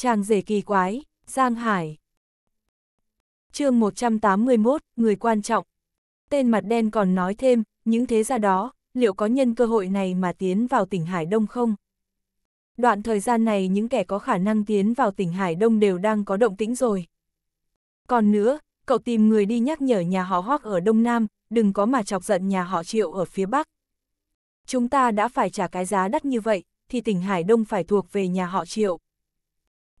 Chàng rể kỳ quái, Giang Hải. chương 181, người quan trọng. Tên mặt đen còn nói thêm, những thế gia đó, liệu có nhân cơ hội này mà tiến vào tỉnh Hải Đông không? Đoạn thời gian này những kẻ có khả năng tiến vào tỉnh Hải Đông đều đang có động tĩnh rồi. Còn nữa, cậu tìm người đi nhắc nhở nhà họ Hoác ở Đông Nam, đừng có mà chọc giận nhà họ Triệu ở phía Bắc. Chúng ta đã phải trả cái giá đắt như vậy, thì tỉnh Hải Đông phải thuộc về nhà họ Triệu.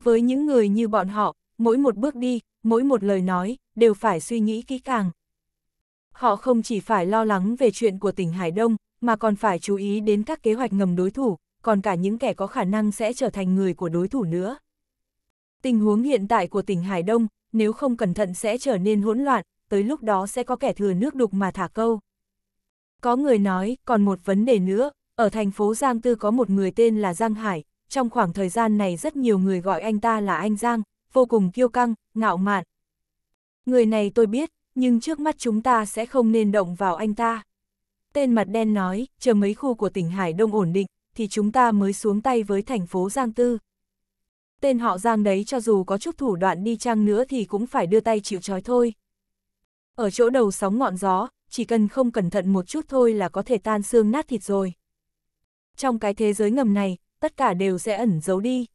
Với những người như bọn họ, mỗi một bước đi, mỗi một lời nói, đều phải suy nghĩ kỹ càng. Họ không chỉ phải lo lắng về chuyện của tỉnh Hải Đông, mà còn phải chú ý đến các kế hoạch ngầm đối thủ, còn cả những kẻ có khả năng sẽ trở thành người của đối thủ nữa. Tình huống hiện tại của tỉnh Hải Đông, nếu không cẩn thận sẽ trở nên hỗn loạn, tới lúc đó sẽ có kẻ thừa nước đục mà thả câu. Có người nói, còn một vấn đề nữa, ở thành phố Giang Tư có một người tên là Giang Hải, trong khoảng thời gian này rất nhiều người gọi anh ta là anh Giang, vô cùng kiêu căng, ngạo mạn. Người này tôi biết, nhưng trước mắt chúng ta sẽ không nên động vào anh ta. Tên mặt đen nói, chờ mấy khu của tỉnh Hải Đông ổn định, thì chúng ta mới xuống tay với thành phố Giang Tư. Tên họ Giang đấy cho dù có chút thủ đoạn đi chăng nữa thì cũng phải đưa tay chịu trói thôi. Ở chỗ đầu sóng ngọn gió, chỉ cần không cẩn thận một chút thôi là có thể tan xương nát thịt rồi. Trong cái thế giới ngầm này, tất cả đều sẽ ẩn giấu đi.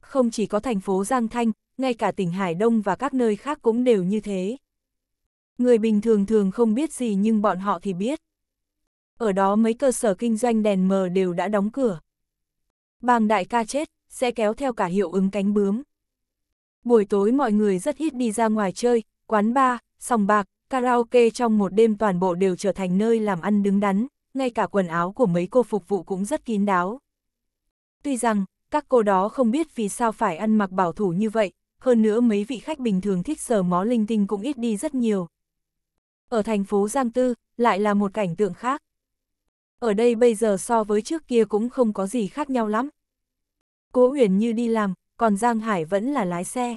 Không chỉ có thành phố Giang Thanh, ngay cả tỉnh Hải Đông và các nơi khác cũng đều như thế. Người bình thường thường không biết gì nhưng bọn họ thì biết. Ở đó mấy cơ sở kinh doanh đèn mờ đều đã đóng cửa. Bàng đại ca chết, sẽ kéo theo cả hiệu ứng cánh bướm. Buổi tối mọi người rất ít đi ra ngoài chơi, quán bar, sòng bạc, karaoke trong một đêm toàn bộ đều trở thành nơi làm ăn đứng đắn, ngay cả quần áo của mấy cô phục vụ cũng rất kín đáo. Tuy rằng, các cô đó không biết vì sao phải ăn mặc bảo thủ như vậy, hơn nữa mấy vị khách bình thường thích sờ mó linh tinh cũng ít đi rất nhiều. Ở thành phố Giang Tư, lại là một cảnh tượng khác. Ở đây bây giờ so với trước kia cũng không có gì khác nhau lắm. Cố Huyền như đi làm, còn Giang Hải vẫn là lái xe.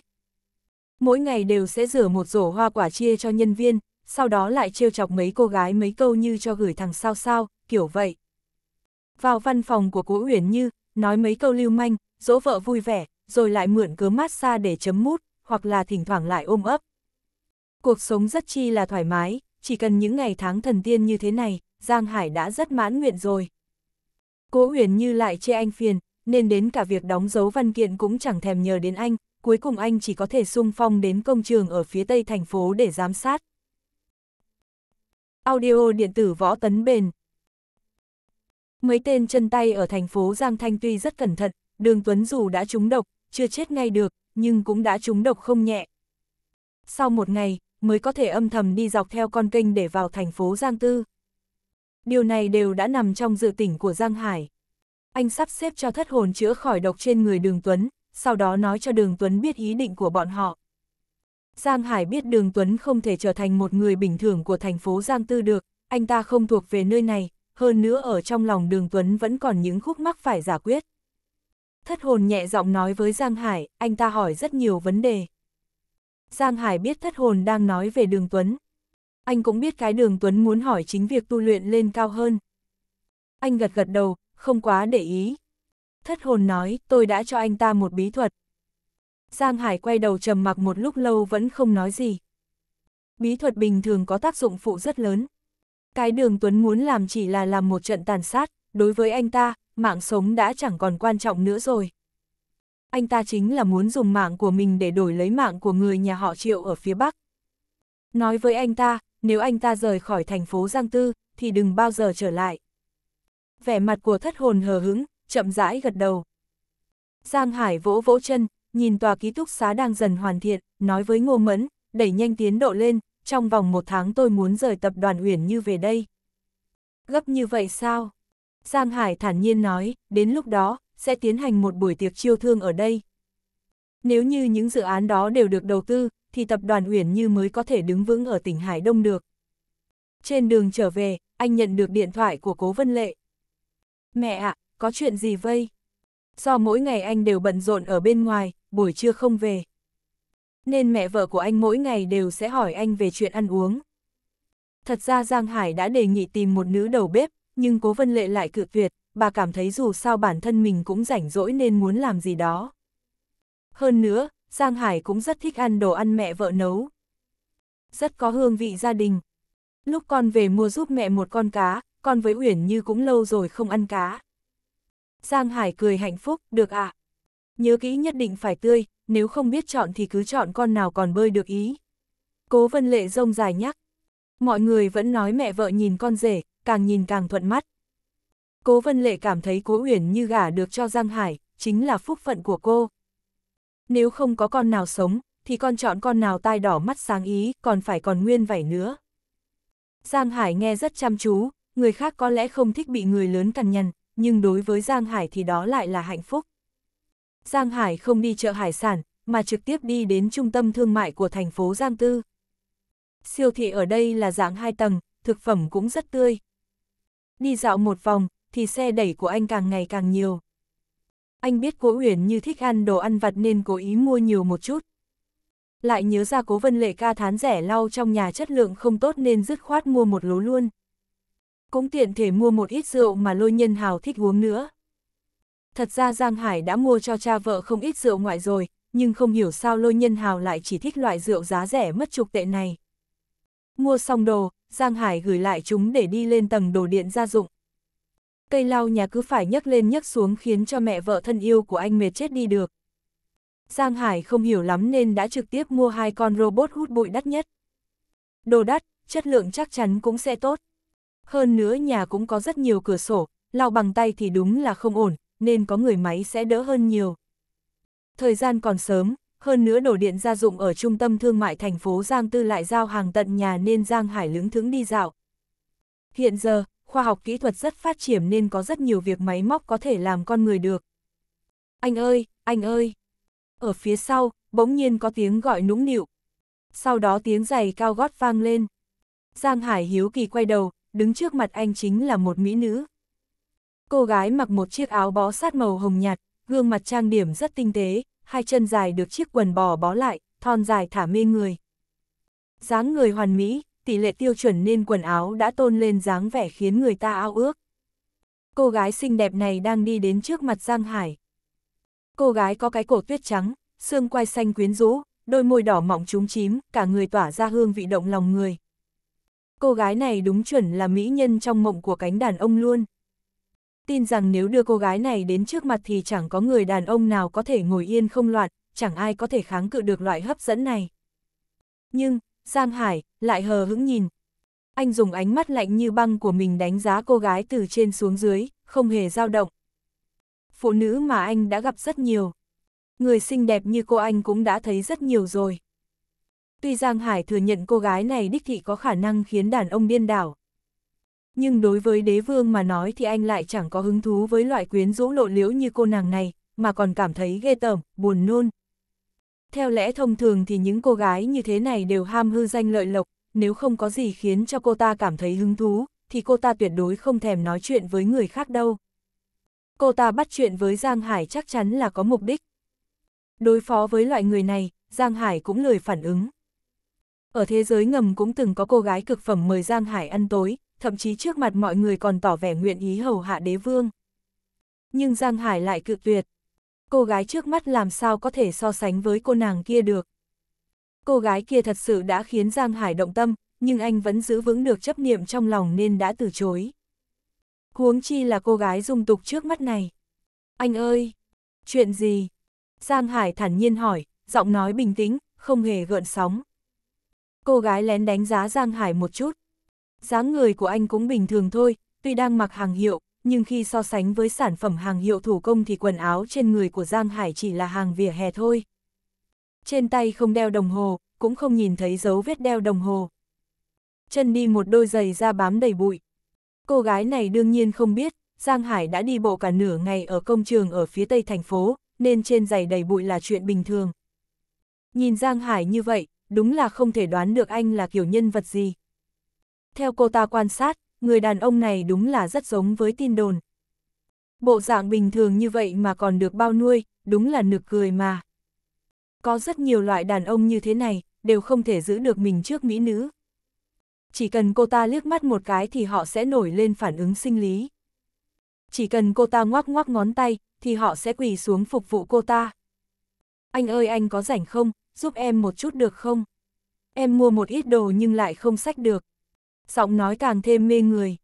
Mỗi ngày đều sẽ rửa một rổ hoa quả chia cho nhân viên, sau đó lại trêu chọc mấy cô gái mấy câu như cho gửi thằng sao sao, kiểu vậy. Vào văn phòng của Cố Huyền Như, nói mấy câu lưu manh, dỗ vợ vui vẻ, rồi lại mượn cớ massage để chấm mút, hoặc là thỉnh thoảng lại ôm ấp. Cuộc sống rất chi là thoải mái, chỉ cần những ngày tháng thần tiên như thế này, Giang Hải đã rất mãn nguyện rồi. Cố Huyền Như lại chê anh phiền, nên đến cả việc đóng dấu văn kiện cũng chẳng thèm nhờ đến anh, cuối cùng anh chỉ có thể sung phong đến công trường ở phía tây thành phố để giám sát. Audio điện tử võ tấn bền Mấy tên chân tay ở thành phố Giang Thanh tuy rất cẩn thận, đường Tuấn dù đã trúng độc, chưa chết ngay được, nhưng cũng đã trúng độc không nhẹ. Sau một ngày, mới có thể âm thầm đi dọc theo con kênh để vào thành phố Giang Tư. Điều này đều đã nằm trong dự tỉnh của Giang Hải. Anh sắp xếp cho thất hồn chữa khỏi độc trên người đường Tuấn, sau đó nói cho đường Tuấn biết ý định của bọn họ. Giang Hải biết đường Tuấn không thể trở thành một người bình thường của thành phố Giang Tư được, anh ta không thuộc về nơi này, hơn nữa ở trong lòng đường Tuấn vẫn còn những khúc mắc phải giải quyết. Thất hồn nhẹ giọng nói với Giang Hải, anh ta hỏi rất nhiều vấn đề. Giang Hải biết thất hồn đang nói về đường Tuấn. Anh cũng biết cái đường Tuấn muốn hỏi chính việc tu luyện lên cao hơn. Anh gật gật đầu, không quá để ý. Thất hồn nói, tôi đã cho anh ta một bí thuật. Giang Hải quay đầu trầm mặc một lúc lâu vẫn không nói gì. Bí thuật bình thường có tác dụng phụ rất lớn. Cái đường Tuấn muốn làm chỉ là làm một trận tàn sát, đối với anh ta, mạng sống đã chẳng còn quan trọng nữa rồi. Anh ta chính là muốn dùng mạng của mình để đổi lấy mạng của người nhà họ Triệu ở phía Bắc. Nói với anh ta, nếu anh ta rời khỏi thành phố Giang Tư, thì đừng bao giờ trở lại. Vẻ mặt của thất hồn hờ hững, chậm rãi gật đầu. Giang Hải vỗ vỗ chân, nhìn tòa ký túc xá đang dần hoàn thiện, nói với Ngô Mẫn, đẩy nhanh tiến độ lên, trong vòng một tháng tôi muốn rời tập đoàn Uyển Như về đây. Gấp như vậy sao? Giang Hải thản nhiên nói, đến lúc đó, sẽ tiến hành một buổi tiệc chiêu thương ở đây. Nếu như những dự án đó đều được đầu tư, thì tập đoàn Uyển Như mới có thể đứng vững ở tỉnh Hải Đông được. Trên đường trở về, anh nhận được điện thoại của Cố Vân Lệ. Mẹ ạ, à, có chuyện gì vây? Do mỗi ngày anh đều bận rộn ở bên ngoài, buổi trưa không về nên mẹ vợ của anh mỗi ngày đều sẽ hỏi anh về chuyện ăn uống. Thật ra Giang Hải đã đề nghị tìm một nữ đầu bếp, nhưng Cố Vân Lệ lại cự tuyệt, bà cảm thấy dù sao bản thân mình cũng rảnh rỗi nên muốn làm gì đó. Hơn nữa, Giang Hải cũng rất thích ăn đồ ăn mẹ vợ nấu. Rất có hương vị gia đình. Lúc con về mua giúp mẹ một con cá, con với Uyển Như cũng lâu rồi không ăn cá. Giang Hải cười hạnh phúc, được ạ. À? Nhớ kỹ nhất định phải tươi, nếu không biết chọn thì cứ chọn con nào còn bơi được ý. Cố vân lệ rông dài nhắc. Mọi người vẫn nói mẹ vợ nhìn con rể, càng nhìn càng thuận mắt. Cố vân lệ cảm thấy cố uyển như gả được cho Giang Hải, chính là phúc phận của cô. Nếu không có con nào sống, thì con chọn con nào tai đỏ mắt sáng ý, còn phải còn nguyên vảy nữa. Giang Hải nghe rất chăm chú, người khác có lẽ không thích bị người lớn cằn nhằn, nhưng đối với Giang Hải thì đó lại là hạnh phúc. Giang Hải không đi chợ hải sản, mà trực tiếp đi đến trung tâm thương mại của thành phố Giang Tư. Siêu thị ở đây là dạng hai tầng, thực phẩm cũng rất tươi. Đi dạo một vòng, thì xe đẩy của anh càng ngày càng nhiều. Anh biết Cố Uyển như thích ăn đồ ăn vặt nên cố ý mua nhiều một chút. Lại nhớ ra Cố Vân Lệ ca thán rẻ lau trong nhà chất lượng không tốt nên dứt khoát mua một lố luôn. Cũng tiện thể mua một ít rượu mà lôi nhân hào thích uống nữa. Thật ra Giang Hải đã mua cho cha vợ không ít rượu ngoại rồi, nhưng không hiểu sao lôi nhân hào lại chỉ thích loại rượu giá rẻ mất chục tệ này. Mua xong đồ, Giang Hải gửi lại chúng để đi lên tầng đồ điện gia dụng. Cây lau nhà cứ phải nhấc lên nhấc xuống khiến cho mẹ vợ thân yêu của anh mệt chết đi được. Giang Hải không hiểu lắm nên đã trực tiếp mua hai con robot hút bụi đắt nhất. Đồ đắt, chất lượng chắc chắn cũng sẽ tốt. Hơn nữa nhà cũng có rất nhiều cửa sổ, lau bằng tay thì đúng là không ổn, nên có người máy sẽ đỡ hơn nhiều. Thời gian còn sớm, hơn nữa đổ điện gia dụng ở trung tâm thương mại thành phố Giang Tư lại giao hàng tận nhà nên Giang Hải lưỡng thứng đi dạo. Hiện giờ, khoa học kỹ thuật rất phát triển nên có rất nhiều việc máy móc có thể làm con người được. Anh ơi, anh ơi! Ở phía sau, bỗng nhiên có tiếng gọi nũng nịu. Sau đó tiếng giày cao gót vang lên. Giang Hải hiếu kỳ quay đầu, đứng trước mặt anh chính là một mỹ nữ. Cô gái mặc một chiếc áo bó sát màu hồng nhạt, gương mặt trang điểm rất tinh tế, hai chân dài được chiếc quần bò bó lại, thon dài thả mê người. dáng người hoàn mỹ, tỷ lệ tiêu chuẩn nên quần áo đã tôn lên dáng vẻ khiến người ta ao ước. Cô gái xinh đẹp này đang đi đến trước mặt Giang Hải. Cô gái có cái cổ tuyết trắng, xương quai xanh quyến rũ, đôi môi đỏ mọng trúng chím, cả người tỏa ra hương vị động lòng người. Cô gái này đúng chuẩn là mỹ nhân trong mộng của cánh đàn ông luôn tin rằng nếu đưa cô gái này đến trước mặt thì chẳng có người đàn ông nào có thể ngồi yên không loạn, chẳng ai có thể kháng cự được loại hấp dẫn này. Nhưng, Giang Hải, lại hờ hững nhìn. Anh dùng ánh mắt lạnh như băng của mình đánh giá cô gái từ trên xuống dưới, không hề dao động. Phụ nữ mà anh đã gặp rất nhiều. Người xinh đẹp như cô anh cũng đã thấy rất nhiều rồi. Tuy Giang Hải thừa nhận cô gái này đích thị có khả năng khiến đàn ông điên đảo, nhưng đối với đế vương mà nói thì anh lại chẳng có hứng thú với loại quyến rũ lộ liễu như cô nàng này, mà còn cảm thấy ghê tởm, buồn nôn. Theo lẽ thông thường thì những cô gái như thế này đều ham hư danh lợi lộc, nếu không có gì khiến cho cô ta cảm thấy hứng thú, thì cô ta tuyệt đối không thèm nói chuyện với người khác đâu. Cô ta bắt chuyện với Giang Hải chắc chắn là có mục đích. Đối phó với loại người này, Giang Hải cũng lời phản ứng. Ở thế giới ngầm cũng từng có cô gái cực phẩm mời Giang Hải ăn tối, thậm chí trước mặt mọi người còn tỏ vẻ nguyện ý hầu hạ đế vương. Nhưng Giang Hải lại cự tuyệt. Cô gái trước mắt làm sao có thể so sánh với cô nàng kia được. Cô gái kia thật sự đã khiến Giang Hải động tâm, nhưng anh vẫn giữ vững được chấp niệm trong lòng nên đã từ chối. Huống chi là cô gái dung tục trước mắt này. Anh ơi! Chuyện gì? Giang Hải thản nhiên hỏi, giọng nói bình tĩnh, không hề gợn sóng. Cô gái lén đánh giá Giang Hải một chút dáng người của anh cũng bình thường thôi, tuy đang mặc hàng hiệu, nhưng khi so sánh với sản phẩm hàng hiệu thủ công thì quần áo trên người của Giang Hải chỉ là hàng vỉa hè thôi. Trên tay không đeo đồng hồ, cũng không nhìn thấy dấu vết đeo đồng hồ. Chân đi một đôi giày da bám đầy bụi. Cô gái này đương nhiên không biết, Giang Hải đã đi bộ cả nửa ngày ở công trường ở phía tây thành phố, nên trên giày đầy bụi là chuyện bình thường. Nhìn Giang Hải như vậy, đúng là không thể đoán được anh là kiểu nhân vật gì theo cô ta quan sát, người đàn ông này đúng là rất giống với tin đồn. Bộ dạng bình thường như vậy mà còn được bao nuôi, đúng là nực cười mà. Có rất nhiều loại đàn ông như thế này, đều không thể giữ được mình trước mỹ nữ. Chỉ cần cô ta liếc mắt một cái thì họ sẽ nổi lên phản ứng sinh lý. Chỉ cần cô ta ngoắc ngoắc ngón tay, thì họ sẽ quỳ xuống phục vụ cô ta. Anh ơi anh có rảnh không, giúp em một chút được không? Em mua một ít đồ nhưng lại không sách được giọng nói càng thêm mê người.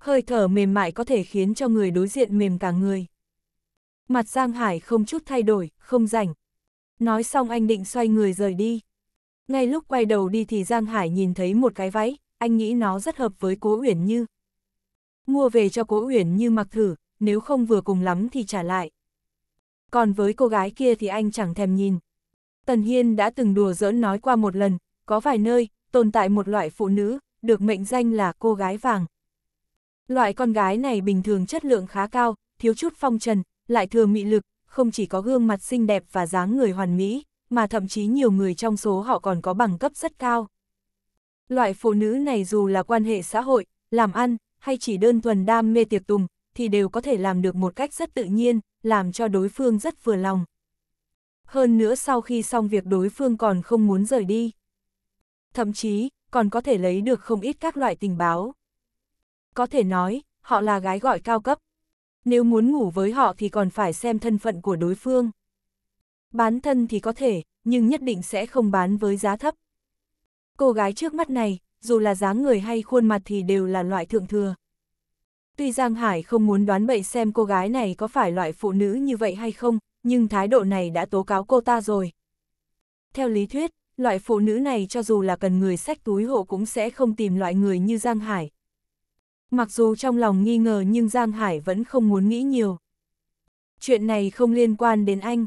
Hơi thở mềm mại có thể khiến cho người đối diện mềm cả người. Mặt Giang Hải không chút thay đổi, không rảnh. Nói xong anh định xoay người rời đi. Ngay lúc quay đầu đi thì Giang Hải nhìn thấy một cái váy, anh nghĩ nó rất hợp với Cố Uyển Như. Mua về cho Cố Uyển Như mặc thử, nếu không vừa cùng lắm thì trả lại. Còn với cô gái kia thì anh chẳng thèm nhìn. Tần Hiên đã từng đùa giỡn nói qua một lần, có vài nơi, tồn tại một loại phụ nữ, được mệnh danh là cô gái vàng. Loại con gái này bình thường chất lượng khá cao, thiếu chút phong trần, lại thừa mị lực, không chỉ có gương mặt xinh đẹp và dáng người hoàn mỹ, mà thậm chí nhiều người trong số họ còn có bằng cấp rất cao. Loại phụ nữ này dù là quan hệ xã hội, làm ăn, hay chỉ đơn thuần đam mê tiệc tùng, thì đều có thể làm được một cách rất tự nhiên, làm cho đối phương rất vừa lòng. Hơn nữa sau khi xong việc đối phương còn không muốn rời đi. Thậm chí, còn có thể lấy được không ít các loại tình báo. Có thể nói, họ là gái gọi cao cấp. Nếu muốn ngủ với họ thì còn phải xem thân phận của đối phương. Bán thân thì có thể, nhưng nhất định sẽ không bán với giá thấp. Cô gái trước mắt này, dù là dáng người hay khuôn mặt thì đều là loại thượng thừa. Tuy Giang Hải không muốn đoán bậy xem cô gái này có phải loại phụ nữ như vậy hay không, nhưng thái độ này đã tố cáo cô ta rồi. Theo lý thuyết, loại phụ nữ này cho dù là cần người sách túi hộ cũng sẽ không tìm loại người như Giang Hải. Mặc dù trong lòng nghi ngờ nhưng Giang Hải vẫn không muốn nghĩ nhiều. Chuyện này không liên quan đến anh.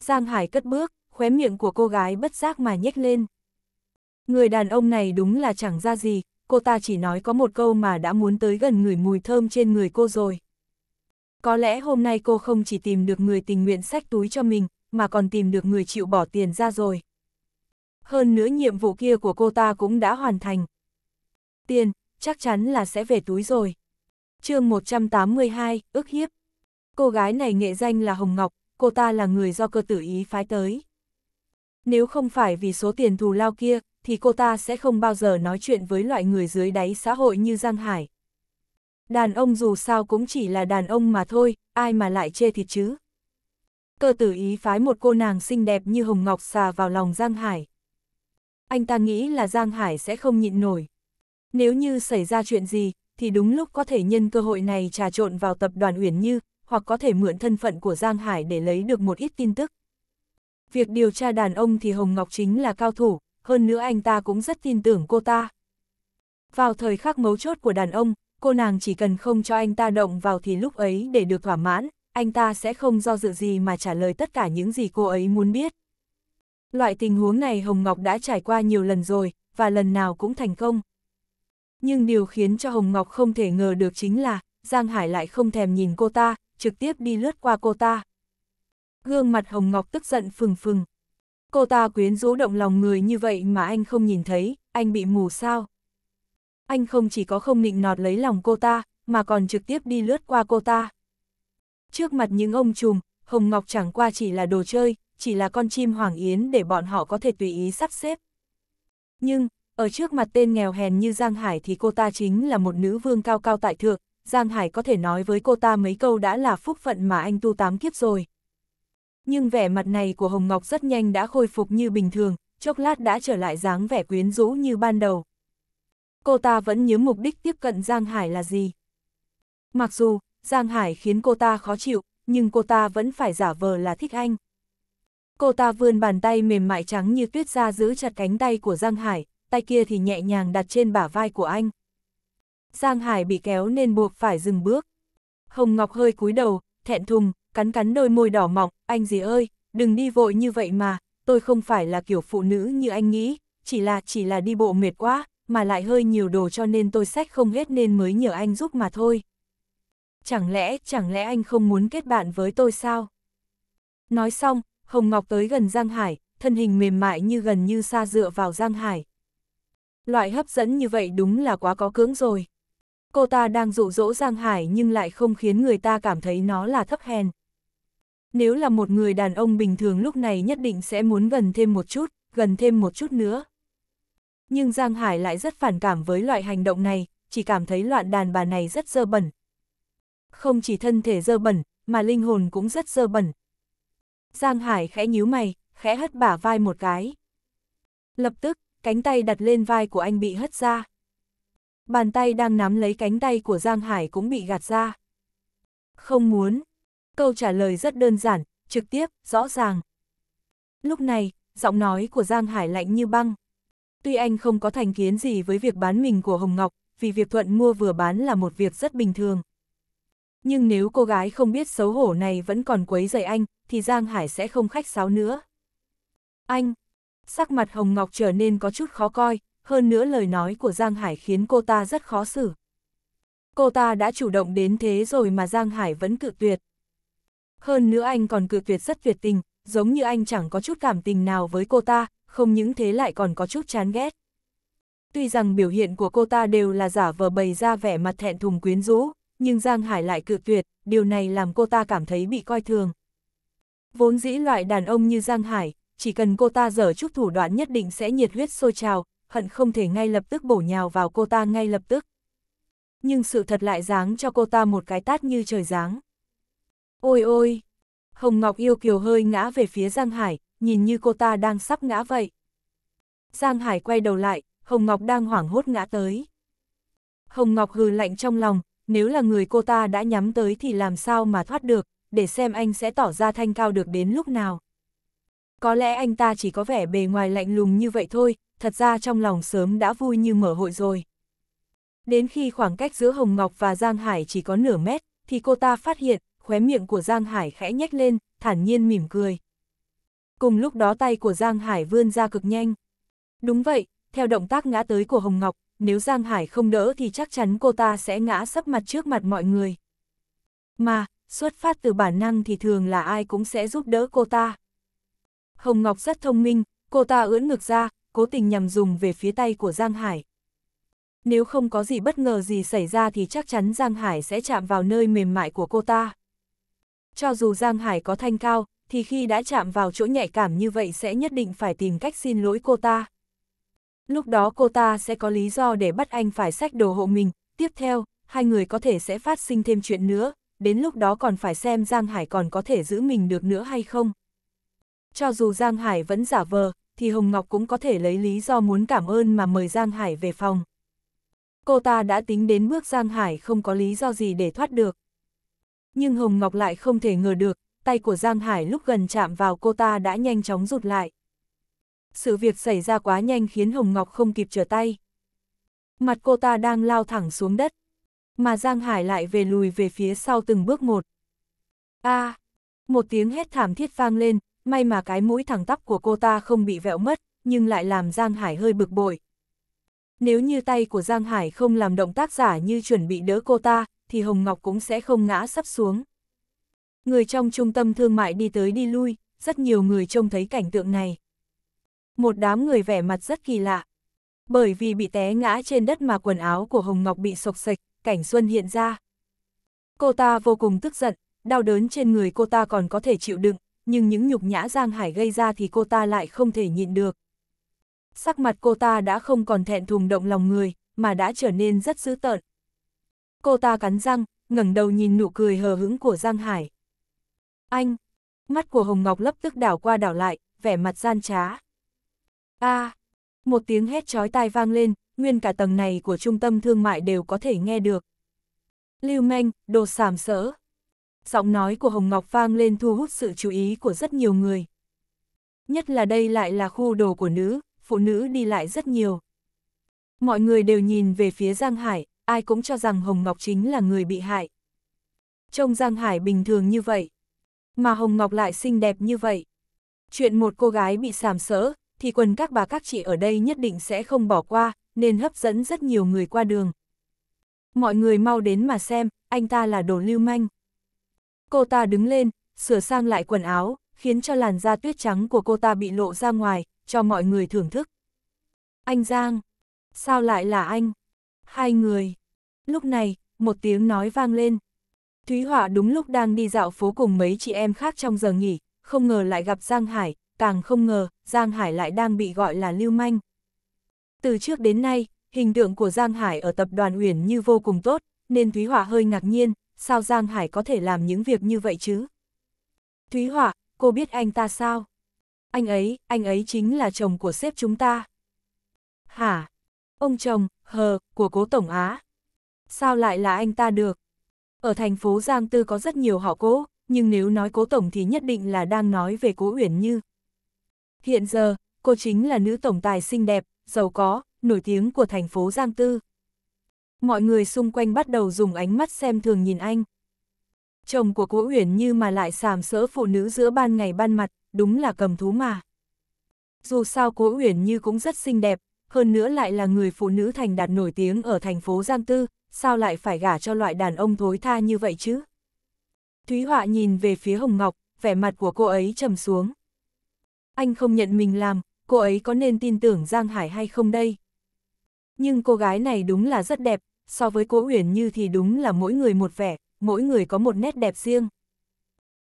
Giang Hải cất bước, khóe miệng của cô gái bất giác mà nhếch lên. Người đàn ông này đúng là chẳng ra gì, cô ta chỉ nói có một câu mà đã muốn tới gần người mùi thơm trên người cô rồi. Có lẽ hôm nay cô không chỉ tìm được người tình nguyện sách túi cho mình, mà còn tìm được người chịu bỏ tiền ra rồi hơn nữa nhiệm vụ kia của cô ta cũng đã hoàn thành. Tiền, chắc chắn là sẽ về túi rồi. chương 182, ước hiếp. Cô gái này nghệ danh là Hồng Ngọc, cô ta là người do cơ tử ý phái tới. Nếu không phải vì số tiền thù lao kia, thì cô ta sẽ không bao giờ nói chuyện với loại người dưới đáy xã hội như Giang Hải. Đàn ông dù sao cũng chỉ là đàn ông mà thôi, ai mà lại chê thịt chứ. Cơ tử ý phái một cô nàng xinh đẹp như Hồng Ngọc xà vào lòng Giang Hải. Anh ta nghĩ là Giang Hải sẽ không nhịn nổi. Nếu như xảy ra chuyện gì, thì đúng lúc có thể nhân cơ hội này trà trộn vào tập đoàn Uyển Như, hoặc có thể mượn thân phận của Giang Hải để lấy được một ít tin tức. Việc điều tra đàn ông thì Hồng Ngọc chính là cao thủ, hơn nữa anh ta cũng rất tin tưởng cô ta. Vào thời khắc mấu chốt của đàn ông, cô nàng chỉ cần không cho anh ta động vào thì lúc ấy để được thỏa mãn, anh ta sẽ không do dự gì mà trả lời tất cả những gì cô ấy muốn biết. Loại tình huống này Hồng Ngọc đã trải qua nhiều lần rồi, và lần nào cũng thành công. Nhưng điều khiến cho Hồng Ngọc không thể ngờ được chính là, Giang Hải lại không thèm nhìn cô ta, trực tiếp đi lướt qua cô ta. Gương mặt Hồng Ngọc tức giận phừng phừng. Cô ta quyến rũ động lòng người như vậy mà anh không nhìn thấy, anh bị mù sao? Anh không chỉ có không nịnh nọt lấy lòng cô ta, mà còn trực tiếp đi lướt qua cô ta. Trước mặt những ông trùm, Hồng Ngọc chẳng qua chỉ là đồ chơi, chỉ là con chim hoàng yến để bọn họ có thể tùy ý sắp xếp. Nhưng, ở trước mặt tên nghèo hèn như Giang Hải thì cô ta chính là một nữ vương cao cao tại thượng, Giang Hải có thể nói với cô ta mấy câu đã là phúc phận mà anh tu tám kiếp rồi. Nhưng vẻ mặt này của Hồng Ngọc rất nhanh đã khôi phục như bình thường, chốc lát đã trở lại dáng vẻ quyến rũ như ban đầu. Cô ta vẫn nhớ mục đích tiếp cận Giang Hải là gì. Mặc dù, Giang Hải khiến cô ta khó chịu, nhưng cô ta vẫn phải giả vờ là thích anh. Cô ta vươn bàn tay mềm mại trắng như tuyết ra giữ chặt cánh tay của Giang Hải, tay kia thì nhẹ nhàng đặt trên bả vai của anh. Giang Hải bị kéo nên buộc phải dừng bước. Hồng Ngọc hơi cúi đầu, thẹn thùng, cắn cắn đôi môi đỏ mọng, anh gì ơi, đừng đi vội như vậy mà, tôi không phải là kiểu phụ nữ như anh nghĩ, chỉ là chỉ là đi bộ mệt quá, mà lại hơi nhiều đồ cho nên tôi sách không hết nên mới nhờ anh giúp mà thôi. Chẳng lẽ, chẳng lẽ anh không muốn kết bạn với tôi sao? Nói xong, Hồng Ngọc tới gần Giang Hải, thân hình mềm mại như gần như xa dựa vào Giang Hải. Loại hấp dẫn như vậy đúng là quá có cưỡng rồi. Cô ta đang dụ dỗ Giang Hải nhưng lại không khiến người ta cảm thấy nó là thấp hèn. Nếu là một người đàn ông bình thường lúc này nhất định sẽ muốn gần thêm một chút, gần thêm một chút nữa. Nhưng Giang Hải lại rất phản cảm với loại hành động này, chỉ cảm thấy loạn đàn bà này rất dơ bẩn. Không chỉ thân thể dơ bẩn, mà linh hồn cũng rất dơ bẩn, Giang Hải khẽ nhíu mày, khẽ hất bả vai một cái. Lập tức, cánh tay đặt lên vai của anh bị hất ra. Bàn tay đang nắm lấy cánh tay của Giang Hải cũng bị gạt ra. Không muốn. Câu trả lời rất đơn giản, trực tiếp, rõ ràng. Lúc này, giọng nói của Giang Hải lạnh như băng. Tuy anh không có thành kiến gì với việc bán mình của Hồng Ngọc, vì việc Thuận mua vừa bán là một việc rất bình thường. Nhưng nếu cô gái không biết xấu hổ này vẫn còn quấy rầy anh, thì Giang Hải sẽ không khách sáo nữa. Anh! Sắc mặt Hồng Ngọc trở nên có chút khó coi, hơn nữa lời nói của Giang Hải khiến cô ta rất khó xử. Cô ta đã chủ động đến thế rồi mà Giang Hải vẫn cự tuyệt. Hơn nữa anh còn cự tuyệt rất tuyệt tình, giống như anh chẳng có chút cảm tình nào với cô ta, không những thế lại còn có chút chán ghét. Tuy rằng biểu hiện của cô ta đều là giả vờ bày ra vẻ mặt thẹn thùng quyến rũ, nhưng Giang Hải lại cự tuyệt, điều này làm cô ta cảm thấy bị coi thường. Vốn dĩ loại đàn ông như Giang Hải, chỉ cần cô ta dở chút thủ đoạn nhất định sẽ nhiệt huyết sôi trào, hận không thể ngay lập tức bổ nhào vào cô ta ngay lập tức. Nhưng sự thật lại giáng cho cô ta một cái tát như trời giáng. Ôi ôi! Hồng Ngọc yêu kiều hơi ngã về phía Giang Hải, nhìn như cô ta đang sắp ngã vậy. Giang Hải quay đầu lại, Hồng Ngọc đang hoảng hốt ngã tới. Hồng Ngọc hừ lạnh trong lòng, nếu là người cô ta đã nhắm tới thì làm sao mà thoát được, để xem anh sẽ tỏ ra thanh cao được đến lúc nào. Có lẽ anh ta chỉ có vẻ bề ngoài lạnh lùng như vậy thôi, thật ra trong lòng sớm đã vui như mở hội rồi. Đến khi khoảng cách giữa Hồng Ngọc và Giang Hải chỉ có nửa mét, thì cô ta phát hiện, khóe miệng của Giang Hải khẽ nhếch lên, thản nhiên mỉm cười. Cùng lúc đó tay của Giang Hải vươn ra cực nhanh. Đúng vậy, theo động tác ngã tới của Hồng Ngọc, nếu Giang Hải không đỡ thì chắc chắn cô ta sẽ ngã sấp mặt trước mặt mọi người. Mà, xuất phát từ bản năng thì thường là ai cũng sẽ giúp đỡ cô ta. Hồng Ngọc rất thông minh, cô ta ưỡn ngực ra, cố tình nhằm dùng về phía tay của Giang Hải. Nếu không có gì bất ngờ gì xảy ra thì chắc chắn Giang Hải sẽ chạm vào nơi mềm mại của cô ta. Cho dù Giang Hải có thanh cao, thì khi đã chạm vào chỗ nhạy cảm như vậy sẽ nhất định phải tìm cách xin lỗi cô ta. Lúc đó cô ta sẽ có lý do để bắt anh phải xách đồ hộ mình, tiếp theo, hai người có thể sẽ phát sinh thêm chuyện nữa, đến lúc đó còn phải xem Giang Hải còn có thể giữ mình được nữa hay không. Cho dù Giang Hải vẫn giả vờ, thì Hồng Ngọc cũng có thể lấy lý do muốn cảm ơn mà mời Giang Hải về phòng. Cô ta đã tính đến bước Giang Hải không có lý do gì để thoát được. Nhưng Hồng Ngọc lại không thể ngờ được, tay của Giang Hải lúc gần chạm vào cô ta đã nhanh chóng rụt lại. Sự việc xảy ra quá nhanh khiến Hồng Ngọc không kịp trở tay. Mặt cô ta đang lao thẳng xuống đất, mà Giang Hải lại về lùi về phía sau từng bước một. A, à, một tiếng hét thảm thiết vang lên, may mà cái mũi thẳng tắp của cô ta không bị vẹo mất, nhưng lại làm Giang Hải hơi bực bội. Nếu như tay của Giang Hải không làm động tác giả như chuẩn bị đỡ cô ta, thì Hồng Ngọc cũng sẽ không ngã sắp xuống. Người trong trung tâm thương mại đi tới đi lui, rất nhiều người trông thấy cảnh tượng này. Một đám người vẻ mặt rất kỳ lạ. Bởi vì bị té ngã trên đất mà quần áo của Hồng Ngọc bị sộc sạch, cảnh xuân hiện ra. Cô ta vô cùng tức giận, đau đớn trên người cô ta còn có thể chịu đựng, nhưng những nhục nhã Giang Hải gây ra thì cô ta lại không thể nhịn được. Sắc mặt cô ta đã không còn thẹn thùng động lòng người, mà đã trở nên rất dữ tợn. Cô ta cắn răng, ngẩng đầu nhìn nụ cười hờ hững của Giang Hải. Anh! Mắt của Hồng Ngọc lấp tức đảo qua đảo lại, vẻ mặt gian trá. a à, một tiếng hét chói tai vang lên, nguyên cả tầng này của trung tâm thương mại đều có thể nghe được. Lưu manh, đồ sàm sỡ. Giọng nói của Hồng Ngọc vang lên thu hút sự chú ý của rất nhiều người. Nhất là đây lại là khu đồ của nữ, phụ nữ đi lại rất nhiều. Mọi người đều nhìn về phía Giang Hải, ai cũng cho rằng Hồng Ngọc chính là người bị hại. Trông Giang Hải bình thường như vậy, mà Hồng Ngọc lại xinh đẹp như vậy. Chuyện một cô gái bị sàm sỡ, thì quần các bà các chị ở đây nhất định sẽ không bỏ qua, nên hấp dẫn rất nhiều người qua đường. Mọi người mau đến mà xem, anh ta là đồ lưu manh. Cô ta đứng lên, sửa sang lại quần áo, khiến cho làn da tuyết trắng của cô ta bị lộ ra ngoài, cho mọi người thưởng thức. Anh Giang, sao lại là anh? Hai người. Lúc này, một tiếng nói vang lên. Thúy Họa đúng lúc đang đi dạo phố cùng mấy chị em khác trong giờ nghỉ, không ngờ lại gặp Giang Hải, càng không ngờ, Giang Hải lại đang bị gọi là lưu manh. Từ trước đến nay, hình tượng của Giang Hải ở tập đoàn Uyển như vô cùng tốt, nên Thúy Hỏa hơi ngạc nhiên, sao Giang Hải có thể làm những việc như vậy chứ? Thúy Hỏa, cô biết anh ta sao? Anh ấy, anh ấy chính là chồng của sếp chúng ta. Hả? Ông chồng, hờ, của cố Tổng Á. Sao lại là anh ta được? Ở thành phố Giang Tư có rất nhiều họ cố, nhưng nếu nói cố Tổng thì nhất định là đang nói về cố Uyển Như. Hiện giờ, cô chính là nữ tổng tài xinh đẹp, giàu có, nổi tiếng của thành phố Giang Tư. Mọi người xung quanh bắt đầu dùng ánh mắt xem thường nhìn anh. Chồng của Cố Uyển như mà lại sàm sỡ phụ nữ giữa ban ngày ban mặt, đúng là cầm thú mà. Dù sao Cố Uyển như cũng rất xinh đẹp, hơn nữa lại là người phụ nữ thành đạt nổi tiếng ở thành phố Giang Tư, sao lại phải gả cho loại đàn ông thối tha như vậy chứ? Thúy Họa nhìn về phía Hồng Ngọc, vẻ mặt của cô ấy trầm xuống anh không nhận mình làm, cô ấy có nên tin tưởng Giang Hải hay không đây? Nhưng cô gái này đúng là rất đẹp, so với Cố Uyển Như thì đúng là mỗi người một vẻ, mỗi người có một nét đẹp riêng.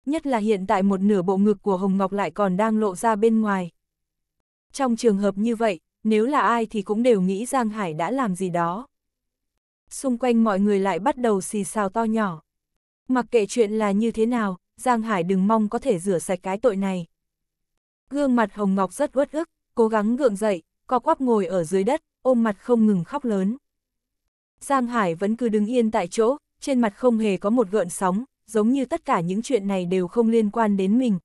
Nhất là hiện tại một nửa bộ ngực của Hồng Ngọc lại còn đang lộ ra bên ngoài. Trong trường hợp như vậy, nếu là ai thì cũng đều nghĩ Giang Hải đã làm gì đó. Xung quanh mọi người lại bắt đầu xì xào to nhỏ. Mặc kệ chuyện là như thế nào, Giang Hải đừng mong có thể rửa sạch cái tội này gương mặt Hồng Ngọc rất uất ức, cố gắng gượng dậy, co quắp ngồi ở dưới đất, ôm mặt không ngừng khóc lớn. Giang Hải vẫn cứ đứng yên tại chỗ, trên mặt không hề có một gợn sóng, giống như tất cả những chuyện này đều không liên quan đến mình.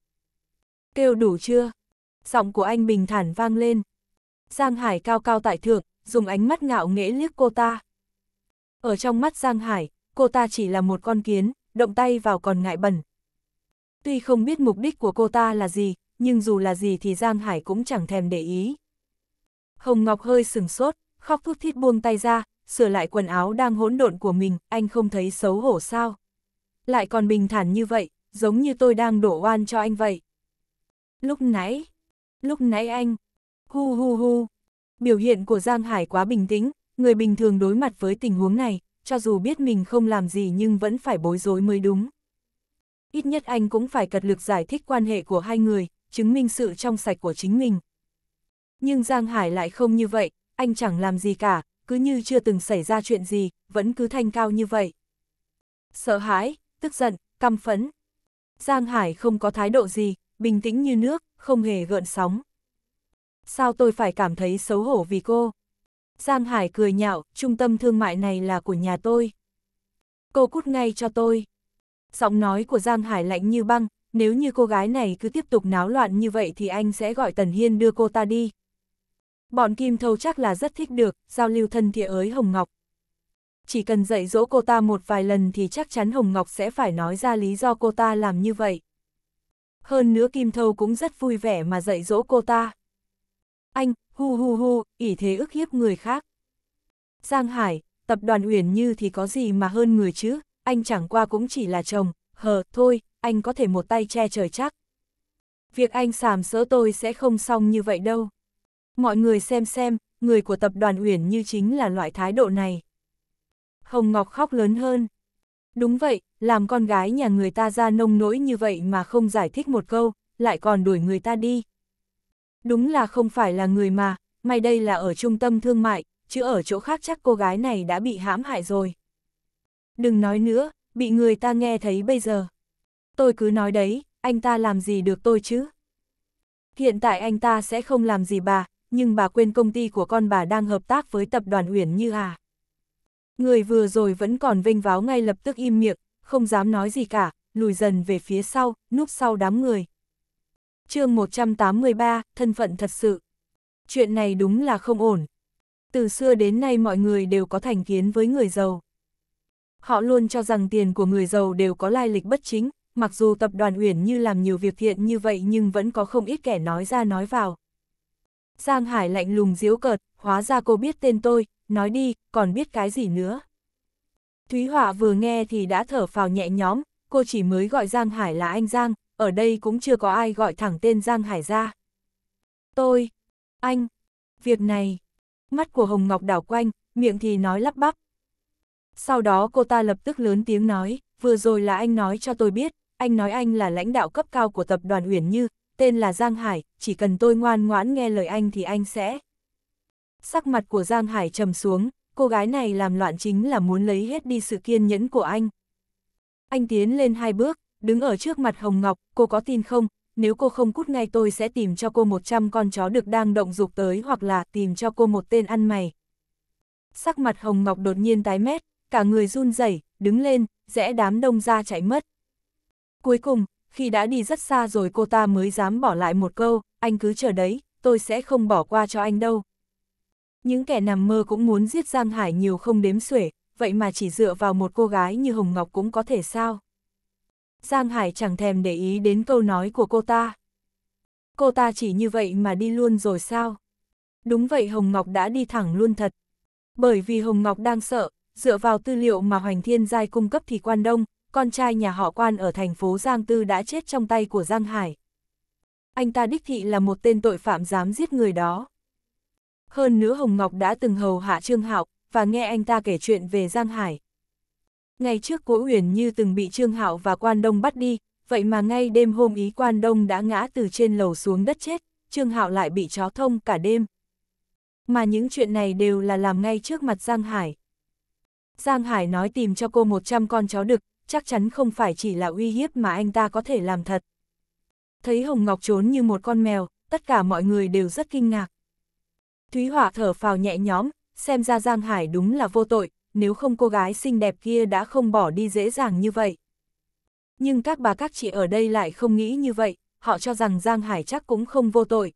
Kêu đủ chưa? Giọng của anh bình thản vang lên. Giang Hải cao cao tại thượng, dùng ánh mắt ngạo nghễ liếc cô ta. Ở trong mắt Giang Hải, cô ta chỉ là một con kiến, động tay vào còn ngại bẩn. Tuy không biết mục đích của cô ta là gì, nhưng dù là gì thì Giang Hải cũng chẳng thèm để ý. Hồng Ngọc hơi sừng sốt, khóc thút thít buông tay ra, sửa lại quần áo đang hỗn độn của mình, anh không thấy xấu hổ sao. Lại còn bình thản như vậy, giống như tôi đang đổ oan cho anh vậy. Lúc nãy, lúc nãy anh, hu hu hu, biểu hiện của Giang Hải quá bình tĩnh, người bình thường đối mặt với tình huống này, cho dù biết mình không làm gì nhưng vẫn phải bối rối mới đúng. Ít nhất anh cũng phải cật lực giải thích quan hệ của hai người, chứng minh sự trong sạch của chính mình. Nhưng Giang Hải lại không như vậy, anh chẳng làm gì cả, cứ như chưa từng xảy ra chuyện gì, vẫn cứ thanh cao như vậy. Sợ hãi, tức giận, căm phẫn. Giang Hải không có thái độ gì, bình tĩnh như nước, không hề gợn sóng. Sao tôi phải cảm thấy xấu hổ vì cô? Giang Hải cười nhạo, trung tâm thương mại này là của nhà tôi. Cô cút ngay cho tôi. Giọng nói của Giang Hải lạnh như băng, nếu như cô gái này cứ tiếp tục náo loạn như vậy thì anh sẽ gọi Tần Hiên đưa cô ta đi. Bọn Kim Thâu chắc là rất thích được, giao lưu thân thiện ới Hồng Ngọc. Chỉ cần dạy dỗ cô ta một vài lần thì chắc chắn Hồng Ngọc sẽ phải nói ra lý do cô ta làm như vậy. Hơn nữa Kim Thâu cũng rất vui vẻ mà dạy dỗ cô ta. Anh, hu hu hu, ỷ thế ức hiếp người khác. Giang Hải, tập đoàn Uyển Như thì có gì mà hơn người chứ, anh chẳng qua cũng chỉ là chồng, hờ, thôi, anh có thể một tay che trời chắc. Việc anh sàm sỡ tôi sẽ không xong như vậy đâu. Mọi người xem xem, người của tập đoàn Uyển Như chính là loại thái độ này. Hồng Ngọc khóc lớn hơn. Đúng vậy, làm con gái nhà người ta ra nông nỗi như vậy mà không giải thích một câu, lại còn đuổi người ta đi. Đúng là không phải là người mà, may đây là ở trung tâm thương mại, chứ ở chỗ khác chắc cô gái này đã bị hãm hại rồi. Đừng nói nữa, bị người ta nghe thấy bây giờ tôi cứ nói đấy, anh ta làm gì được tôi chứ? Hiện tại anh ta sẽ không làm gì bà, nhưng bà quên công ty của con bà đang hợp tác với tập đoàn Uyển Như à. Người vừa rồi vẫn còn vinh váo ngay lập tức im miệng, không dám nói gì cả, lùi dần về phía sau, núp sau đám người. chương 183, thân phận thật sự. Chuyện này đúng là không ổn. Từ xưa đến nay mọi người đều có thành kiến với người giàu. Họ luôn cho rằng tiền của người giàu đều có lai lịch bất chính, mặc dù tập đoàn Uyển Như làm nhiều việc thiện như vậy nhưng vẫn có không ít kẻ nói ra nói vào. Giang Hải lạnh lùng diếu cợt, hóa ra cô biết tên tôi, nói đi, còn biết cái gì nữa. Thúy Họa vừa nghe thì đã thở phào nhẹ nhõm, cô chỉ mới gọi Giang Hải là anh Giang, ở đây cũng chưa có ai gọi thẳng tên Giang Hải ra. Tôi, anh, việc này, mắt của Hồng Ngọc đảo quanh, miệng thì nói lắp bắp. Sau đó cô ta lập tức lớn tiếng nói, vừa rồi là anh nói cho tôi biết, anh nói anh là lãnh đạo cấp cao của tập đoàn uyển Như, tên là Giang Hải, chỉ cần tôi ngoan ngoãn nghe lời anh thì anh sẽ... Sắc mặt của Giang Hải trầm xuống, cô gái này làm loạn chính là muốn lấy hết đi sự kiên nhẫn của anh. Anh tiến lên hai bước, đứng ở trước mặt Hồng Ngọc, cô có tin không, nếu cô không cút ngay tôi sẽ tìm cho cô 100 con chó được đang động dục tới hoặc là tìm cho cô một tên ăn mày. Sắc mặt Hồng Ngọc đột nhiên tái mét, cả người run rẩy, đứng lên, rẽ đám đông ra chạy mất. Cuối cùng, khi đã đi rất xa rồi cô ta mới dám bỏ lại một câu, anh cứ chờ đấy, tôi sẽ không bỏ qua cho anh đâu. Những kẻ nằm mơ cũng muốn giết Giang Hải nhiều không đếm xuể, vậy mà chỉ dựa vào một cô gái như Hồng Ngọc cũng có thể sao. Giang Hải chẳng thèm để ý đến câu nói của cô ta. Cô ta chỉ như vậy mà đi luôn rồi sao? Đúng vậy Hồng Ngọc đã đi thẳng luôn thật. Bởi vì Hồng Ngọc đang sợ, dựa vào tư liệu mà Hoành Thiên Giai cung cấp thì Quan Đông, con trai nhà họ quan ở thành phố Giang Tư đã chết trong tay của Giang Hải. Anh ta đích thị là một tên tội phạm dám giết người đó. Hơn nữa Hồng Ngọc đã từng hầu hạ Trương Hạo và nghe anh ta kể chuyện về Giang Hải. Ngày trước Cố Uyển Như từng bị Trương Hạo và Quan Đông bắt đi, vậy mà ngay đêm hôm ý Quan Đông đã ngã từ trên lầu xuống đất chết, Trương Hạo lại bị chó thông cả đêm. Mà những chuyện này đều là làm ngay trước mặt Giang Hải. Giang Hải nói tìm cho cô 100 con chó đực, chắc chắn không phải chỉ là uy hiếp mà anh ta có thể làm thật. Thấy Hồng Ngọc trốn như một con mèo, tất cả mọi người đều rất kinh ngạc. Thúy Hỏa thở phào nhẹ nhõm, xem ra Giang Hải đúng là vô tội, nếu không cô gái xinh đẹp kia đã không bỏ đi dễ dàng như vậy. Nhưng các bà các chị ở đây lại không nghĩ như vậy, họ cho rằng Giang Hải chắc cũng không vô tội.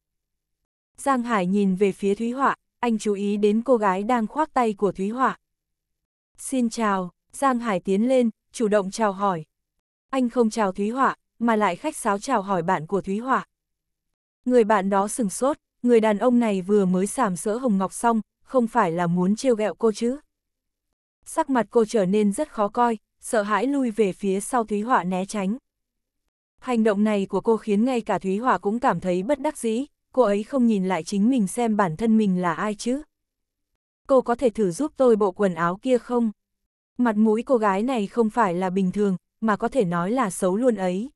Giang Hải nhìn về phía Thúy Họa, anh chú ý đến cô gái đang khoác tay của Thúy Họa. Xin chào, Giang Hải tiến lên, chủ động chào hỏi. Anh không chào Thúy Họa, mà lại khách sáo chào hỏi bạn của Thúy Họa. Người bạn đó sừng sốt, người đàn ông này vừa mới sàm sỡ Hồng Ngọc xong, không phải là muốn trêu ghẹo cô chứ. Sắc mặt cô trở nên rất khó coi, sợ hãi lui về phía sau Thúy Họa né tránh. Hành động này của cô khiến ngay cả Thúy Họa cũng cảm thấy bất đắc dĩ, cô ấy không nhìn lại chính mình xem bản thân mình là ai chứ. Cô có thể thử giúp tôi bộ quần áo kia không? Mặt mũi cô gái này không phải là bình thường, mà có thể nói là xấu luôn ấy.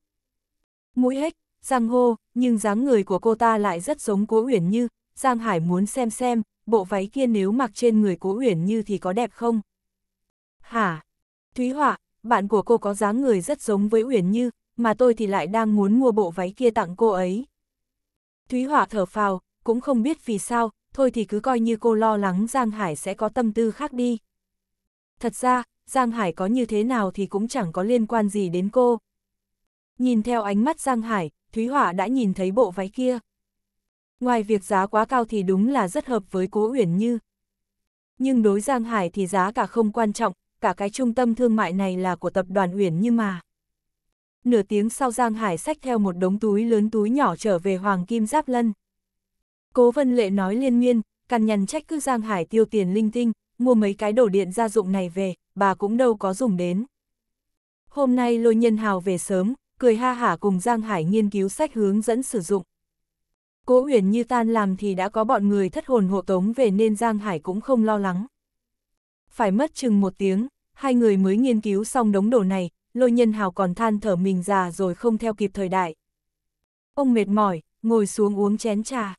Mũi hếch, răng hô, nhưng dáng người của cô ta lại rất giống Cố Uyển Như, Giang Hải muốn xem xem, bộ váy kia nếu mặc trên người Cố Uyển Như thì có đẹp không? Hả? Thúy Họa, bạn của cô có dáng người rất giống với Uyển Như, mà tôi thì lại đang muốn mua bộ váy kia tặng cô ấy. Thúy Họa thở phào, cũng không biết vì sao, thôi thì cứ coi như cô lo lắng Giang Hải sẽ có tâm tư khác đi. Thật ra, Giang Hải có như thế nào thì cũng chẳng có liên quan gì đến cô. Nhìn theo ánh mắt Giang Hải, Thúy Hỏa đã nhìn thấy bộ váy kia. Ngoài việc giá quá cao thì đúng là rất hợp với Cố Uyển Như. Nhưng đối Giang Hải thì giá cả không quan trọng, cả cái trung tâm thương mại này là của tập đoàn Uyển Như mà. Nửa tiếng sau Giang Hải xách theo một đống túi lớn túi nhỏ trở về Hoàng Kim Giáp Lân. Cố Vân Lệ nói liên miên, cằn nhằn trách cứ Giang Hải tiêu tiền linh tinh, mua mấy cái đồ điện gia dụng này về, bà cũng đâu có dùng đến. Hôm nay lôi nhân hào về sớm, cười ha hả cùng Giang Hải nghiên cứu sách hướng dẫn sử dụng. Cố huyền như tan làm thì đã có bọn người thất hồn hộ tống về nên Giang Hải cũng không lo lắng. Phải mất chừng một tiếng, hai người mới nghiên cứu xong đống đồ này, lôi nhân hào còn than thở mình già rồi không theo kịp thời đại. Ông mệt mỏi, ngồi xuống uống chén trà.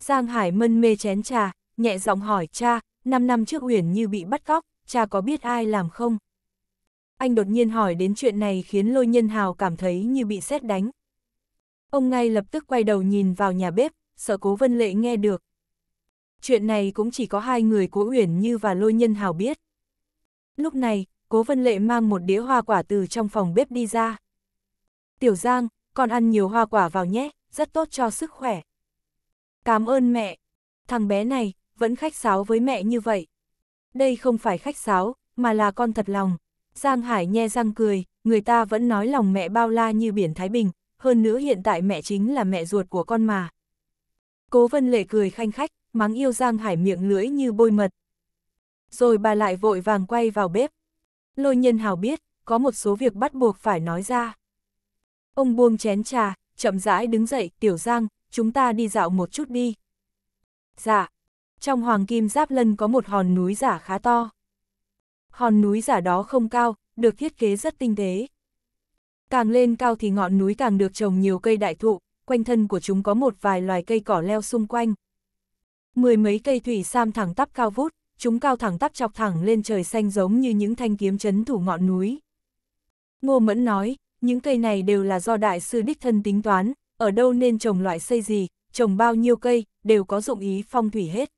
Giang Hải mân mê chén trà, nhẹ giọng hỏi cha, 5 năm trước Uyển Như bị bắt cóc, cha có biết ai làm không? Anh đột nhiên hỏi đến chuyện này khiến lôi nhân hào cảm thấy như bị xét đánh. Ông ngay lập tức quay đầu nhìn vào nhà bếp, sợ cố vân lệ nghe được. Chuyện này cũng chỉ có hai người cố Uyển Như và lôi nhân hào biết. Lúc này, cố vân lệ mang một đĩa hoa quả từ trong phòng bếp đi ra. Tiểu Giang, con ăn nhiều hoa quả vào nhé, rất tốt cho sức khỏe. Cảm ơn mẹ. Thằng bé này, vẫn khách sáo với mẹ như vậy. Đây không phải khách sáo, mà là con thật lòng. Giang Hải nhe răng cười, người ta vẫn nói lòng mẹ bao la như biển Thái Bình, hơn nữa hiện tại mẹ chính là mẹ ruột của con mà. Cố Vân Lệ cười khanh khách, mắng yêu Giang Hải miệng lưỡi như bôi mật. Rồi bà lại vội vàng quay vào bếp. Lôi nhân hào biết, có một số việc bắt buộc phải nói ra. Ông buông chén trà, chậm rãi đứng dậy, tiểu Giang, chúng ta đi dạo một chút đi. Dạ, trong hoàng kim giáp lân có một hòn núi giả khá to. Hòn núi giả đó không cao, được thiết kế rất tinh tế. Càng lên cao thì ngọn núi càng được trồng nhiều cây đại thụ, quanh thân của chúng có một vài loài cây cỏ leo xung quanh. Mười mấy cây thủy sam thẳng tắp cao vút, chúng cao thẳng tắp chọc thẳng lên trời xanh giống như những thanh kiếm chấn thủ ngọn núi. Ngô Mẫn nói, những cây này đều là do đại sư đích thân tính toán, ở đâu nên trồng loại xây gì, trồng bao nhiêu cây, đều có dụng ý phong thủy hết.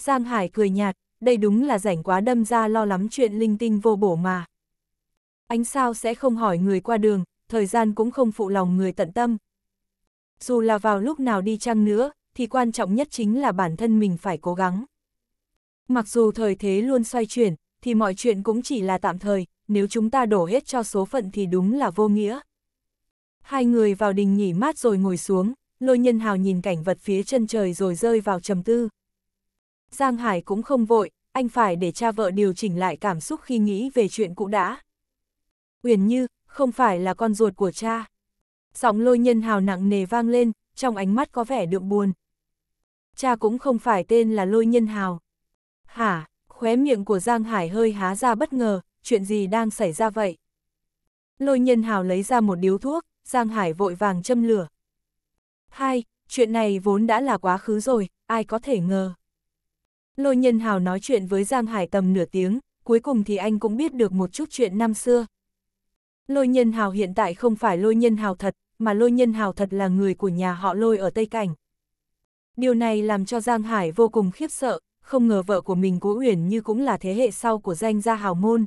Giang Hải cười nhạt, đây đúng là rảnh quá đâm ra lo lắm chuyện linh tinh vô bổ mà. Ánh sao sẽ không hỏi người qua đường, thời gian cũng không phụ lòng người tận tâm. Dù là vào lúc nào đi chăng nữa, thì quan trọng nhất chính là bản thân mình phải cố gắng. Mặc dù thời thế luôn xoay chuyển, thì mọi chuyện cũng chỉ là tạm thời, nếu chúng ta đổ hết cho số phận thì đúng là vô nghĩa. Hai người vào đình nghỉ mát rồi ngồi xuống, lôi nhân hào nhìn cảnh vật phía chân trời rồi rơi vào trầm tư. Giang Hải cũng không vội, anh phải để cha vợ điều chỉnh lại cảm xúc khi nghĩ về chuyện cũ đã. Uyển Như, không phải là con ruột của cha. Sóng lôi nhân hào nặng nề vang lên, trong ánh mắt có vẻ đượm buồn. Cha cũng không phải tên là lôi nhân hào. Hả, khóe miệng của Giang Hải hơi há ra bất ngờ, chuyện gì đang xảy ra vậy? Lôi nhân hào lấy ra một điếu thuốc, Giang Hải vội vàng châm lửa. Hai, chuyện này vốn đã là quá khứ rồi, ai có thể ngờ. Lôi Nhân Hào nói chuyện với Giang Hải tầm nửa tiếng, cuối cùng thì anh cũng biết được một chút chuyện năm xưa. Lôi Nhân Hào hiện tại không phải Lôi Nhân Hào thật, mà Lôi Nhân Hào thật là người của nhà họ Lôi ở Tây Cảnh. Điều này làm cho Giang Hải vô cùng khiếp sợ, không ngờ vợ của mình Cố Uyển như cũng là thế hệ sau của danh gia hào môn.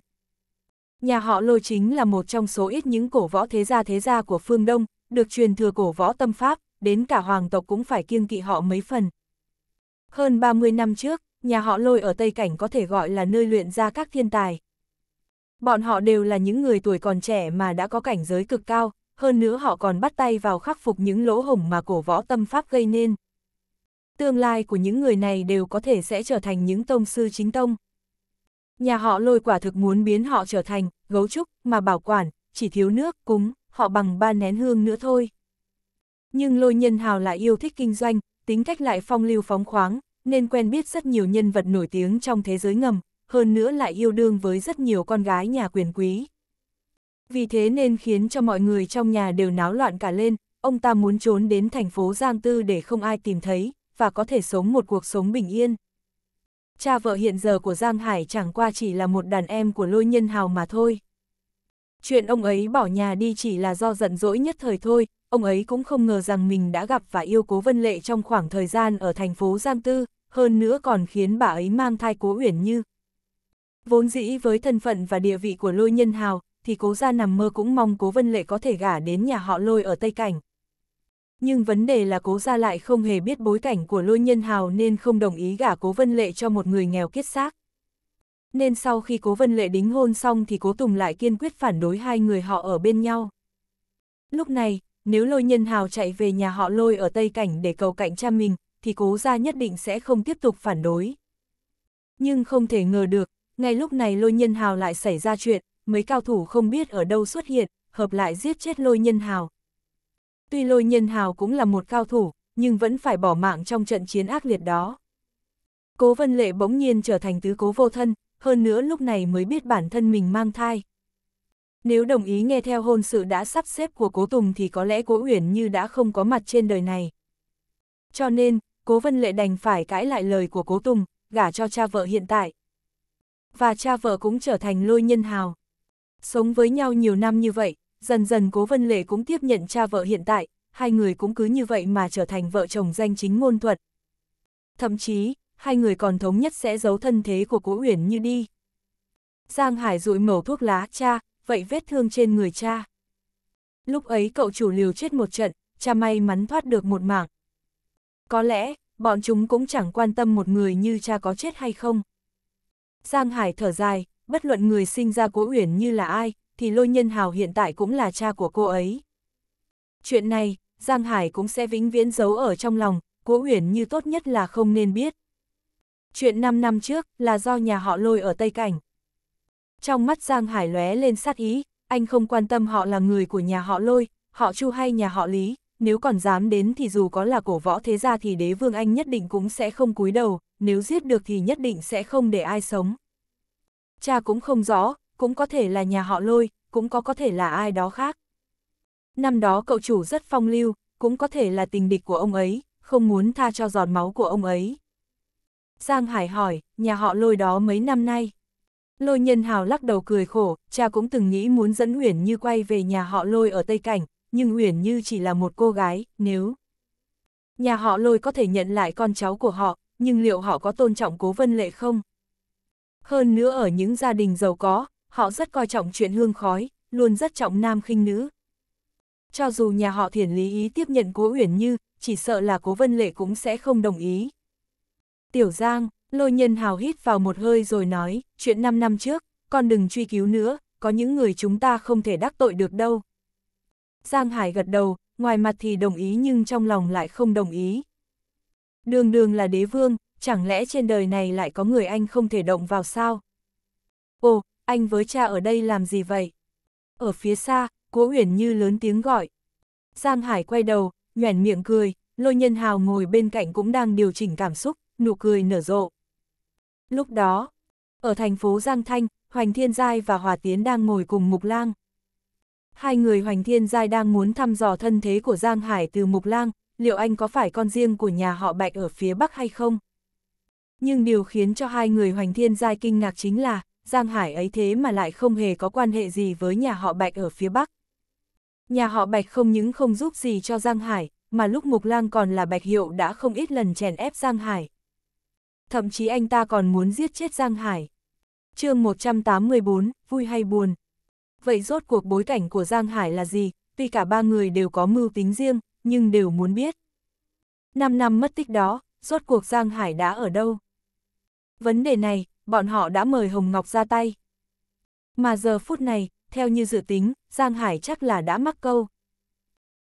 Nhà họ Lôi chính là một trong số ít những cổ võ thế gia thế gia của phương Đông, được truyền thừa cổ võ tâm pháp, đến cả hoàng tộc cũng phải kiêng kỵ họ mấy phần. Hơn 30 năm trước, nhà họ lôi ở Tây Cảnh có thể gọi là nơi luyện ra các thiên tài. Bọn họ đều là những người tuổi còn trẻ mà đã có cảnh giới cực cao, hơn nữa họ còn bắt tay vào khắc phục những lỗ hổng mà cổ võ tâm pháp gây nên. Tương lai của những người này đều có thể sẽ trở thành những tông sư chính tông. Nhà họ lôi quả thực muốn biến họ trở thành, gấu trúc, mà bảo quản, chỉ thiếu nước, cúng, họ bằng ba nén hương nữa thôi. Nhưng lôi nhân hào lại yêu thích kinh doanh, tính cách lại phong lưu phóng khoáng, nên quen biết rất nhiều nhân vật nổi tiếng trong thế giới ngầm, hơn nữa lại yêu đương với rất nhiều con gái nhà quyền quý. Vì thế nên khiến cho mọi người trong nhà đều náo loạn cả lên, ông ta muốn trốn đến thành phố Giang Tư để không ai tìm thấy, và có thể sống một cuộc sống bình yên. Cha vợ hiện giờ của Giang Hải chẳng qua chỉ là một đàn em của lôi nhân hào mà thôi. Chuyện ông ấy bỏ nhà đi chỉ là do giận dỗi nhất thời thôi, ông ấy cũng không ngờ rằng mình đã gặp và yêu cố Vân Lệ trong khoảng thời gian ở thành phố Giang Tư, hơn nữa còn khiến bà ấy mang thai cố Uyển Như. Vốn dĩ với thân phận và địa vị của lôi nhân hào, thì cố gia nằm mơ cũng mong cố Vân Lệ có thể gả đến nhà họ lôi ở Tây Cảnh. Nhưng vấn đề là cố gia lại không hề biết bối cảnh của lôi nhân hào nên không đồng ý gả cố Vân Lệ cho một người nghèo kiết xác. Nên sau khi cố Vân Lệ đính hôn xong thì cố Tùng lại kiên quyết phản đối hai người họ ở bên nhau. Lúc này, nếu lôi nhân hào chạy về nhà họ lôi ở Tây Cảnh để cầu cạnh cha mình, thì cố gia nhất định sẽ không tiếp tục phản đối. Nhưng không thể ngờ được, ngay lúc này lôi nhân hào lại xảy ra chuyện, mấy cao thủ không biết ở đâu xuất hiện, hợp lại giết chết lôi nhân hào. Tuy lôi nhân hào cũng là một cao thủ, nhưng vẫn phải bỏ mạng trong trận chiến ác liệt đó. Cố vân lệ bỗng nhiên trở thành tứ cố vô thân, hơn nữa lúc này mới biết bản thân mình mang thai. Nếu đồng ý nghe theo hôn sự đã sắp xếp của Cố Tùng thì có lẽ Cố Uyển Như đã không có mặt trên đời này. Cho nên, Cố Vân Lệ đành phải cãi lại lời của Cố Tùng, gả cho cha vợ hiện tại. Và cha vợ cũng trở thành lôi nhân hào. Sống với nhau nhiều năm như vậy, dần dần Cố Vân Lệ cũng tiếp nhận cha vợ hiện tại, hai người cũng cứ như vậy mà trở thành vợ chồng danh chính ngôn thuật. Thậm chí, hai người còn thống nhất sẽ giấu thân thế của Cố Uyển Như đi. Giang Hải rụi mẩu thuốc lá, cha, vậy vết thương trên người cha. Lúc ấy cậu chủ liều chết một trận, cha may mắn thoát được một mạng. Có lẽ, bọn chúng cũng chẳng quan tâm một người như cha có chết hay không. Giang Hải thở dài, bất luận người sinh ra cố uyển như là ai, thì lôi nhân hào hiện tại cũng là cha của cô ấy. Chuyện này, Giang Hải cũng sẽ vĩnh viễn giấu ở trong lòng, cố uyển như tốt nhất là không nên biết. Chuyện 5 năm trước là do nhà họ lôi ở Tây Cảnh. Trong mắt Giang Hải lóe lên sát ý, anh không quan tâm họ là người của nhà họ Lôi, họ Chu hay nhà họ Lý, nếu còn dám đến thì dù có là cổ võ thế gia thì đế vương anh nhất định cũng sẽ không cúi đầu, nếu giết được thì nhất định sẽ không để ai sống. Cha cũng không rõ, cũng có thể là nhà họ Lôi, cũng có có thể là ai đó khác. Năm đó cậu chủ rất phong lưu, cũng có thể là tình địch của ông ấy, không muốn tha cho giọt máu của ông ấy. Giang Hải hỏi, nhà họ lôi đó mấy năm nay? Lôi nhân hào lắc đầu cười khổ, cha cũng từng nghĩ muốn dẫn Uyển Như quay về nhà họ lôi ở Tây Cảnh, nhưng Uyển Như chỉ là một cô gái, nếu... Nhà họ lôi có thể nhận lại con cháu của họ, nhưng liệu họ có tôn trọng cố vân lệ không? Hơn nữa ở những gia đình giàu có, họ rất coi trọng chuyện hương khói, luôn rất trọng nam khinh nữ. Cho dù nhà họ thiển lý ý tiếp nhận cố Uyển Như, chỉ sợ là cố vân lệ cũng sẽ không đồng ý. Tiểu Giang, Lôi nhân hào hít vào một hơi rồi nói, chuyện 5 năm trước, con đừng truy cứu nữa, có những người chúng ta không thể đắc tội được đâu. Giang Hải gật đầu, ngoài mặt thì đồng ý nhưng trong lòng lại không đồng ý. Đường đường là đế vương, chẳng lẽ trên đời này lại có người anh không thể động vào sao? Ồ, anh với cha ở đây làm gì vậy? Ở phía xa, Cố Uyển Như lớn tiếng gọi. Giang Hải quay đầu, nhoẻn miệng cười, Lôi Nhân Hào ngồi bên cạnh cũng đang điều chỉnh cảm xúc, nụ cười nở rộ. Lúc đó, ở thành phố Giang Thanh, Hoành Thiên Giai và Hòa Tiến đang ngồi cùng Mục Lang. Hai người Hoành Thiên Giai đang muốn thăm dò thân thế của Giang Hải từ Mục Lang, liệu anh có phải con riêng của nhà họ Bạch ở phía Bắc hay không? Nhưng điều khiến cho hai người Hoành Thiên Giai kinh ngạc chính là, Giang Hải ấy thế mà lại không hề có quan hệ gì với nhà họ Bạch ở phía Bắc. Nhà họ Bạch không những không giúp gì cho Giang Hải, mà lúc Mục Lang còn là Bạch Hiệu đã không ít lần chèn ép Giang Hải thậm chí anh ta còn muốn giết chết Giang Hải. chương 184, vui hay buồn. Vậy rốt cuộc bối cảnh của Giang Hải là gì? Tuy cả ba người đều có mưu tính riêng, nhưng đều muốn biết. Năm năm mất tích đó, rốt cuộc Giang Hải đã ở đâu? Vấn đề này, bọn họ đã mời Hồng Ngọc ra tay. Mà giờ phút này, theo như dự tính, Giang Hải chắc là đã mắc câu.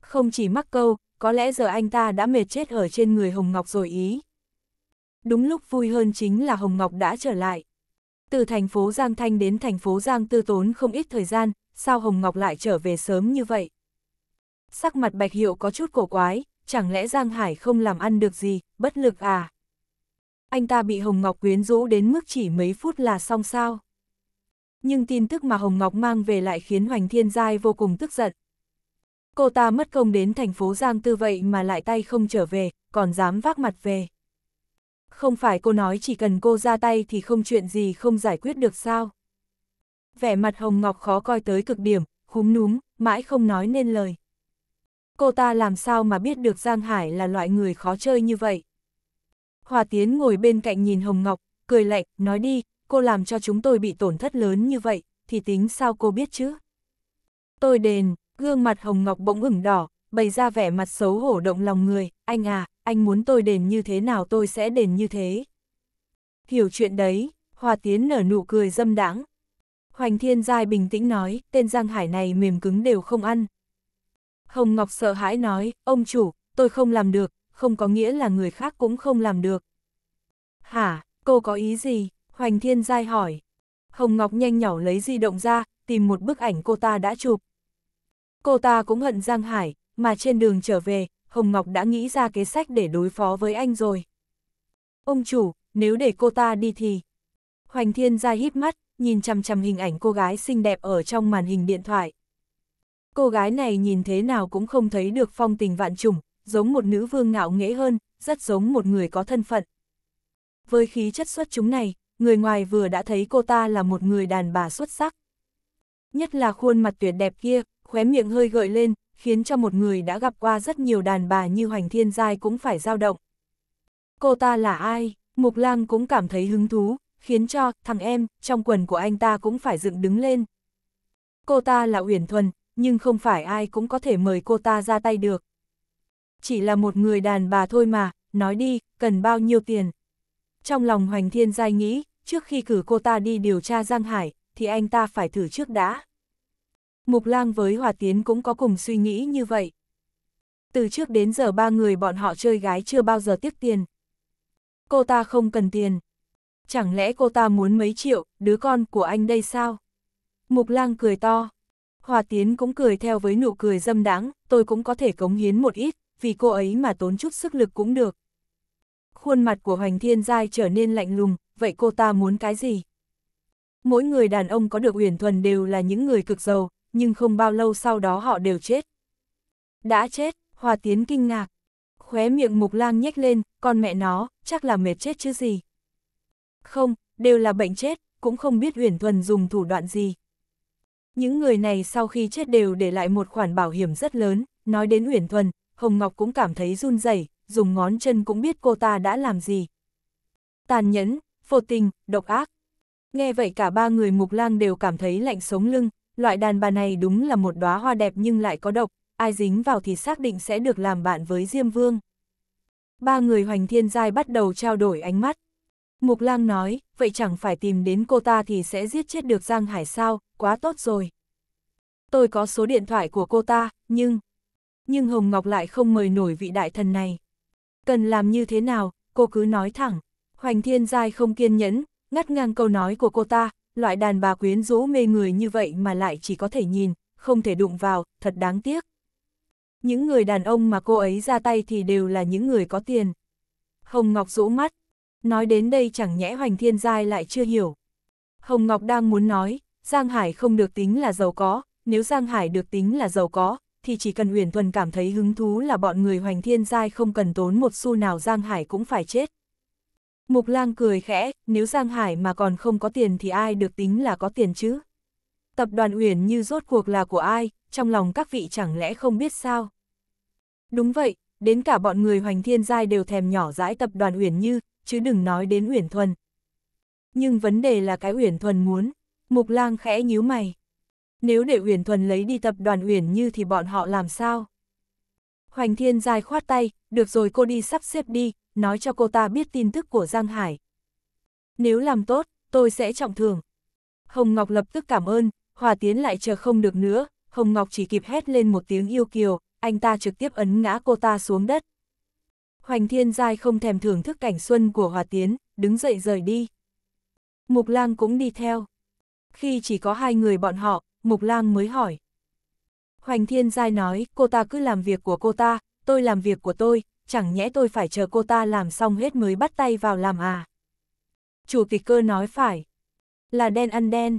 Không chỉ mắc câu, có lẽ giờ anh ta đã mệt chết ở trên người Hồng Ngọc rồi ý, đúng lúc vui hơn chính là Hồng Ngọc đã trở lại. Từ thành phố Giang Thanh đến thành phố Giang Tư tốn không ít thời gian, sao Hồng Ngọc lại trở về sớm như vậy? Sắc mặt Bạch Hiệu có chút cổ quái, chẳng lẽ Giang Hải không làm ăn được gì, bất lực à? Anh ta bị Hồng Ngọc quyến rũ đến mức chỉ mấy phút là xong sao? Nhưng tin tức mà Hồng Ngọc mang về lại khiến Hoành Thiên Giai vô cùng tức giận. Cô ta mất công đến thành phố Giang Tư vậy mà lại tay không trở về, còn dám vác mặt về không phải cô nói chỉ cần cô ra tay thì không chuyện gì không giải quyết được sao. Vẻ mặt Hồng Ngọc khó coi tới cực điểm, khúm núm, mãi không nói nên lời. Cô ta làm sao mà biết được Giang Hải là loại người khó chơi như vậy? Hòa Tiến ngồi bên cạnh nhìn Hồng Ngọc, cười lạnh, nói đi, cô làm cho chúng tôi bị tổn thất lớn như vậy, thì tính sao cô biết chứ? Tôi đền, gương mặt Hồng Ngọc bỗng ửng đỏ, bày ra vẻ mặt xấu hổ động lòng người, anh à, anh muốn tôi đền như thế nào tôi sẽ đền như thế. Hiểu chuyện đấy, Hòa Tiến nở nụ cười dâm đãng. Hoành Thiên Giai bình tĩnh nói, tên Giang Hải này mềm cứng đều không ăn. Hồng Ngọc sợ hãi nói, ông chủ, tôi không làm được, không có nghĩa là người khác cũng không làm được. Hả, cô có ý gì? Hoành Thiên Giai hỏi. Hồng Ngọc nhanh nhỏ lấy di động ra, tìm một bức ảnh cô ta đã chụp. Cô ta cũng hận Giang Hải, mà trên đường trở về, Hồng Ngọc đã nghĩ ra kế sách để đối phó với anh rồi. Ông chủ, nếu để cô ta đi thì... Hoành Thiên ra híp mắt, nhìn chằm chằm hình ảnh cô gái xinh đẹp ở trong màn hình điện thoại. Cô gái này nhìn thế nào cũng không thấy được phong tình vạn trùng, giống một nữ vương ngạo nghễ hơn, rất giống một người có thân phận. Với khí chất xuất chúng này, người ngoài vừa đã thấy cô ta là một người đàn bà xuất sắc. Nhất là khuôn mặt tuyệt đẹp kia, khóe miệng hơi gợi lên, khiến cho một người đã gặp qua rất nhiều đàn bà như Hoành Thiên Giai cũng phải dao động. Cô ta là ai? Mục lang cũng cảm thấy hứng thú, khiến cho thằng em trong quần của anh ta cũng phải dựng đứng lên. Cô ta là Uyển Thuần, nhưng không phải ai cũng có thể mời cô ta ra tay được. Chỉ là một người đàn bà thôi mà, nói đi, cần bao nhiêu tiền. Trong lòng Hoành Thiên Giai nghĩ, trước khi cử cô ta đi điều tra Giang Hải, thì anh ta phải thử trước đã. Mục Lang với Hòa Tiến cũng có cùng suy nghĩ như vậy. Từ trước đến giờ ba người bọn họ chơi gái chưa bao giờ tiếc tiền. Cô ta không cần tiền. Chẳng lẽ cô ta muốn mấy triệu, đứa con của anh đây sao? Mục Lang cười to. Hòa Tiến cũng cười theo với nụ cười dâm đáng, tôi cũng có thể cống hiến một ít, vì cô ấy mà tốn chút sức lực cũng được. Khuôn mặt của Hoành Thiên Giai trở nên lạnh lùng, vậy cô ta muốn cái gì? Mỗi người đàn ông có được uyển thuần đều là những người cực giàu, nhưng không bao lâu sau đó họ đều chết. Đã chết, Hòa Tiến kinh ngạc. Khóe miệng Mục Lang nhếch lên, con mẹ nó, chắc là mệt chết chứ gì. Không, đều là bệnh chết, cũng không biết Huyền Thuần dùng thủ đoạn gì. Những người này sau khi chết đều để lại một khoản bảo hiểm rất lớn, nói đến Uyển Thuần, Hồng Ngọc cũng cảm thấy run rẩy, dùng ngón chân cũng biết cô ta đã làm gì. Tàn nhẫn, vô tình, độc ác. Nghe vậy cả ba người Mục Lang đều cảm thấy lạnh sống lưng, loại đàn bà này đúng là một đóa hoa đẹp nhưng lại có độc, ai dính vào thì xác định sẽ được làm bạn với Diêm Vương. Ba người Hoành Thiên Giai bắt đầu trao đổi ánh mắt. Mục lang nói, vậy chẳng phải tìm đến cô ta thì sẽ giết chết được Giang Hải sao, quá tốt rồi. Tôi có số điện thoại của cô ta, nhưng... Nhưng Hồng Ngọc lại không mời nổi vị đại thần này. Cần làm như thế nào, cô cứ nói thẳng. Hoành Thiên Giai không kiên nhẫn, ngắt ngang câu nói của cô ta, loại đàn bà quyến rũ mê người như vậy mà lại chỉ có thể nhìn, không thể đụng vào, thật đáng tiếc. Những người đàn ông mà cô ấy ra tay thì đều là những người có tiền. Hồng Ngọc rũ mắt, nói đến đây chẳng nhẽ Hoành Thiên Giai lại chưa hiểu. Hồng Ngọc đang muốn nói, Giang Hải không được tính là giàu có, nếu Giang Hải được tính là giàu có, thì chỉ cần Huyền Thuần cảm thấy hứng thú là bọn người Hoành Thiên Giai không cần tốn một xu nào Giang Hải cũng phải chết, Mục lang cười khẽ, nếu Giang Hải mà còn không có tiền thì ai được tính là có tiền chứ? Tập đoàn Uyển như rốt cuộc là của ai, trong lòng các vị chẳng lẽ không biết sao? Đúng vậy, đến cả bọn người Hoành Thiên Giai đều thèm nhỏ dãi tập đoàn Uyển như, chứ đừng nói đến Uyển Thuần. Nhưng vấn đề là cái Uyển Thuần muốn, Mục lang khẽ nhíu mày. Nếu để Uyển Thuần lấy đi tập đoàn Uyển như thì bọn họ làm sao? Hoành Thiên Giai khoát tay, được rồi cô đi sắp xếp đi, nói cho cô ta biết tin tức của Giang Hải. Nếu làm tốt, tôi sẽ trọng thưởng. Hồng Ngọc lập tức cảm ơn, Hòa Tiến lại chờ không được nữa, Hồng Ngọc chỉ kịp hét lên một tiếng yêu kiều, anh ta trực tiếp ấn ngã cô ta xuống đất. Hoành Thiên Giai không thèm thưởng thức cảnh xuân của Hòa Tiến, đứng dậy rời đi. Mục Lang cũng đi theo. Khi chỉ có hai người bọn họ, Mục Lang mới hỏi. Hoành Thiên Giai nói, cô ta cứ làm việc của cô ta, tôi làm việc của tôi, chẳng nhẽ tôi phải chờ cô ta làm xong hết mới bắt tay vào làm à? Chủ tịch cơ nói phải. Là đen ăn đen.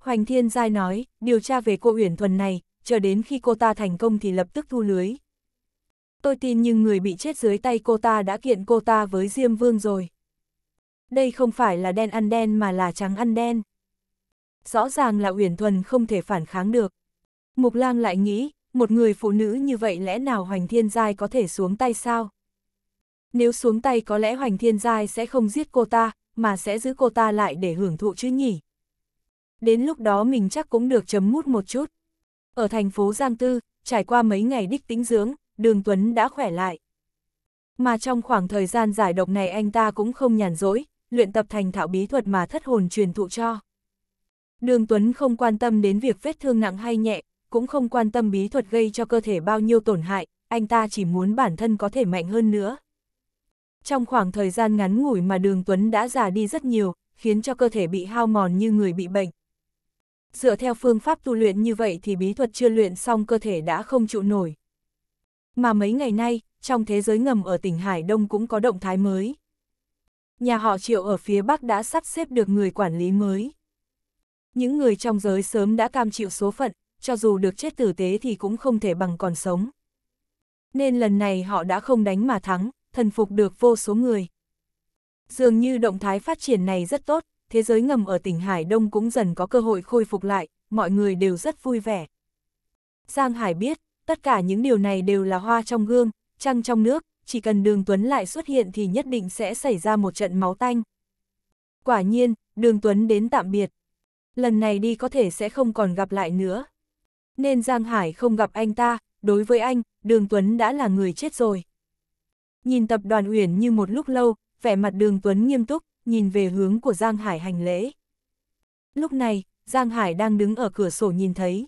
Hoành Thiên Giai nói, điều tra về cô Uyển Thuần này, chờ đến khi cô ta thành công thì lập tức thu lưới. Tôi tin nhưng người bị chết dưới tay cô ta đã kiện cô ta với Diêm Vương rồi. Đây không phải là đen ăn đen mà là trắng ăn đen. Rõ ràng là Uyển Thuần không thể phản kháng được. Mục Lang lại nghĩ, một người phụ nữ như vậy lẽ nào Hoành Thiên Giai có thể xuống tay sao? Nếu xuống tay có lẽ Hoành Thiên Giai sẽ không giết cô ta, mà sẽ giữ cô ta lại để hưởng thụ chứ nhỉ? Đến lúc đó mình chắc cũng được chấm mút một chút. Ở thành phố Giang Tư, trải qua mấy ngày đích tĩnh dưỡng, Đường Tuấn đã khỏe lại. Mà trong khoảng thời gian giải độc này anh ta cũng không nhàn rỗi, luyện tập thành thạo bí thuật mà thất hồn truyền thụ cho. Đường Tuấn không quan tâm đến việc vết thương nặng hay nhẹ, cũng không quan tâm bí thuật gây cho cơ thể bao nhiêu tổn hại, anh ta chỉ muốn bản thân có thể mạnh hơn nữa. Trong khoảng thời gian ngắn ngủi mà Đường Tuấn đã già đi rất nhiều, khiến cho cơ thể bị hao mòn như người bị bệnh. Dựa theo phương pháp tu luyện như vậy thì bí thuật chưa luyện xong cơ thể đã không trụ nổi. Mà mấy ngày nay, trong thế giới ngầm ở tỉnh Hải Đông cũng có động thái mới. Nhà họ Triệu ở phía Bắc đã sắp xếp được người quản lý mới. Những người trong giới sớm đã cam chịu số phận, cho dù được chết tử tế thì cũng không thể bằng còn sống. Nên lần này họ đã không đánh mà thắng, thần phục được vô số người. Dường như động thái phát triển này rất tốt, thế giới ngầm ở tỉnh Hải Đông cũng dần có cơ hội khôi phục lại, mọi người đều rất vui vẻ. Giang Hải biết, tất cả những điều này đều là hoa trong gương, trăng trong nước, chỉ cần đường Tuấn lại xuất hiện thì nhất định sẽ xảy ra một trận máu tanh. Quả nhiên, đường Tuấn đến tạm biệt. Lần này đi có thể sẽ không còn gặp lại nữa nên Giang Hải không gặp anh ta, đối với anh, Đường Tuấn đã là người chết rồi. Nhìn tập đoàn Uyển như một lúc lâu, vẻ mặt Đường Tuấn nghiêm túc, nhìn về hướng của Giang Hải hành lễ. Lúc này, Giang Hải đang đứng ở cửa sổ nhìn thấy.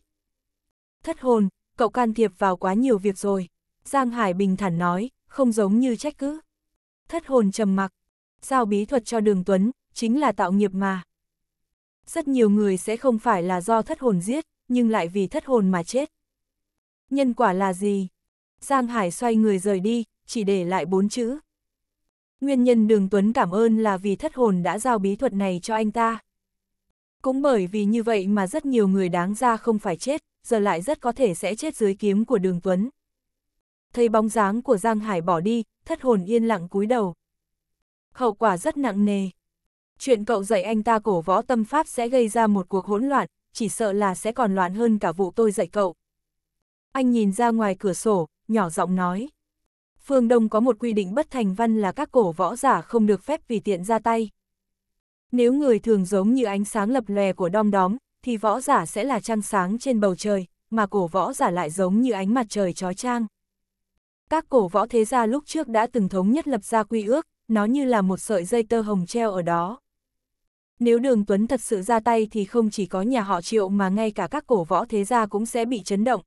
Thất hồn, cậu can thiệp vào quá nhiều việc rồi. Giang Hải bình thản nói, không giống như trách cứ. Thất hồn trầm mặc, giao bí thuật cho Đường Tuấn, chính là tạo nghiệp mà. Rất nhiều người sẽ không phải là do thất hồn giết, nhưng lại vì thất hồn mà chết. Nhân quả là gì? Giang Hải xoay người rời đi, chỉ để lại bốn chữ. Nguyên nhân Đường Tuấn cảm ơn là vì thất hồn đã giao bí thuật này cho anh ta. Cũng bởi vì như vậy mà rất nhiều người đáng ra không phải chết, giờ lại rất có thể sẽ chết dưới kiếm của Đường Tuấn. Thấy bóng dáng của Giang Hải bỏ đi, thất hồn yên lặng cúi đầu. Hậu quả rất nặng nề. Chuyện cậu dạy anh ta cổ võ tâm pháp sẽ gây ra một cuộc hỗn loạn, chỉ sợ là sẽ còn loạn hơn cả vụ tôi dạy cậu. Anh nhìn ra ngoài cửa sổ, nhỏ giọng nói. Phương Đông có một quy định bất thành văn là các cổ võ giả không được phép vì tiện ra tay. Nếu người thường giống như ánh sáng lập lòe của đom đóm, thì võ giả sẽ là trăng sáng trên bầu trời, mà cổ võ giả lại giống như ánh mặt trời trói trang. Các cổ võ thế gia lúc trước đã từng thống nhất lập ra quy ước, nó như là một sợi dây tơ hồng treo ở đó. Nếu đường Tuấn thật sự ra tay thì không chỉ có nhà họ triệu mà ngay cả các cổ võ thế gia cũng sẽ bị chấn động.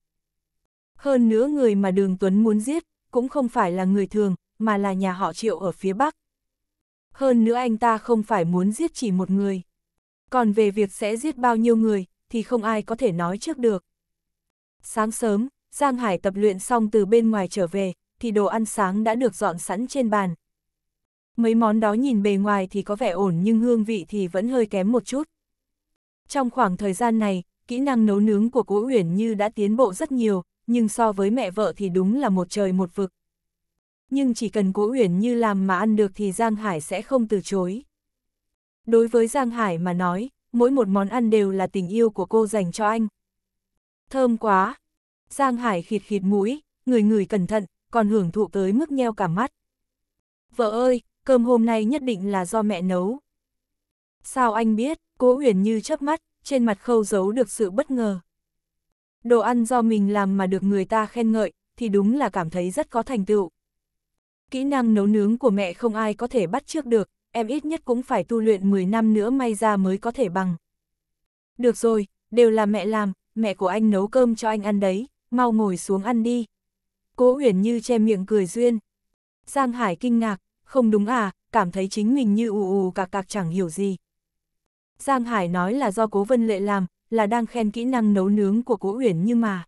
Hơn nữa người mà đường Tuấn muốn giết, cũng không phải là người thường, mà là nhà họ triệu ở phía Bắc. Hơn nữa anh ta không phải muốn giết chỉ một người. Còn về việc sẽ giết bao nhiêu người, thì không ai có thể nói trước được. Sáng sớm, Giang Hải tập luyện xong từ bên ngoài trở về, thì đồ ăn sáng đã được dọn sẵn trên bàn, mấy món đó nhìn bề ngoài thì có vẻ ổn nhưng hương vị thì vẫn hơi kém một chút. Trong khoảng thời gian này, kỹ năng nấu nướng của Cố Uyển Như đã tiến bộ rất nhiều, nhưng so với mẹ vợ thì đúng là một trời một vực. Nhưng chỉ cần Cố Uyển Như làm mà ăn được thì Giang Hải sẽ không từ chối. Đối với Giang Hải mà nói, mỗi một món ăn đều là tình yêu của cô dành cho anh. Thơm quá! Giang Hải khịt khịt mũi, người người cẩn thận, còn hưởng thụ tới mức nheo cả mắt. Vợ ơi, cơm hôm nay nhất định là do mẹ nấu. Sao anh biết, cố huyền như chớp mắt, trên mặt khâu giấu được sự bất ngờ. Đồ ăn do mình làm mà được người ta khen ngợi, thì đúng là cảm thấy rất có thành tựu. Kỹ năng nấu nướng của mẹ không ai có thể bắt trước được, em ít nhất cũng phải tu luyện 10 năm nữa may ra mới có thể bằng. Được rồi, đều là mẹ làm, mẹ của anh nấu cơm cho anh ăn đấy, mau ngồi xuống ăn đi. Cố Uyển Như che miệng cười duyên. Giang Hải kinh ngạc, không đúng à, cảm thấy chính mình như ù ù cạc cạc chẳng hiểu gì. Giang Hải nói là do Cố Vân Lệ làm, là đang khen kỹ năng nấu nướng của Cố Uyển Như mà.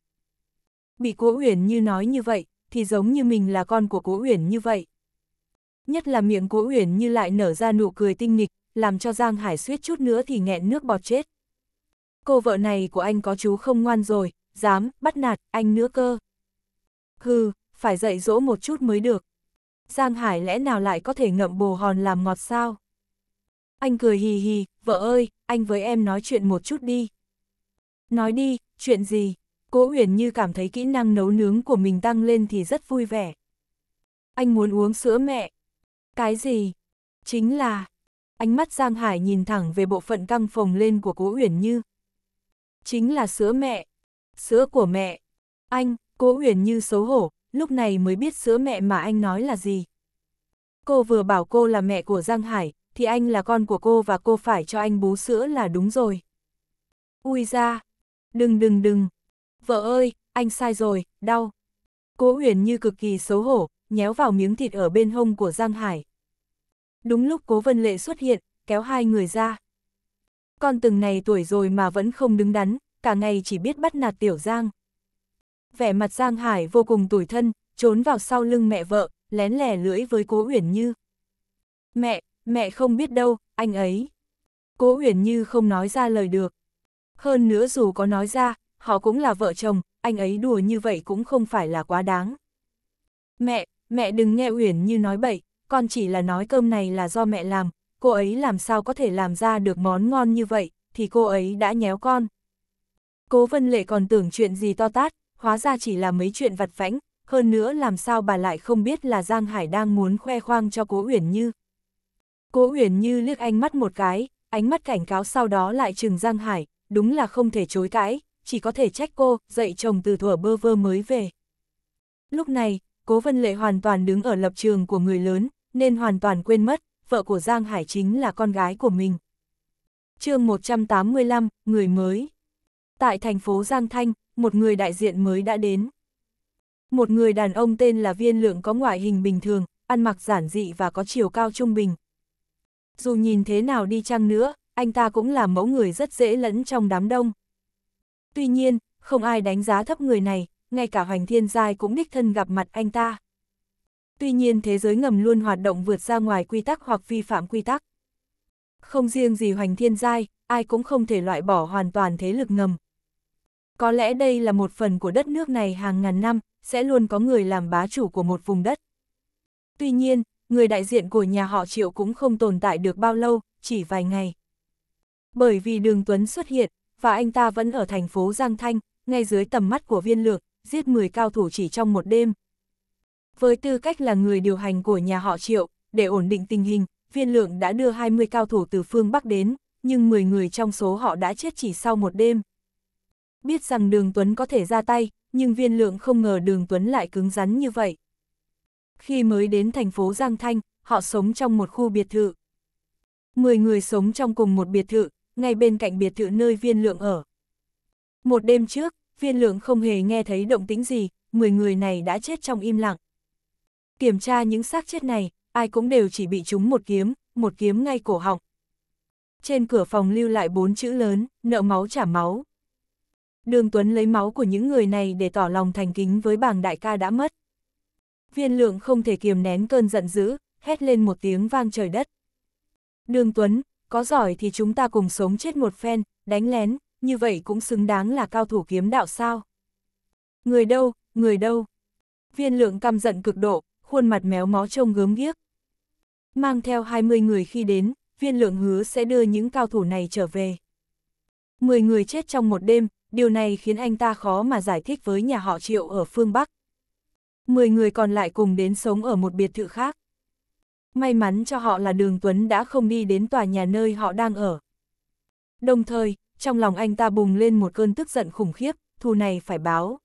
Bị Cố Uyển Như nói như vậy, thì giống như mình là con của Cố Uyển Như vậy. Nhất là miệng Cố Uyển Như lại nở ra nụ cười tinh nghịch, làm cho Giang Hải suýt chút nữa thì nghẹn nước bọt chết. Cô vợ này của anh có chú không ngoan rồi, dám, bắt nạt, anh nữa cơ. Hừ, phải dạy dỗ một chút mới được. Giang Hải lẽ nào lại có thể ngậm bồ hòn làm ngọt sao? Anh cười hì hì, vợ ơi, anh với em nói chuyện một chút đi. Nói đi, chuyện gì? Cố Uyển như cảm thấy kỹ năng nấu nướng của mình tăng lên thì rất vui vẻ. Anh muốn uống sữa mẹ. Cái gì? Chính là... Ánh mắt Giang Hải nhìn thẳng về bộ phận căng phồng lên của Cố Uyển Như. Chính là sữa mẹ. Sữa của mẹ. Anh, Cố Uyển Như xấu hổ, lúc này mới biết sữa mẹ mà anh nói là gì. Cô vừa bảo cô là mẹ của Giang Hải, thì anh là con của cô và cô phải cho anh bú sữa là đúng rồi. Ui ra! Đừng đừng đừng! Vợ ơi, anh sai rồi, đau! Cố huyền như cực kỳ xấu hổ, nhéo vào miếng thịt ở bên hông của Giang Hải. Đúng lúc Cố Vân Lệ xuất hiện, kéo hai người ra. Con từng này tuổi rồi mà vẫn không đứng đắn, cả ngày chỉ biết bắt nạt tiểu Giang, vẻ mặt Giang Hải vô cùng tủi thân, trốn vào sau lưng mẹ vợ, lén lẻ lưỡi với Cố Uyển Như. Mẹ, mẹ không biết đâu, anh ấy. Cố Uyển Như không nói ra lời được. Hơn nữa dù có nói ra, họ cũng là vợ chồng, anh ấy đùa như vậy cũng không phải là quá đáng. Mẹ, mẹ đừng nghe Uyển Như nói bậy, con chỉ là nói cơm này là do mẹ làm, cô ấy làm sao có thể làm ra được món ngon như vậy, thì cô ấy đã nhéo con. Cố Vân Lệ còn tưởng chuyện gì to tát, hóa ra chỉ là mấy chuyện vặt vãnh, hơn nữa làm sao bà lại không biết là Giang Hải đang muốn khoe khoang cho Cố Uyển Như. Cố Uyển Như liếc ánh mắt một cái, ánh mắt cảnh cáo sau đó lại trừng Giang Hải, đúng là không thể chối cãi, chỉ có thể trách cô, dạy chồng từ thuở bơ vơ mới về. Lúc này, Cố Vân Lệ hoàn toàn đứng ở lập trường của người lớn, nên hoàn toàn quên mất, vợ của Giang Hải chính là con gái của mình. chương 185, Người mới Tại thành phố Giang Thanh, một người đại diện mới đã đến. Một người đàn ông tên là Viên Lượng có ngoại hình bình thường, ăn mặc giản dị và có chiều cao trung bình. Dù nhìn thế nào đi chăng nữa, anh ta cũng là mẫu người rất dễ lẫn trong đám đông. Tuy nhiên, không ai đánh giá thấp người này, ngay cả Hoành Thiên Giai cũng đích thân gặp mặt anh ta. Tuy nhiên thế giới ngầm luôn hoạt động vượt ra ngoài quy tắc hoặc vi phạm quy tắc. Không riêng gì Hoành Thiên Giai, ai cũng không thể loại bỏ hoàn toàn thế lực ngầm, có lẽ đây là một phần của đất nước này hàng ngàn năm, sẽ luôn có người làm bá chủ của một vùng đất. Tuy nhiên, người đại diện của nhà họ Triệu cũng không tồn tại được bao lâu, chỉ vài ngày. Bởi vì Đường Tuấn xuất hiện, và anh ta vẫn ở thành phố Giang Thanh, ngay dưới tầm mắt của viên lược, giết 10 cao thủ chỉ trong một đêm. Với tư cách là người điều hành của nhà họ Triệu, để ổn định tình hình, viên lượng đã đưa 20 cao thủ từ phương Bắc đến, nhưng 10 người trong số họ đã chết chỉ sau một đêm. Biết rằng đường Tuấn có thể ra tay, nhưng viên lượng không ngờ đường Tuấn lại cứng rắn như vậy. Khi mới đến thành phố Giang Thanh, họ sống trong một khu biệt thự. Mười người sống trong cùng một biệt thự, ngay bên cạnh biệt thự nơi viên lượng ở. Một đêm trước, viên lượng không hề nghe thấy động tĩnh gì, mười người này đã chết trong im lặng. Kiểm tra những xác chết này, ai cũng đều chỉ bị trúng một kiếm, một kiếm ngay cổ họng. Trên cửa phòng lưu lại bốn chữ lớn, nợ máu trả máu. Đường Tuấn lấy máu của những người này để tỏ lòng thành kính với bàng đại ca đã mất. Viên lượng không thể kiềm nén cơn giận dữ, hét lên một tiếng vang trời đất. Đường Tuấn, có giỏi thì chúng ta cùng sống chết một phen, đánh lén, như vậy cũng xứng đáng là cao thủ kiếm đạo sao. Người đâu, người đâu. Viên lượng căm giận cực độ, khuôn mặt méo mó trông gớm ghiếc. Mang theo 20 người khi đến, viên lượng hứa sẽ đưa những cao thủ này trở về. 10 người chết trong một đêm, điều này khiến anh ta khó mà giải thích với nhà họ Triệu ở phương Bắc. Mười người còn lại cùng đến sống ở một biệt thự khác. May mắn cho họ là Đường Tuấn đã không đi đến tòa nhà nơi họ đang ở. Đồng thời, trong lòng anh ta bùng lên một cơn tức giận khủng khiếp, thù này phải báo.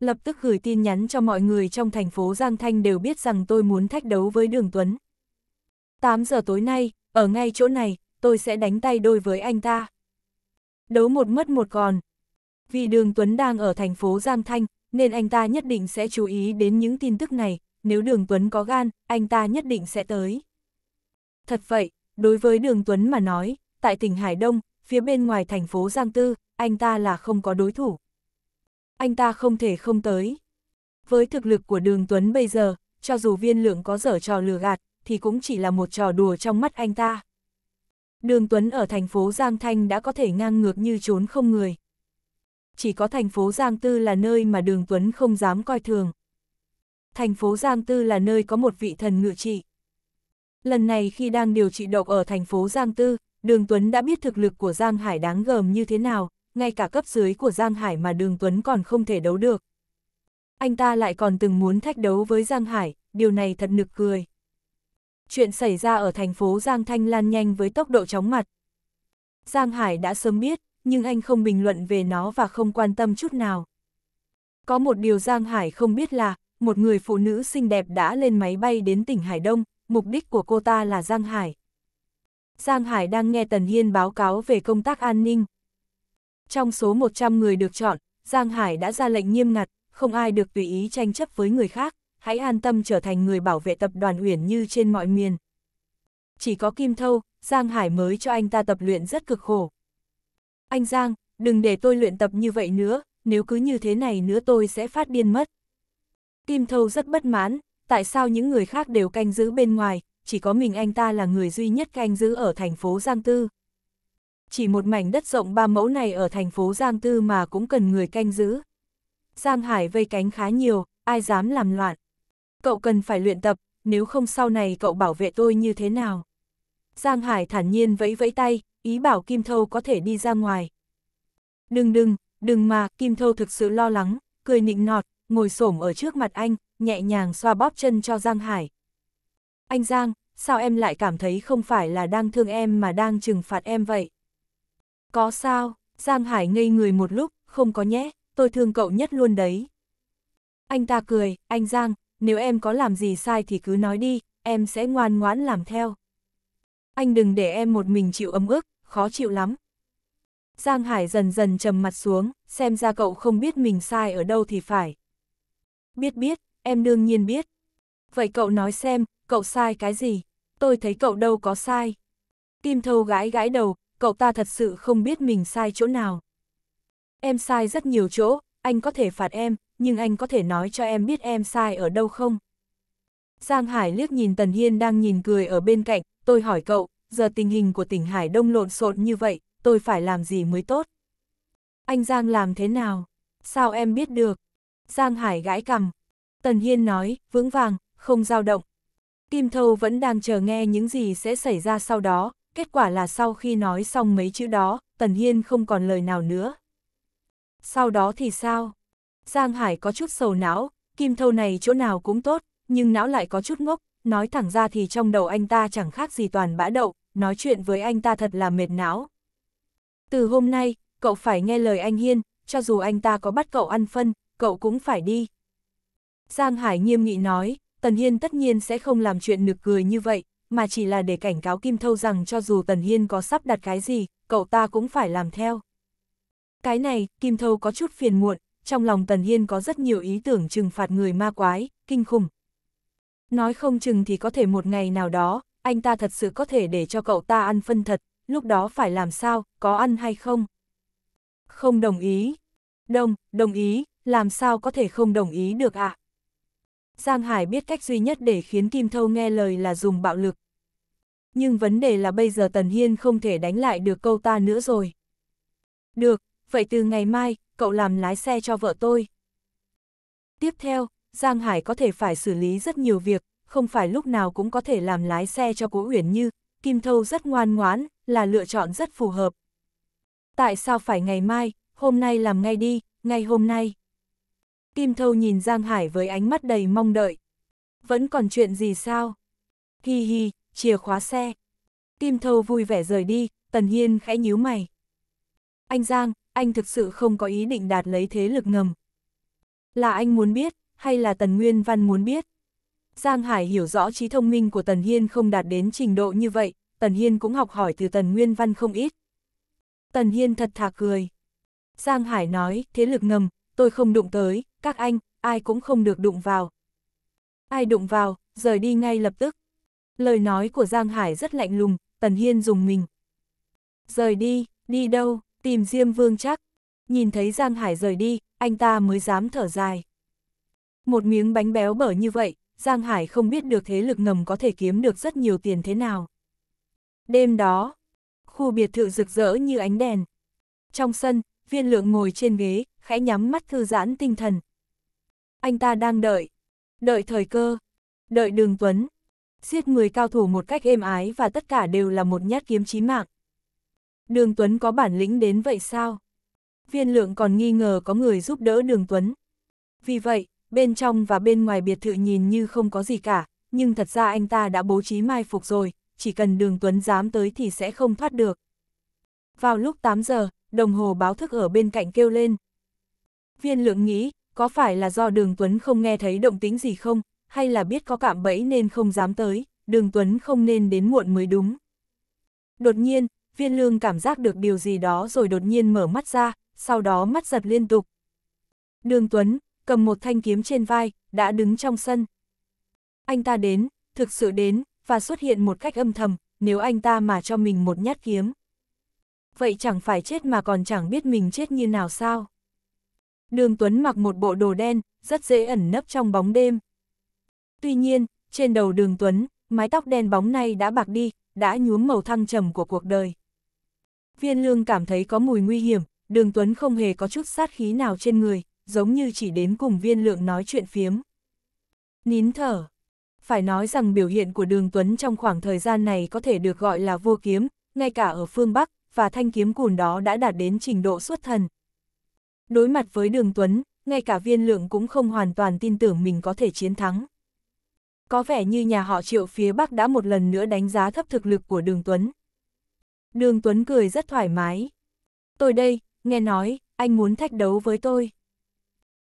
Lập tức gửi tin nhắn cho mọi người trong thành phố Giang Thanh đều biết rằng tôi muốn thách đấu với Đường Tuấn. 8 giờ tối nay, ở ngay chỗ này, tôi sẽ đánh tay đôi với anh ta đấu một mất một còn. Vì đường Tuấn đang ở thành phố Giang Thanh, nên anh ta nhất định sẽ chú ý đến những tin tức này, nếu đường Tuấn có gan, anh ta nhất định sẽ tới. Thật vậy, đối với đường Tuấn mà nói, tại tỉnh Hải Đông, phía bên ngoài thành phố Giang Tư, anh ta là không có đối thủ. Anh ta không thể không tới. Với thực lực của đường Tuấn bây giờ, cho dù viên lượng có dở trò lừa gạt, thì cũng chỉ là một trò đùa trong mắt anh ta. Đường Tuấn ở thành phố Giang Thanh đã có thể ngang ngược như trốn không người. Chỉ có thành phố Giang Tư là nơi mà đường Tuấn không dám coi thường. Thành phố Giang Tư là nơi có một vị thần ngự trị. Lần này khi đang điều trị độc ở thành phố Giang Tư, đường Tuấn đã biết thực lực của Giang Hải đáng gờm như thế nào, ngay cả cấp dưới của Giang Hải mà đường Tuấn còn không thể đấu được. Anh ta lại còn từng muốn thách đấu với Giang Hải, điều này thật nực cười chuyện xảy ra ở thành phố Giang Thanh lan nhanh với tốc độ chóng mặt. Giang Hải đã sớm biết, nhưng anh không bình luận về nó và không quan tâm chút nào. Có một điều Giang Hải không biết là, một người phụ nữ xinh đẹp đã lên máy bay đến tỉnh Hải Đông, mục đích của cô ta là Giang Hải. Giang Hải đang nghe Tần Hiên báo cáo về công tác an ninh. Trong số 100 người được chọn, Giang Hải đã ra lệnh nghiêm ngặt, không ai được tùy ý tranh chấp với người khác hãy an tâm trở thành người bảo vệ tập đoàn Uyển Như trên mọi miền. Chỉ có Kim Thâu, Giang Hải mới cho anh ta tập luyện rất cực khổ. Anh Giang, đừng để tôi luyện tập như vậy nữa, nếu cứ như thế này nữa tôi sẽ phát điên mất. Kim Thâu rất bất mãn, tại sao những người khác đều canh giữ bên ngoài, chỉ có mình anh ta là người duy nhất canh giữ ở thành phố Giang Tư. Chỉ một mảnh đất rộng ba mẫu này ở thành phố Giang Tư mà cũng cần người canh giữ. Giang Hải vây cánh khá nhiều, ai dám làm loạn. Cậu cần phải luyện tập, nếu không sau này cậu bảo vệ tôi như thế nào? Giang Hải thản nhiên vẫy vẫy tay, ý bảo Kim Thâu có thể đi ra ngoài. Đừng đừng, đừng mà, Kim Thâu thực sự lo lắng, cười nịnh nọt, ngồi xổm ở trước mặt anh, nhẹ nhàng xoa bóp chân cho Giang Hải. Anh Giang, sao em lại cảm thấy không phải là đang thương em mà đang trừng phạt em vậy? Có sao, Giang Hải ngây người một lúc, không có nhé, tôi thương cậu nhất luôn đấy. Anh ta cười, anh Giang, nếu em có làm gì sai thì cứ nói đi, em sẽ ngoan ngoãn làm theo. Anh đừng để em một mình chịu ấm ức, khó chịu lắm. Giang Hải dần dần trầm mặt xuống, xem ra cậu không biết mình sai ở đâu thì phải. Biết biết, em đương nhiên biết. Vậy cậu nói xem, cậu sai cái gì? Tôi thấy cậu đâu có sai. Kim Thâu gãi gãi đầu, cậu ta thật sự không biết mình sai chỗ nào. Em sai rất nhiều chỗ, anh có thể phạt em, nhưng anh có thể nói cho em biết em sai ở đâu không? Giang Hải liếc nhìn Tần Hiên đang nhìn cười ở bên cạnh, tôi hỏi cậu, giờ tình hình của tỉnh Hải Đông lộn xộn như vậy, tôi phải làm gì mới tốt? Anh Giang làm thế nào? Sao em biết được? Giang Hải gãi cằm. Tần Hiên nói, vững vàng, không dao động. Kim Thâu vẫn đang chờ nghe những gì sẽ xảy ra sau đó, kết quả là sau khi nói xong mấy chữ đó, Tần Hiên không còn lời nào nữa. Sau đó thì sao? Giang Hải có chút sầu não, kim thâu này chỗ nào cũng tốt, nhưng não lại có chút ngốc, nói thẳng ra thì trong đầu anh ta chẳng khác gì toàn bã đậu, nói chuyện với anh ta thật là mệt não. Từ hôm nay, cậu phải nghe lời anh Hiên, cho dù anh ta có bắt cậu ăn phân, cậu cũng phải đi. Giang Hải nghiêm nghị nói, Tần Hiên tất nhiên sẽ không làm chuyện nực cười như vậy, mà chỉ là để cảnh cáo Kim Thâu rằng cho dù Tần Hiên có sắp đặt cái gì, cậu ta cũng phải làm theo. Cái này, Kim Thâu có chút phiền muộn, trong lòng Tần Hiên có rất nhiều ý tưởng trừng phạt người ma quái, kinh khủng. Nói không chừng thì có thể một ngày nào đó, anh ta thật sự có thể để cho cậu ta ăn phân thật, lúc đó phải làm sao, có ăn hay không? Không đồng ý. Đồng, đồng ý, làm sao có thể không đồng ý được ạ? Giang Hải biết cách duy nhất để khiến Kim Thâu nghe lời là dùng bạo lực. Nhưng vấn đề là bây giờ Tần Hiên không thể đánh lại được câu ta nữa rồi. Được, vậy từ ngày mai, cậu làm lái xe cho vợ tôi. Tiếp theo, Giang Hải có thể phải xử lý rất nhiều việc, không phải lúc nào cũng có thể làm lái xe cho Cố Uyển Như, Kim Thâu rất ngoan ngoãn, là lựa chọn rất phù hợp. Tại sao phải ngày mai, hôm nay làm ngay đi, ngay hôm nay. Kim Thâu nhìn Giang Hải với ánh mắt đầy mong đợi. Vẫn còn chuyện gì sao? Hi hi, chìa khóa xe. Kim Thâu vui vẻ rời đi, Tần Hiên khẽ nhíu mày. Anh Giang, anh thực sự không có ý định đạt lấy thế lực ngầm. Là anh muốn biết, hay là Tần Nguyên Văn muốn biết? Giang Hải hiểu rõ trí thông minh của Tần Hiên không đạt đến trình độ như vậy, Tần Hiên cũng học hỏi từ Tần Nguyên Văn không ít. Tần Hiên thật thà cười. Giang Hải nói, thế lực ngầm, tôi không đụng tới, các anh, ai cũng không được đụng vào. Ai đụng vào, rời đi ngay lập tức. Lời nói của Giang Hải rất lạnh lùng, Tần Hiên dùng mình. Rời đi, đi đâu? tìm Diêm Vương chắc. Nhìn thấy Giang Hải rời đi, anh ta mới dám thở dài. Một miếng bánh béo bở như vậy, Giang Hải không biết được thế lực ngầm có thể kiếm được rất nhiều tiền thế nào. Đêm đó, khu biệt thự rực rỡ như ánh đèn. Trong sân, viên lượng ngồi trên ghế, khẽ nhắm mắt thư giãn tinh thần. Anh ta đang đợi, đợi thời cơ, đợi đường tuấn. Giết người cao thủ một cách êm ái và tất cả đều là một nhát kiếm chí mạng. Đường Tuấn có bản lĩnh đến vậy sao? Viên lượng còn nghi ngờ có người giúp đỡ đường Tuấn. Vì vậy, bên trong và bên ngoài biệt thự nhìn như không có gì cả, nhưng thật ra anh ta đã bố trí mai phục rồi, chỉ cần đường Tuấn dám tới thì sẽ không thoát được. Vào lúc 8 giờ, đồng hồ báo thức ở bên cạnh kêu lên. Viên lượng nghĩ, có phải là do đường Tuấn không nghe thấy động tính gì không, hay là biết có cạm bẫy nên không dám tới, đường Tuấn không nên đến muộn mới đúng. Đột nhiên, viên lương cảm giác được điều gì đó rồi đột nhiên mở mắt ra, sau đó mắt giật liên tục. Đường Tuấn, cầm một thanh kiếm trên vai, đã đứng trong sân. Anh ta đến, thực sự đến, và xuất hiện một cách âm thầm, nếu anh ta mà cho mình một nhát kiếm. Vậy chẳng phải chết mà còn chẳng biết mình chết như nào sao? Đường Tuấn mặc một bộ đồ đen, rất dễ ẩn nấp trong bóng đêm. Tuy nhiên, trên đầu đường Tuấn, mái tóc đen bóng này đã bạc đi, đã nhuốm màu thăng trầm của cuộc đời. Viên lương cảm thấy có mùi nguy hiểm, đường Tuấn không hề có chút sát khí nào trên người, giống như chỉ đến cùng viên lượng nói chuyện phiếm. Nín thở. Phải nói rằng biểu hiện của đường Tuấn trong khoảng thời gian này có thể được gọi là vô kiếm, ngay cả ở phương Bắc, và thanh kiếm cùn đó đã đạt đến trình độ xuất thần. Đối mặt với đường Tuấn, ngay cả viên lượng cũng không hoàn toàn tin tưởng mình có thể chiến thắng. Có vẻ như nhà họ triệu phía Bắc đã một lần nữa đánh giá thấp thực lực của đường Tuấn. Đường Tuấn cười rất thoải mái. Tôi đây, nghe nói, anh muốn thách đấu với tôi.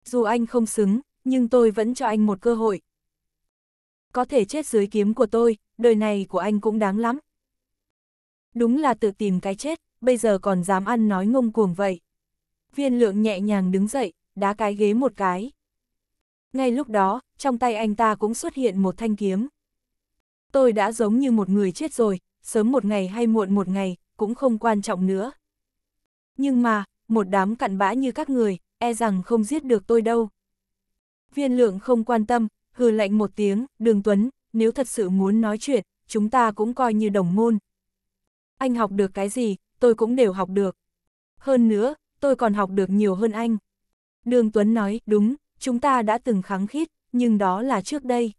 Dù anh không xứng, nhưng tôi vẫn cho anh một cơ hội. Có thể chết dưới kiếm của tôi, đời này của anh cũng đáng lắm. Đúng là tự tìm cái chết, bây giờ còn dám ăn nói ngông cuồng vậy. Viên lượng nhẹ nhàng đứng dậy, đá cái ghế một cái. Ngay lúc đó, trong tay anh ta cũng xuất hiện một thanh kiếm. Tôi đã giống như một người chết rồi, sớm một ngày hay muộn một ngày, cũng không quan trọng nữa. Nhưng mà, một đám cặn bã như các người, e rằng không giết được tôi đâu. Viên lượng không quan tâm, hừ lạnh một tiếng, đường Tuấn, nếu thật sự muốn nói chuyện, chúng ta cũng coi như đồng môn. Anh học được cái gì, tôi cũng đều học được. Hơn nữa, tôi còn học được nhiều hơn anh. Đường Tuấn nói, đúng, chúng ta đã từng kháng khít, nhưng đó là trước đây.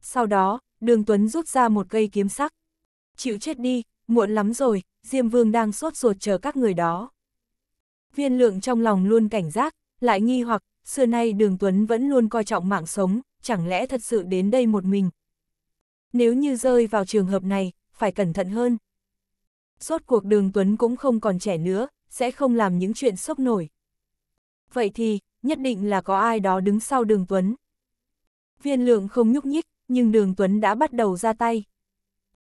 Sau đó, đường Tuấn rút ra một cây kiếm sắc, chịu chết đi, muộn lắm rồi, Diêm Vương đang sốt ruột chờ các người đó. Viên lượng trong lòng luôn cảnh giác, lại nghi hoặc, xưa nay Đường Tuấn vẫn luôn coi trọng mạng sống, chẳng lẽ thật sự đến đây một mình. Nếu như rơi vào trường hợp này, phải cẩn thận hơn. Rốt cuộc Đường Tuấn cũng không còn trẻ nữa, sẽ không làm những chuyện sốc nổi. Vậy thì, nhất định là có ai đó đứng sau Đường Tuấn. Viên lượng không nhúc nhích, nhưng Đường Tuấn đã bắt đầu ra tay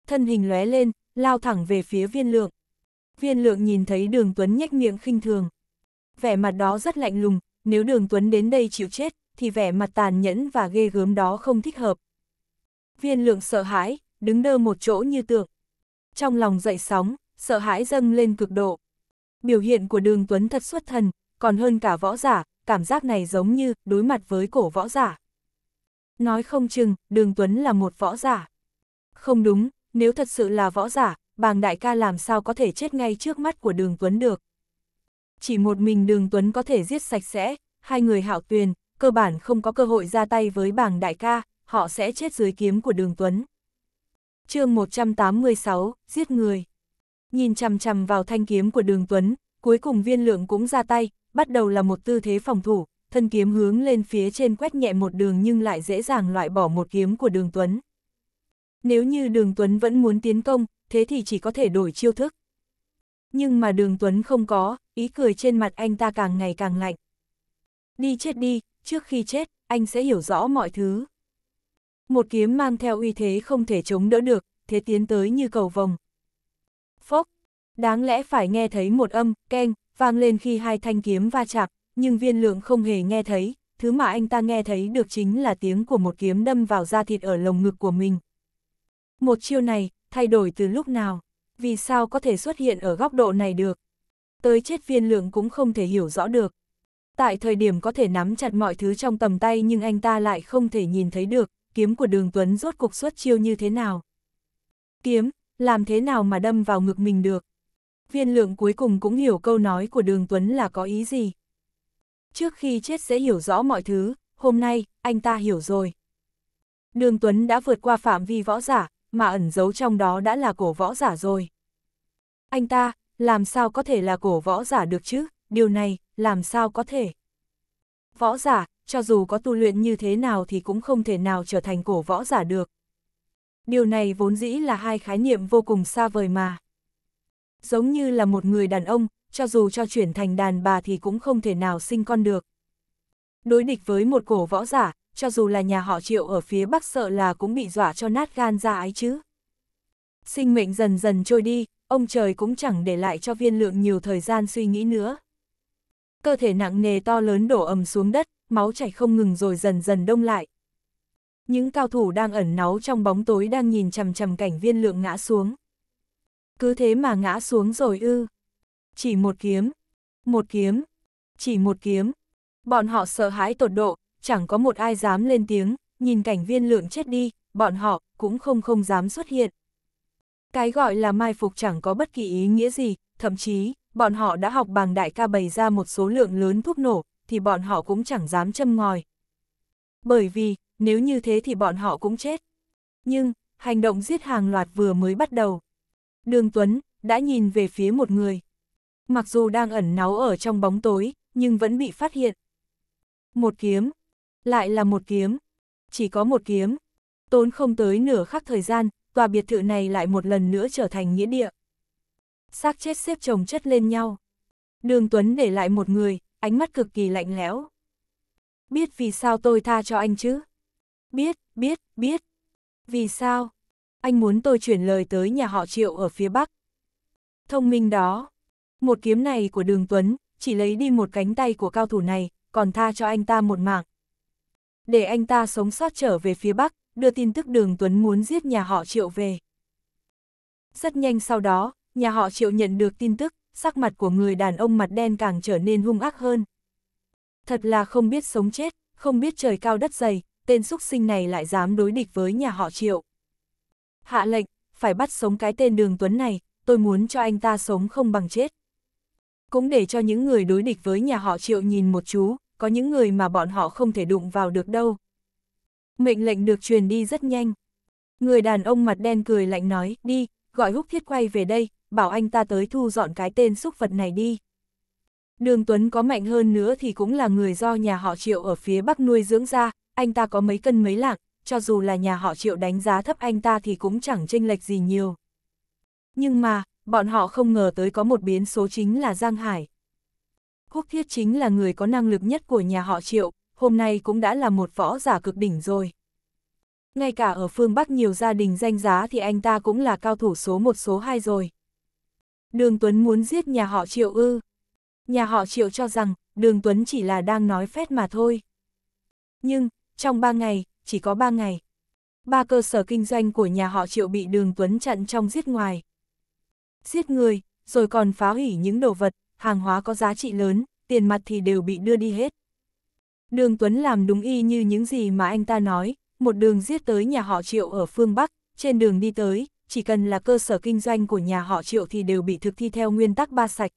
thân hình lóe lên, lao thẳng về phía viên lượng. Viên lượng nhìn thấy đường Tuấn nhếch miệng khinh thường. Vẻ mặt đó rất lạnh lùng, nếu đường Tuấn đến đây chịu chết, thì vẻ mặt tàn nhẫn và ghê gớm đó không thích hợp. Viên lượng sợ hãi, đứng đơ một chỗ như tượng. Trong lòng dậy sóng, sợ hãi dâng lên cực độ. Biểu hiện của đường Tuấn thật xuất thần, còn hơn cả võ giả, cảm giác này giống như đối mặt với cổ võ giả. Nói không chừng, đường Tuấn là một võ giả. Không đúng, nếu thật sự là võ giả, bàng đại ca làm sao có thể chết ngay trước mắt của đường Tuấn được. Chỉ một mình đường Tuấn có thể giết sạch sẽ, hai người hạo tuyền, cơ bản không có cơ hội ra tay với bàng đại ca, họ sẽ chết dưới kiếm của đường Tuấn. chương 186, giết người. Nhìn chằm chằm vào thanh kiếm của đường Tuấn, cuối cùng viên lượng cũng ra tay, bắt đầu là một tư thế phòng thủ, thân kiếm hướng lên phía trên quét nhẹ một đường nhưng lại dễ dàng loại bỏ một kiếm của đường Tuấn. Nếu như Đường Tuấn vẫn muốn tiến công, thế thì chỉ có thể đổi chiêu thức. Nhưng mà Đường Tuấn không có, ý cười trên mặt anh ta càng ngày càng lạnh. Đi chết đi, trước khi chết, anh sẽ hiểu rõ mọi thứ. Một kiếm mang theo uy thế không thể chống đỡ được, thế tiến tới như cầu vồng. Phốc, đáng lẽ phải nghe thấy một âm, keng, vang lên khi hai thanh kiếm va chạm, nhưng viên lượng không hề nghe thấy, thứ mà anh ta nghe thấy được chính là tiếng của một kiếm đâm vào da thịt ở lồng ngực của mình. Một chiêu này, thay đổi từ lúc nào? Vì sao có thể xuất hiện ở góc độ này được? Tới chết viên lượng cũng không thể hiểu rõ được. Tại thời điểm có thể nắm chặt mọi thứ trong tầm tay nhưng anh ta lại không thể nhìn thấy được, kiếm của đường Tuấn rốt cục xuất chiêu như thế nào. Kiếm, làm thế nào mà đâm vào ngực mình được? Viên lượng cuối cùng cũng hiểu câu nói của đường Tuấn là có ý gì. Trước khi chết sẽ hiểu rõ mọi thứ, hôm nay, anh ta hiểu rồi. Đường Tuấn đã vượt qua phạm vi võ giả, mà ẩn giấu trong đó đã là cổ võ giả rồi. Anh ta, làm sao có thể là cổ võ giả được chứ, điều này, làm sao có thể. Võ giả, cho dù có tu luyện như thế nào thì cũng không thể nào trở thành cổ võ giả được. Điều này vốn dĩ là hai khái niệm vô cùng xa vời mà. Giống như là một người đàn ông, cho dù cho chuyển thành đàn bà thì cũng không thể nào sinh con được. Đối địch với một cổ võ giả, cho dù là nhà họ triệu ở phía bắc sợ là cũng bị dọa cho nát gan ra ái chứ. Sinh mệnh dần dần trôi đi, ông trời cũng chẳng để lại cho viên lượng nhiều thời gian suy nghĩ nữa. Cơ thể nặng nề to lớn đổ ầm xuống đất, máu chảy không ngừng rồi dần dần đông lại. Những cao thủ đang ẩn náu trong bóng tối đang nhìn chằm chằm cảnh viên lượng ngã xuống. Cứ thế mà ngã xuống rồi ư. Chỉ một kiếm, một kiếm, chỉ một kiếm. Bọn họ sợ hãi tột độ, chẳng có một ai dám lên tiếng, nhìn cảnh viên lượng chết đi, bọn họ cũng không không dám xuất hiện. Cái gọi là mai phục chẳng có bất kỳ ý nghĩa gì, thậm chí, bọn họ đã học bằng đại ca bày ra một số lượng lớn thuốc nổ, thì bọn họ cũng chẳng dám châm ngòi. Bởi vì, nếu như thế thì bọn họ cũng chết. Nhưng, hành động giết hàng loạt vừa mới bắt đầu. Đường Tuấn, đã nhìn về phía một người. Mặc dù đang ẩn náu ở trong bóng tối, nhưng vẫn bị phát hiện. Một kiếm, lại là một kiếm. Chỉ có một kiếm. Tốn không tới nửa khắc thời gian, tòa biệt thự này lại một lần nữa trở thành nghĩa địa. xác chết xếp chồng chất lên nhau. Đường Tuấn để lại một người, ánh mắt cực kỳ lạnh lẽo. Biết vì sao tôi tha cho anh chứ? Biết, biết, biết. Vì sao? Anh muốn tôi chuyển lời tới nhà họ Triệu ở phía Bắc. Thông minh đó. Một kiếm này của Đường Tuấn, chỉ lấy đi một cánh tay của cao thủ này, còn tha cho anh ta một mạng, để anh ta sống sót trở về phía Bắc, đưa tin tức đường Tuấn muốn giết nhà họ Triệu về. Rất nhanh sau đó, nhà họ Triệu nhận được tin tức, sắc mặt của người đàn ông mặt đen càng trở nên hung ác hơn. Thật là không biết sống chết, không biết trời cao đất dày, tên súc sinh này lại dám đối địch với nhà họ Triệu. Hạ lệnh, phải bắt sống cái tên đường Tuấn này, tôi muốn cho anh ta sống không bằng chết. Cũng để cho những người đối địch với nhà họ Triệu nhìn một chú, có những người mà bọn họ không thể đụng vào được đâu. Mệnh lệnh được truyền đi rất nhanh. Người đàn ông mặt đen cười lạnh nói, đi, gọi húc thiết quay về đây, bảo anh ta tới thu dọn cái tên xúc vật này đi. Đường Tuấn có mạnh hơn nữa thì cũng là người do nhà họ Triệu ở phía Bắc nuôi dưỡng ra, anh ta có mấy cân mấy lạng, cho dù là nhà họ Triệu đánh giá thấp anh ta thì cũng chẳng chênh lệch gì nhiều. Nhưng mà, bọn họ không ngờ tới có một biến số chính là Giang Hải. Quốc Thiết chính là người có năng lực nhất của nhà họ Triệu, hôm nay cũng đã là một võ giả cực đỉnh rồi. Ngay cả ở phương Bắc nhiều gia đình danh giá thì anh ta cũng là cao thủ số một số hai rồi. Đường Tuấn muốn giết nhà họ Triệu ư. Nhà họ Triệu cho rằng, Đường Tuấn chỉ là đang nói phét mà thôi. Nhưng, trong ba ngày, chỉ có ba ngày. Ba cơ sở kinh doanh của nhà họ Triệu bị Đường Tuấn chặn trong giết ngoài. Giết người, rồi còn phá hủy những đồ vật, hàng hóa có giá trị lớn, tiền mặt thì đều bị đưa đi hết. Đường Tuấn làm đúng y như những gì mà anh ta nói, một đường giết tới nhà họ Triệu ở phương Bắc, trên đường đi tới, chỉ cần là cơ sở kinh doanh của nhà họ Triệu thì đều bị thực thi theo nguyên tắc ba sạch.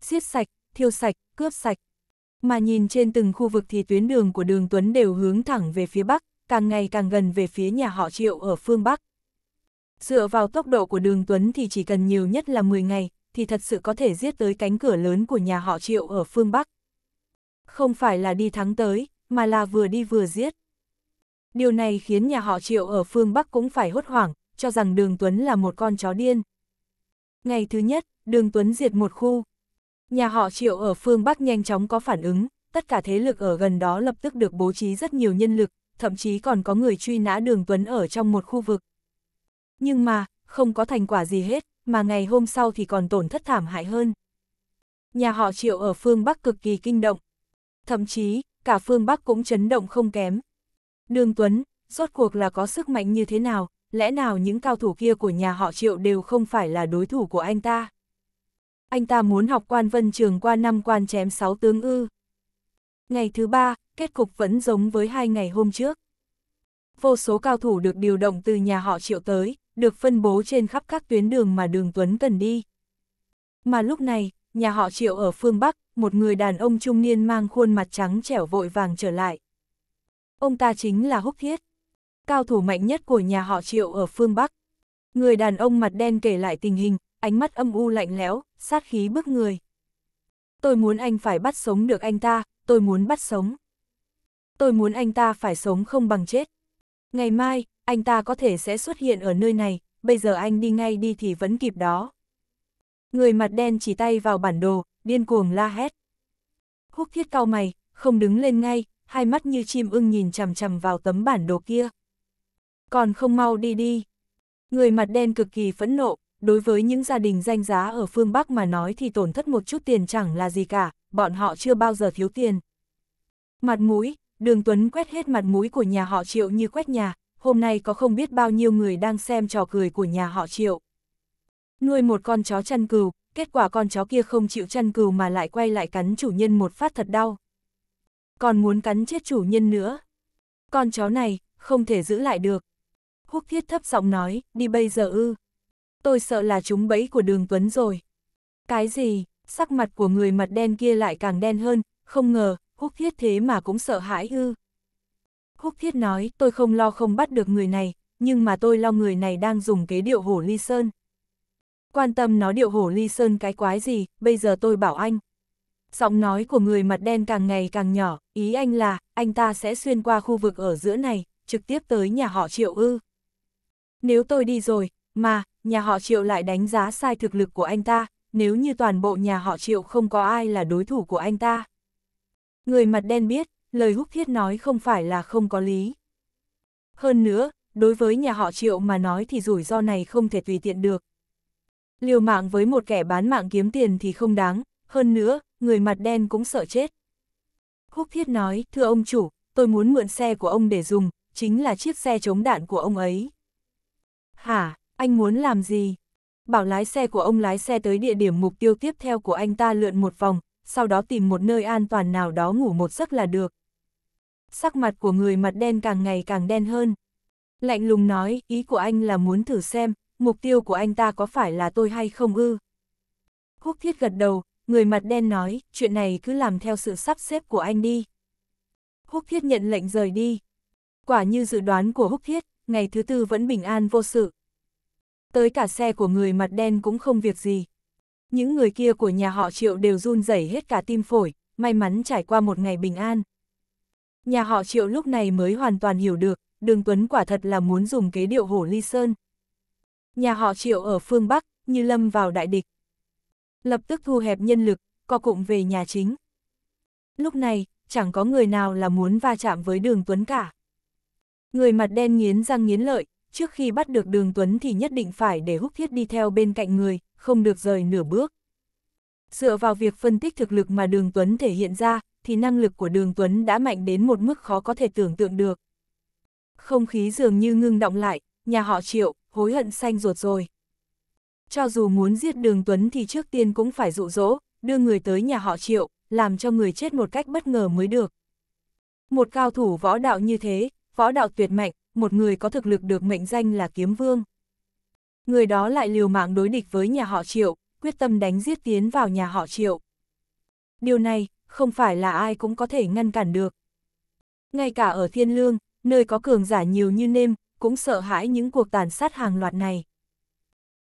giết sạch, thiêu sạch, cướp sạch. Mà nhìn trên từng khu vực thì tuyến đường của đường Tuấn đều hướng thẳng về phía Bắc, càng ngày càng gần về phía nhà họ Triệu ở phương Bắc. Dựa vào tốc độ của đường Tuấn thì chỉ cần nhiều nhất là 10 ngày, thì thật sự có thể giết tới cánh cửa lớn của nhà họ Triệu ở phương Bắc. Không phải là đi thắng tới, mà là vừa đi vừa giết. Điều này khiến nhà họ Triệu ở phương Bắc cũng phải hốt hoảng, cho rằng Đường Tuấn là một con chó điên. Ngày thứ nhất, Đường Tuấn diệt một khu. Nhà họ Triệu ở phương Bắc nhanh chóng có phản ứng, tất cả thế lực ở gần đó lập tức được bố trí rất nhiều nhân lực, thậm chí còn có người truy nã Đường Tuấn ở trong một khu vực. Nhưng mà, không có thành quả gì hết, mà ngày hôm sau thì còn tổn thất thảm hại hơn. Nhà họ Triệu ở phương Bắc cực kỳ kinh động. Thậm chí, cả phương Bắc cũng chấn động không kém. Đường Tuấn, rốt cuộc là có sức mạnh như thế nào, lẽ nào những cao thủ kia của nhà họ Triệu đều không phải là đối thủ của anh ta? Anh ta muốn học quan vân trường qua năm quan chém sáu tướng ư. Ngày thứ ba, kết cục vẫn giống với hai ngày hôm trước. Vô số cao thủ được điều động từ nhà họ Triệu tới, được phân bố trên khắp các tuyến đường mà đường Tuấn cần đi. Mà lúc này, nhà họ Triệu ở phương Bắc, một người đàn ông trung niên mang khuôn mặt trắng trẻo vội vàng trở lại. Ông ta chính là Húc Thiết, cao thủ mạnh nhất của nhà họ Triệu ở phương Bắc. Người đàn ông mặt đen kể lại tình hình, ánh mắt âm u lạnh lẽo, sát khí bức người. Tôi muốn anh phải bắt sống được anh ta, tôi muốn bắt sống. Tôi muốn anh ta phải sống không bằng chết. Ngày mai, anh ta có thể sẽ xuất hiện ở nơi này, bây giờ anh đi ngay đi thì vẫn kịp đó. Người mặt đen chỉ tay vào bản đồ, điên cuồng la hét. Húc thiết cao mày, không đứng lên ngay, hai mắt như chim ưng nhìn chằm chằm vào tấm bản đồ kia. Còn không mau đi đi. Người mặt đen cực kỳ phẫn nộ, đối với những gia đình danh giá ở phương Bắc mà nói thì tổn thất một chút tiền chẳng là gì cả, bọn họ chưa bao giờ thiếu tiền. Mặt mũi, đường Tuấn quét hết mặt mũi của nhà họ triệu như quét nhà, hôm nay có không biết bao nhiêu người đang xem trò cười của nhà họ Triệu. Nuôi một con chó chăn cừu, kết quả con chó kia không chịu chăn cừu mà lại quay lại cắn chủ nhân một phát thật đau. Còn muốn cắn chết chủ nhân nữa. Con chó này, không thể giữ lại được. Húc thiết thấp giọng nói, đi bây giờ ư. Tôi sợ là chúng bẫy của đường Tuấn rồi. Cái gì, sắc mặt của người mặt đen kia lại càng đen hơn, không ngờ, húc thiết thế mà cũng sợ hãi ư. Húc thiết nói, tôi không lo không bắt được người này, nhưng mà tôi lo người này đang dùng kế điệu hổ ly sơn. Quan tâm nó điệu hổ ly sơn cái quái gì, bây giờ tôi bảo anh. Giọng nói của người mặt đen càng ngày càng nhỏ, ý anh là, anh ta sẽ xuyên qua khu vực ở giữa này, trực tiếp tới nhà họ triệu ư. Nếu tôi đi rồi, mà, nhà họ triệu lại đánh giá sai thực lực của anh ta, nếu như toàn bộ nhà họ triệu không có ai là đối thủ của anh ta. Người mặt đen biết, lời húc thiết nói không phải là không có lý. Hơn nữa, đối với nhà họ triệu mà nói thì rủi ro này không thể tùy tiện được. Liều mạng với một kẻ bán mạng kiếm tiền thì không đáng, hơn nữa, người mặt đen cũng sợ chết. Húc thiết nói, thưa ông chủ, tôi muốn mượn xe của ông để dùng, chính là chiếc xe chống đạn của ông ấy. Hả, anh muốn làm gì? Bảo lái xe của ông lái xe tới địa điểm mục tiêu tiếp theo của anh ta lượn một vòng, sau đó tìm một nơi an toàn nào đó ngủ một giấc là được sắc mặt của người mặt đen càng ngày càng đen hơn. Lạnh lùng nói, ý của anh là muốn thử xem, mục tiêu của anh ta có phải là tôi hay không ư? Húc thiết gật đầu, người mặt đen nói, chuyện này cứ làm theo sự sắp xếp của anh đi. Húc thiết nhận lệnh rời đi. Quả như dự đoán của húc thiết, ngày thứ tư vẫn bình an vô sự. Tới cả xe của người mặt đen cũng không việc gì. Những người kia của nhà họ triệu đều run rẩy hết cả tim phổi, may mắn trải qua một ngày bình an. Nhà họ triệu lúc này mới hoàn toàn hiểu được, đường Tuấn quả thật là muốn dùng kế điệu hổ ly sơn. Nhà họ triệu ở phương Bắc, như lâm vào đại địch. Lập tức thu hẹp nhân lực, co cụm về nhà chính. Lúc này, chẳng có người nào là muốn va chạm với đường Tuấn cả. Người mặt đen nghiến răng nghiến lợi, trước khi bắt được đường Tuấn thì nhất định phải để húc thiết đi theo bên cạnh người, không được rời nửa bước. Dựa vào việc phân tích thực lực mà đường Tuấn thể hiện ra, thì năng lực của đường Tuấn đã mạnh đến một mức khó có thể tưởng tượng được. Không khí dường như ngưng động lại, nhà họ triệu, hối hận xanh ruột rồi. Cho dù muốn giết đường Tuấn thì trước tiên cũng phải dụ dỗ, đưa người tới nhà họ triệu, làm cho người chết một cách bất ngờ mới được. Một cao thủ võ đạo như thế, võ đạo tuyệt mạnh, một người có thực lực được mệnh danh là kiếm vương. Người đó lại liều mạng đối địch với nhà họ triệu, quyết tâm đánh giết tiến vào nhà họ triệu. Điều này, không phải là ai cũng có thể ngăn cản được. Ngay cả ở Thiên Lương, nơi có cường giả nhiều như nêm, cũng sợ hãi những cuộc tàn sát hàng loạt này.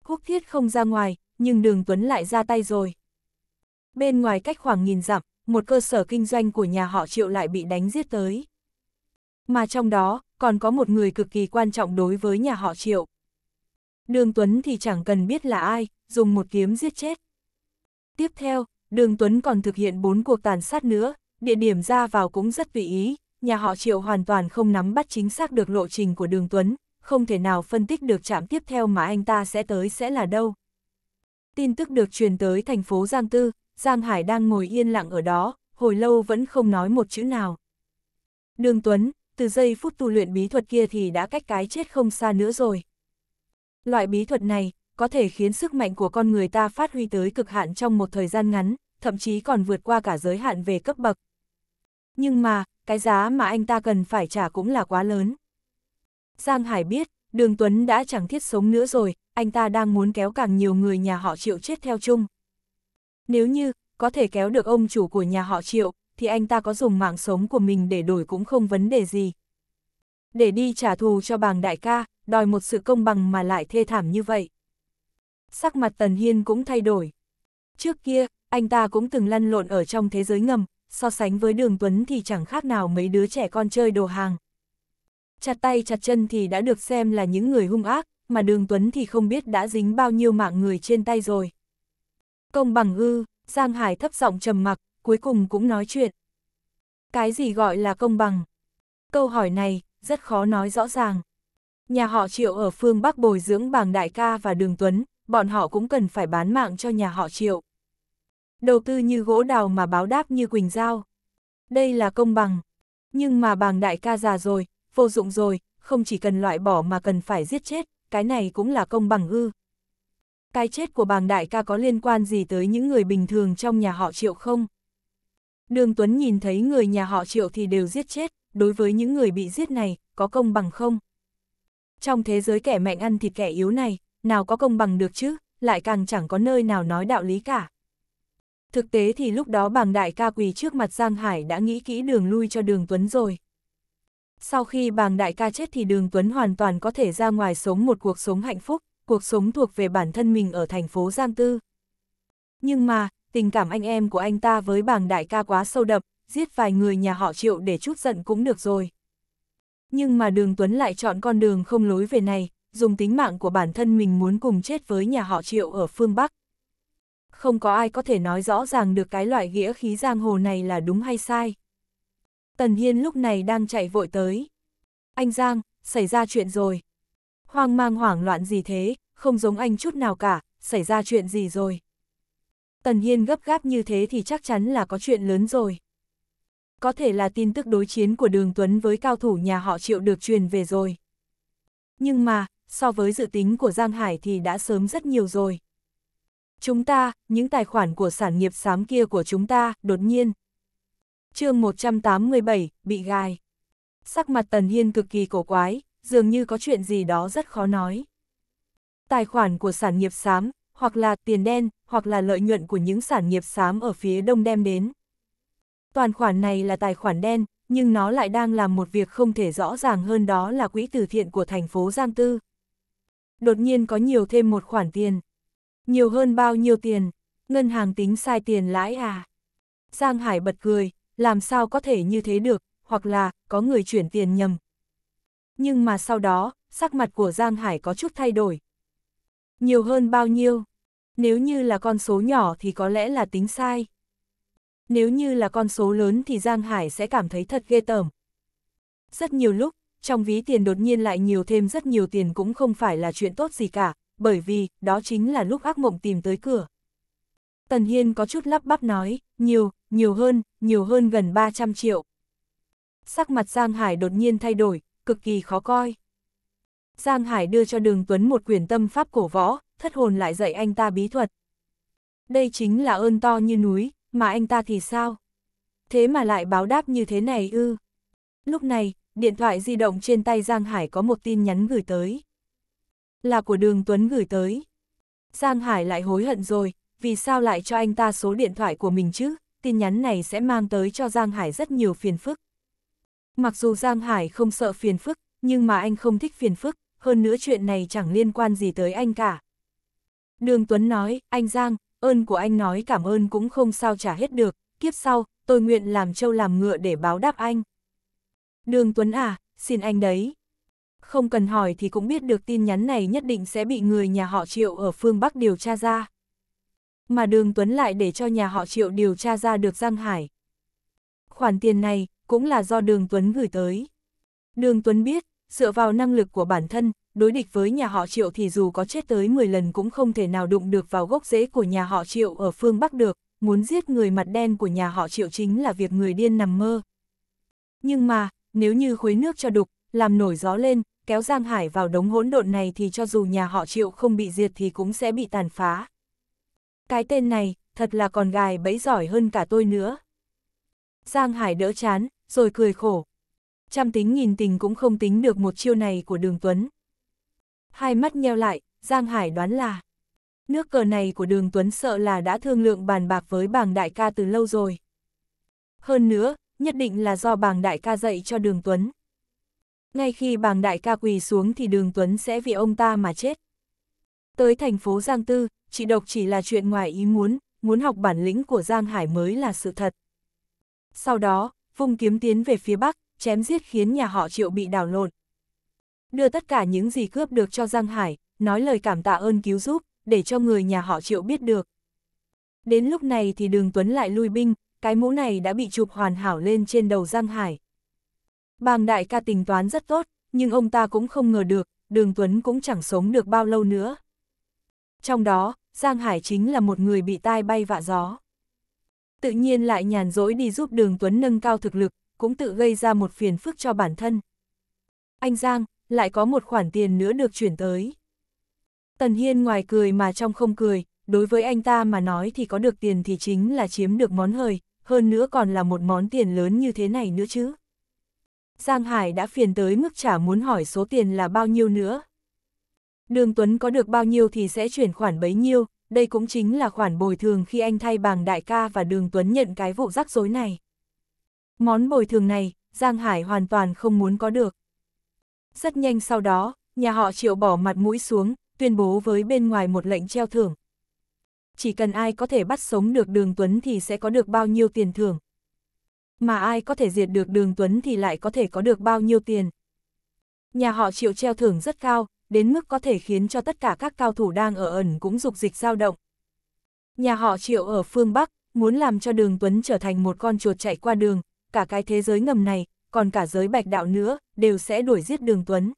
Húc thiết không ra ngoài, nhưng đường Tuấn lại ra tay rồi. Bên ngoài cách khoảng nghìn dặm, một cơ sở kinh doanh của nhà họ Triệu lại bị đánh giết tới. Mà trong đó, còn có một người cực kỳ quan trọng đối với nhà họ Triệu. Đường Tuấn thì chẳng cần biết là ai, dùng một kiếm giết chết. Tiếp theo, Đường Tuấn còn thực hiện bốn cuộc tàn sát nữa, địa điểm ra vào cũng rất vị ý, nhà họ Triệu hoàn toàn không nắm bắt chính xác được lộ trình của Đường Tuấn, không thể nào phân tích được trạm tiếp theo mà anh ta sẽ tới sẽ là đâu. Tin tức được truyền tới thành phố Giang Tư, Giang Hải đang ngồi yên lặng ở đó, hồi lâu vẫn không nói một chữ nào. Đường Tuấn, từ giây phút tu luyện bí thuật kia thì đã cách cái chết không xa nữa rồi. Loại bí thuật này, có thể khiến sức mạnh của con người ta phát huy tới cực hạn trong một thời gian ngắn, thậm chí còn vượt qua cả giới hạn về cấp bậc. Nhưng mà, cái giá mà anh ta cần phải trả cũng là quá lớn. Giang Hải biết, Đường Tuấn đã chẳng thiết sống nữa rồi, anh ta đang muốn kéo càng nhiều người nhà họ Triệu chết theo chung. Nếu như, có thể kéo được ông chủ của nhà họ Triệu, thì anh ta có dùng mạng sống của mình để đổi cũng không vấn đề gì. Để đi trả thù cho bàng đại ca, đòi một sự công bằng mà lại thê thảm như vậy. Sắc mặt Tần Hiên cũng thay đổi. Trước kia, anh ta cũng từng lăn lộn ở trong thế giới ngầm, so sánh với đường Tuấn thì chẳng khác nào mấy đứa trẻ con chơi đồ hàng. Chặt tay chặt chân thì đã được xem là những người hung ác, mà đường Tuấn thì không biết đã dính bao nhiêu mạng người trên tay rồi. Công bằng ư, Giang Hải thấp giọng trầm mặc, cuối cùng cũng nói chuyện. Cái gì gọi là công bằng? Câu hỏi này, rất khó nói rõ ràng. Nhà họ Triệu ở phương Bắc bồi dưỡng bàng đại ca và đường Tuấn, bọn họ cũng cần phải bán mạng cho nhà họ Triệu đầu tư như gỗ đào mà báo đáp như quỳnh dao. Đây là công bằng. Nhưng mà bàng đại ca già rồi, vô dụng rồi, không chỉ cần loại bỏ mà cần phải giết chết, cái này cũng là công bằng ư. Cái chết của bàng đại ca có liên quan gì tới những người bình thường trong nhà họ triệu không? Đường Tuấn nhìn thấy người nhà họ triệu thì đều giết chết, đối với những người bị giết này, có công bằng không? Trong thế giới kẻ mạnh ăn thịt kẻ yếu này, nào có công bằng được chứ, lại càng chẳng có nơi nào nói đạo lý cả. Thực tế thì lúc đó bàng đại ca quỳ trước mặt Giang Hải đã nghĩ kỹ đường lui cho đường Tuấn rồi. Sau khi bàng đại ca chết thì đường Tuấn hoàn toàn có thể ra ngoài sống một cuộc sống hạnh phúc, cuộc sống thuộc về bản thân mình ở thành phố Giang Tư. Nhưng mà, tình cảm anh em của anh ta với bàng đại ca quá sâu đậm, giết vài người nhà họ triệu để chút giận cũng được rồi. Nhưng mà đường Tuấn lại chọn con đường không lối về này, dùng tính mạng của bản thân mình muốn cùng chết với nhà họ triệu ở phương Bắc không có ai có thể nói rõ ràng được cái loại nghĩa khí giang hồ này là đúng hay sai. Tần Hiên lúc này đang chạy vội tới. Anh Giang, xảy ra chuyện rồi. Hoang mang hoảng loạn gì thế, không giống anh chút nào cả, xảy ra chuyện gì rồi. Tần Hiên gấp gáp như thế thì chắc chắn là có chuyện lớn rồi. Có thể là tin tức đối chiến của Đường Tuấn với cao thủ nhà họ triệu được truyền về rồi. Nhưng mà, so với dự tính của Giang Hải thì đã sớm rất nhiều rồi. Chúng ta, những tài khoản của sản nghiệp xám kia của chúng ta, đột nhiên. chương 187, bị gai. Sắc mặt Tần Hiên cực kỳ cổ quái, dường như có chuyện gì đó rất khó nói. Tài khoản của sản nghiệp xám, hoặc là tiền đen, hoặc là lợi nhuận của những sản nghiệp xám ở phía đông đem đến. Toàn khoản này là tài khoản đen, nhưng nó lại đang làm một việc không thể rõ ràng hơn đó là quỹ từ thiện của thành phố Giang Tư. Đột nhiên có nhiều thêm một khoản tiền. Nhiều hơn bao nhiêu tiền? Ngân hàng tính sai tiền lãi à? Giang Hải bật cười, làm sao có thể như thế được, hoặc là có người chuyển tiền nhầm. Nhưng mà sau đó, sắc mặt của Giang Hải có chút thay đổi. Nhiều hơn bao nhiêu? Nếu như là con số nhỏ thì có lẽ là tính sai. Nếu như là con số lớn thì Giang Hải sẽ cảm thấy thật ghê tởm. Rất nhiều lúc, trong ví tiền đột nhiên lại nhiều thêm rất nhiều tiền cũng không phải là chuyện tốt gì cả, bởi vì đó chính là lúc ác mộng tìm tới cửa. Tần Hiên có chút lắp bắp nói, nhiều, nhiều hơn, nhiều hơn gần 300 triệu. Sắc mặt Giang Hải đột nhiên thay đổi, cực kỳ khó coi. Giang Hải đưa cho Đường Tuấn một quyển tâm pháp cổ võ, thất hồn lại dạy anh ta bí thuật. Đây chính là ơn to như núi, mà anh ta thì sao? Thế mà lại báo đáp như thế này ư? Lúc này, điện thoại di động trên tay Giang Hải có một tin nhắn gửi tới là của đường Tuấn gửi tới. Giang Hải lại hối hận rồi, vì sao lại cho anh ta số điện thoại của mình chứ, tin nhắn này sẽ mang tới cho Giang Hải rất nhiều phiền phức. Mặc dù Giang Hải không sợ phiền phức, nhưng mà anh không thích phiền phức, hơn nữa chuyện này chẳng liên quan gì tới anh cả. Đường Tuấn nói, anh Giang, ơn của anh nói cảm ơn cũng không sao trả hết được, kiếp sau, tôi nguyện làm trâu làm ngựa để báo đáp anh. Đường Tuấn à, xin anh đấy không cần hỏi thì cũng biết được tin nhắn này nhất định sẽ bị người nhà họ Triệu ở phương Bắc điều tra ra. Mà Đường Tuấn lại để cho nhà họ Triệu điều tra ra được Giang Hải. Khoản tiền này cũng là do Đường Tuấn gửi tới. Đường Tuấn biết, dựa vào năng lực của bản thân, đối địch với nhà họ Triệu thì dù có chết tới 10 lần cũng không thể nào đụng được vào gốc rễ của nhà họ Triệu ở phương Bắc được, muốn giết người mặt đen của nhà họ Triệu chính là việc người điên nằm mơ. Nhưng mà, nếu như khuấy nước cho đục, làm nổi gió lên, kéo Giang Hải vào đống hỗn độn này thì cho dù nhà họ triệu không bị diệt thì cũng sẽ bị tàn phá. Cái tên này, thật là còn gài bẫy giỏi hơn cả tôi nữa. Giang Hải đỡ chán, rồi cười khổ. Trăm tính nghìn tình cũng không tính được một chiêu này của đường Tuấn. Hai mắt nheo lại, Giang Hải đoán là Nước cờ này của đường Tuấn sợ là đã thương lượng bàn bạc với bàng đại ca từ lâu rồi. Hơn nữa, nhất định là do bàng đại ca dạy cho đường Tuấn ngay khi bàng đại ca quỳ xuống thì đường Tuấn sẽ vì ông ta mà chết. Tới thành phố Giang Tư, chị độc chỉ là chuyện ngoài ý muốn, muốn học bản lĩnh của Giang Hải mới là sự thật. Sau đó, vung kiếm tiến về phía Bắc, chém giết khiến nhà họ triệu bị đảo lộn. Đưa tất cả những gì cướp được cho Giang Hải, nói lời cảm tạ ơn cứu giúp, để cho người nhà họ triệu biết được. Đến lúc này thì đường Tuấn lại lui binh, cái mũ này đã bị chụp hoàn hảo lên trên đầu Giang Hải. Bàng đại ca tính toán rất tốt, nhưng ông ta cũng không ngờ được, Đường Tuấn cũng chẳng sống được bao lâu nữa. Trong đó, Giang Hải chính là một người bị tai bay vạ gió. Tự nhiên lại nhàn rỗi đi giúp Đường Tuấn nâng cao thực lực, cũng tự gây ra một phiền phức cho bản thân. Anh Giang, lại có một khoản tiền nữa được chuyển tới. Tần Hiên ngoài cười mà trong không cười, đối với anh ta mà nói thì có được tiền thì chính là chiếm được món hời, hơn nữa còn là một món tiền lớn như thế này nữa chứ. Giang Hải đã phiền tới mức trả muốn hỏi số tiền là bao nhiêu nữa. Đường Tuấn có được bao nhiêu thì sẽ chuyển khoản bấy nhiêu, đây cũng chính là khoản bồi thường khi anh thay bàng đại ca và Đường Tuấn nhận cái vụ rắc rối này. Món bồi thường này, Giang Hải hoàn toàn không muốn có được. Rất nhanh sau đó, nhà họ triệu bỏ mặt mũi xuống, tuyên bố với bên ngoài một lệnh treo thưởng. Chỉ cần ai có thể bắt sống được Đường Tuấn thì sẽ có được bao nhiêu tiền thưởng, mà ai có thể diệt được đường Tuấn thì lại có thể có được bao nhiêu tiền. Nhà họ triệu treo thưởng rất cao, đến mức có thể khiến cho tất cả các cao thủ đang ở ẩn cũng dục dịch dao động. Nhà họ triệu ở phương Bắc, muốn làm cho đường Tuấn trở thành một con chuột chạy qua đường, cả cái thế giới ngầm này, còn cả giới bạch đạo nữa, đều sẽ đuổi giết đường Tuấn.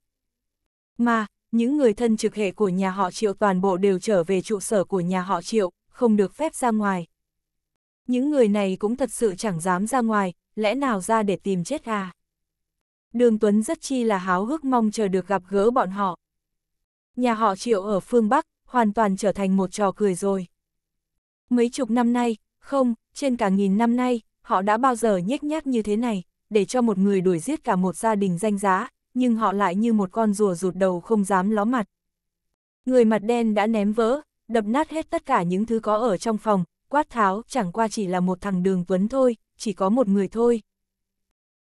Mà, những người thân trực hệ của nhà họ triệu toàn bộ đều trở về trụ sở của nhà họ triệu, không được phép ra ngoài. Những người này cũng thật sự chẳng dám ra ngoài, lẽ nào ra để tìm chết à? Đường Tuấn rất chi là háo hức mong chờ được gặp gỡ bọn họ. Nhà họ triệu ở phương Bắc, hoàn toàn trở thành một trò cười rồi. Mấy chục năm nay, không, trên cả nghìn năm nay, họ đã bao giờ nhếch nhác như thế này, để cho một người đuổi giết cả một gia đình danh giá, nhưng họ lại như một con rùa rụt đầu không dám ló mặt. Người mặt đen đã ném vỡ, đập nát hết tất cả những thứ có ở trong phòng, quát tháo chẳng qua chỉ là một thằng đường vấn thôi, chỉ có một người thôi.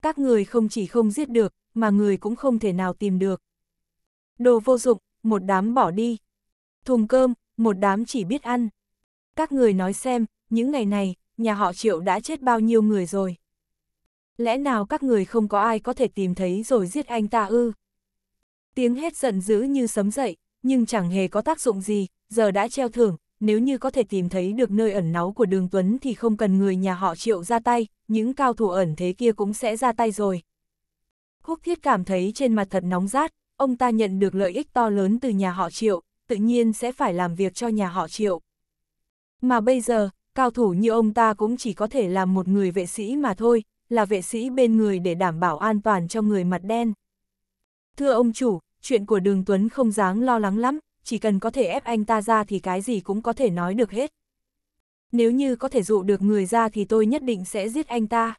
Các người không chỉ không giết được, mà người cũng không thể nào tìm được. Đồ vô dụng, một đám bỏ đi. Thùng cơm, một đám chỉ biết ăn. Các người nói xem, những ngày này, nhà họ triệu đã chết bao nhiêu người rồi. Lẽ nào các người không có ai có thể tìm thấy rồi giết anh ta ư? Tiếng hét giận dữ như sấm dậy, nhưng chẳng hề có tác dụng gì, giờ đã treo thưởng, nếu như có thể tìm thấy được nơi ẩn náu của đường Tuấn thì không cần người nhà họ triệu ra tay, những cao thủ ẩn thế kia cũng sẽ ra tay rồi. Húc thiết cảm thấy trên mặt thật nóng rát, ông ta nhận được lợi ích to lớn từ nhà họ triệu, tự nhiên sẽ phải làm việc cho nhà họ triệu. Mà bây giờ, cao thủ như ông ta cũng chỉ có thể làm một người vệ sĩ mà thôi, là vệ sĩ bên người để đảm bảo an toàn cho người mặt đen. Thưa ông chủ, chuyện của đường Tuấn không dáng lo lắng lắm, chỉ cần có thể ép anh ta ra thì cái gì cũng có thể nói được hết. Nếu như có thể dụ được người ra thì tôi nhất định sẽ giết anh ta.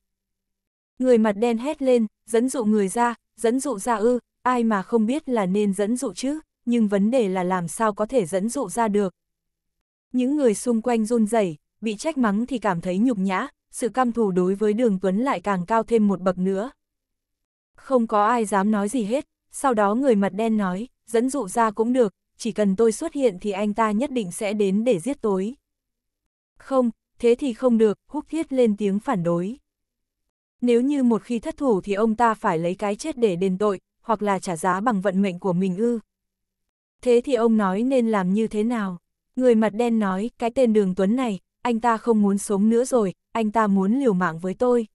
Người mặt đen hét lên, dẫn dụ người ra, dẫn dụ ra ư, ai mà không biết là nên dẫn dụ chứ, nhưng vấn đề là làm sao có thể dẫn dụ ra được. Những người xung quanh run rẩy, bị trách mắng thì cảm thấy nhục nhã, sự căm thù đối với đường Tuấn lại càng cao thêm một bậc nữa. Không có ai dám nói gì hết, sau đó người mặt đen nói, dẫn dụ ra cũng được, chỉ cần tôi xuất hiện thì anh ta nhất định sẽ đến để giết tối. Không, thế thì không được, húc thiết lên tiếng phản đối. Nếu như một khi thất thủ thì ông ta phải lấy cái chết để đền tội, hoặc là trả giá bằng vận mệnh của mình ư. Thế thì ông nói nên làm như thế nào? Người mặt đen nói, cái tên đường Tuấn này, anh ta không muốn sống nữa rồi, anh ta muốn liều mạng với tôi.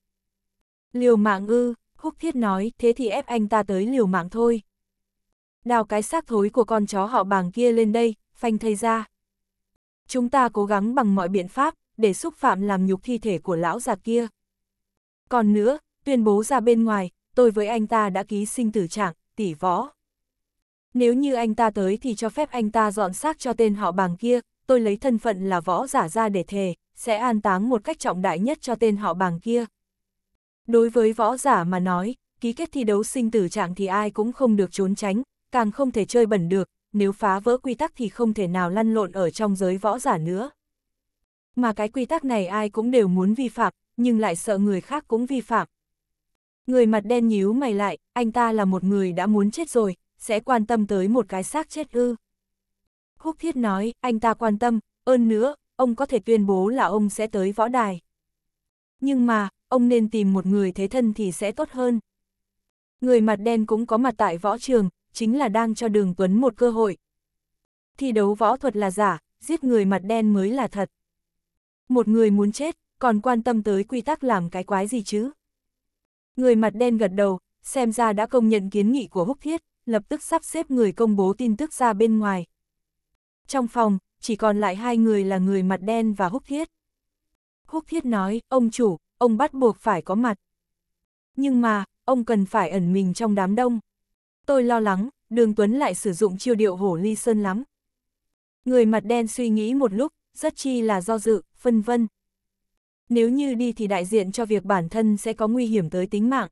Liều mạng ư, húc thiết nói, thế thì ép anh ta tới liều mạng thôi đào cái xác thối của con chó họ bàng kia lên đây, phanh thây ra. Chúng ta cố gắng bằng mọi biện pháp, để xúc phạm làm nhục thi thể của lão già kia. Còn nữa, tuyên bố ra bên ngoài, tôi với anh ta đã ký sinh tử trạng, tỷ võ. Nếu như anh ta tới thì cho phép anh ta dọn xác cho tên họ bàng kia, tôi lấy thân phận là võ giả ra để thề, sẽ an táng một cách trọng đại nhất cho tên họ bàng kia. Đối với võ giả mà nói, ký kết thi đấu sinh tử trạng thì ai cũng không được trốn tránh, càng không thể chơi bẩn được, nếu phá vỡ quy tắc thì không thể nào lăn lộn ở trong giới võ giả nữa. Mà cái quy tắc này ai cũng đều muốn vi phạm, nhưng lại sợ người khác cũng vi phạm. Người mặt đen nhíu mày lại, anh ta là một người đã muốn chết rồi, sẽ quan tâm tới một cái xác chết ư. Húc Thiết nói, anh ta quan tâm, ơn nữa, ông có thể tuyên bố là ông sẽ tới võ đài. Nhưng mà, ông nên tìm một người thế thân thì sẽ tốt hơn. Người mặt đen cũng có mặt tại võ trường, chính là đang cho Đường Tuấn một cơ hội. Thi đấu võ thuật là giả, giết người mặt đen mới là thật. Một người muốn chết, còn quan tâm tới quy tắc làm cái quái gì chứ? Người mặt đen gật đầu, xem ra đã công nhận kiến nghị của Húc Thiết, lập tức sắp xếp người công bố tin tức ra bên ngoài. Trong phòng, chỉ còn lại hai người là người mặt đen và Húc Thiết. Húc Thiết nói, ông chủ, ông bắt buộc phải có mặt. Nhưng mà, ông cần phải ẩn mình trong đám đông. Tôi lo lắng, đường Tuấn lại sử dụng chiêu điệu hổ ly sơn lắm. Người mặt đen suy nghĩ một lúc, rất chi là do dự, phân vân. Nếu như đi thì đại diện cho việc bản thân sẽ có nguy hiểm tới tính mạng.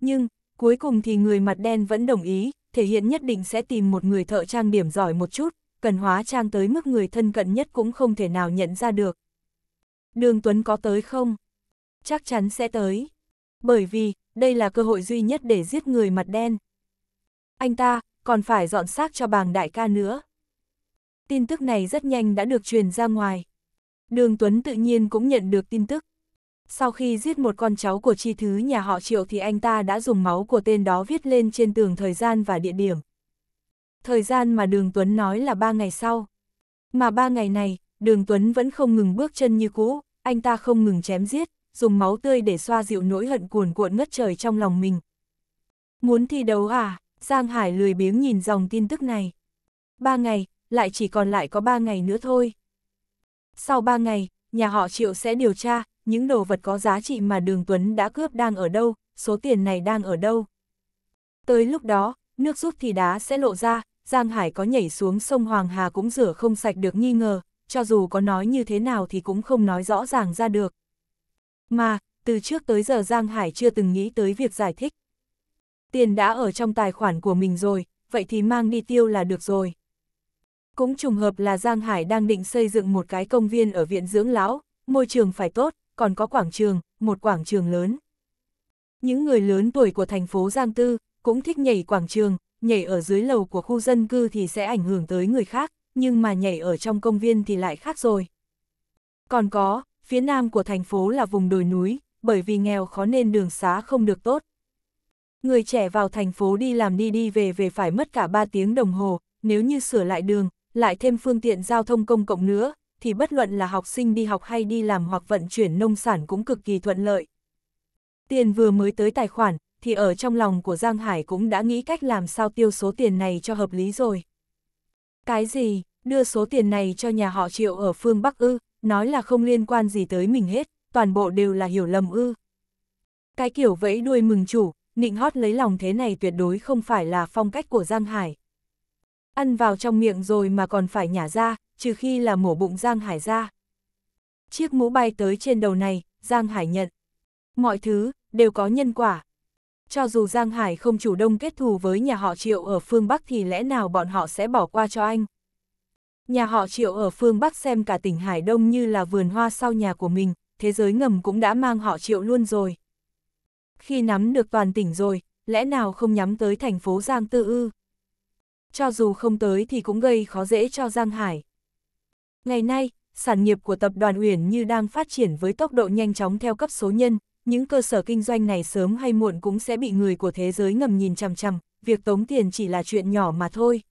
Nhưng, cuối cùng thì người mặt đen vẫn đồng ý, thể hiện nhất định sẽ tìm một người thợ trang điểm giỏi một chút, cần hóa trang tới mức người thân cận nhất cũng không thể nào nhận ra được. Đường Tuấn có tới không? Chắc chắn sẽ tới. Bởi vì, đây là cơ hội duy nhất để giết người mặt đen anh ta còn phải dọn xác cho bàng đại ca nữa. Tin tức này rất nhanh đã được truyền ra ngoài. Đường Tuấn tự nhiên cũng nhận được tin tức. Sau khi giết một con cháu của chi thứ nhà họ Triệu thì anh ta đã dùng máu của tên đó viết lên trên tường thời gian và địa điểm. Thời gian mà Đường Tuấn nói là ba ngày sau. Mà ba ngày này, Đường Tuấn vẫn không ngừng bước chân như cũ, anh ta không ngừng chém giết, dùng máu tươi để xoa dịu nỗi hận cuồn cuộn ngất trời trong lòng mình. Muốn thi đấu à? Giang Hải lười biếng nhìn dòng tin tức này. Ba ngày, lại chỉ còn lại có ba ngày nữa thôi. Sau ba ngày, nhà họ Triệu sẽ điều tra, những đồ vật có giá trị mà Đường Tuấn đã cướp đang ở đâu, số tiền này đang ở đâu. Tới lúc đó, nước rút thì đá sẽ lộ ra, Giang Hải có nhảy xuống sông Hoàng Hà cũng rửa không sạch được nghi ngờ, cho dù có nói như thế nào thì cũng không nói rõ ràng ra được. Mà, từ trước tới giờ Giang Hải chưa từng nghĩ tới việc giải thích tiền đã ở trong tài khoản của mình rồi, vậy thì mang đi tiêu là được rồi. Cũng trùng hợp là Giang Hải đang định xây dựng một cái công viên ở viện dưỡng lão, môi trường phải tốt, còn có quảng trường, một quảng trường lớn. Những người lớn tuổi của thành phố Giang Tư cũng thích nhảy quảng trường, nhảy ở dưới lầu của khu dân cư thì sẽ ảnh hưởng tới người khác, nhưng mà nhảy ở trong công viên thì lại khác rồi. Còn có, phía nam của thành phố là vùng đồi núi, bởi vì nghèo khó nên đường xá không được tốt. Người trẻ vào thành phố đi làm đi đi về về phải mất cả 3 tiếng đồng hồ, nếu như sửa lại đường, lại thêm phương tiện giao thông công cộng nữa, thì bất luận là học sinh đi học hay đi làm hoặc vận chuyển nông sản cũng cực kỳ thuận lợi. Tiền vừa mới tới tài khoản, thì ở trong lòng của Giang Hải cũng đã nghĩ cách làm sao tiêu số tiền này cho hợp lý rồi. Cái gì, đưa số tiền này cho nhà họ triệu ở phương Bắc ư, nói là không liên quan gì tới mình hết, toàn bộ đều là hiểu lầm ư. Cái kiểu vẫy đuôi mừng chủ, nịnh hót lấy lòng thế này tuyệt đối không phải là phong cách của Giang Hải. Ăn vào trong miệng rồi mà còn phải nhả ra, trừ khi là mổ bụng Giang Hải ra. Chiếc mũ bay tới trên đầu này, Giang Hải nhận. Mọi thứ, đều có nhân quả. Cho dù Giang Hải không chủ động kết thù với nhà họ Triệu ở phương Bắc thì lẽ nào bọn họ sẽ bỏ qua cho anh. Nhà họ Triệu ở phương Bắc xem cả tỉnh Hải Đông như là vườn hoa sau nhà của mình, thế giới ngầm cũng đã mang họ Triệu luôn rồi khi nắm được toàn tỉnh rồi, lẽ nào không nhắm tới thành phố Giang Tư ư? Cho dù không tới thì cũng gây khó dễ cho Giang Hải. Ngày nay, sản nghiệp của tập đoàn Uyển như đang phát triển với tốc độ nhanh chóng theo cấp số nhân, những cơ sở kinh doanh này sớm hay muộn cũng sẽ bị người của thế giới ngầm nhìn chằm chằm, việc tống tiền chỉ là chuyện nhỏ mà thôi.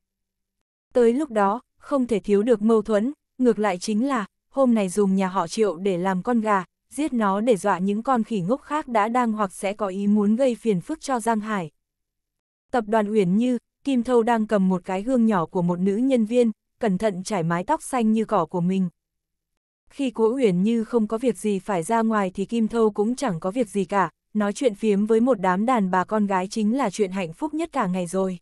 Tới lúc đó, không thể thiếu được mâu thuẫn, ngược lại chính là, hôm nay dùng nhà họ triệu để làm con gà, giết nó để dọa những con khỉ ngốc khác đã đang hoặc sẽ có ý muốn gây phiền phức cho Giang Hải. Tập đoàn Uyển Như, Kim Thâu đang cầm một cái gương nhỏ của một nữ nhân viên, cẩn thận trải mái tóc xanh như cỏ của mình. Khi Cố Uyển Như không có việc gì phải ra ngoài thì Kim Thâu cũng chẳng có việc gì cả, nói chuyện phiếm với một đám đàn bà con gái chính là chuyện hạnh phúc nhất cả ngày rồi.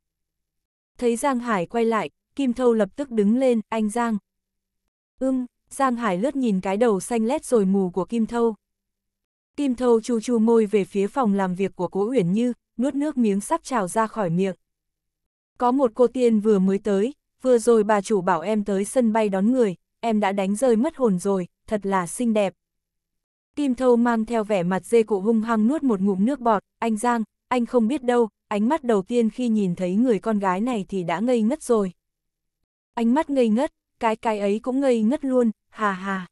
Thấy Giang Hải quay lại, Kim Thâu lập tức đứng lên, anh Giang. Ưm, Giang Hải lướt nhìn cái đầu xanh lét rồi mù của Kim Thâu. Kim Thâu chu chu môi về phía phòng làm việc của Cố Uyển Như, nuốt nước miếng sắp trào ra khỏi miệng. Có một cô tiên vừa mới tới, vừa rồi bà chủ bảo em tới sân bay đón người, em đã đánh rơi mất hồn rồi, thật là xinh đẹp. Kim Thâu mang theo vẻ mặt dê cụ hung hăng nuốt một ngụm nước bọt, anh Giang, anh không biết đâu, ánh mắt đầu tiên khi nhìn thấy người con gái này thì đã ngây ngất rồi. Ánh mắt ngây ngất, cái cái ấy cũng ngây ngất luôn, hà hà.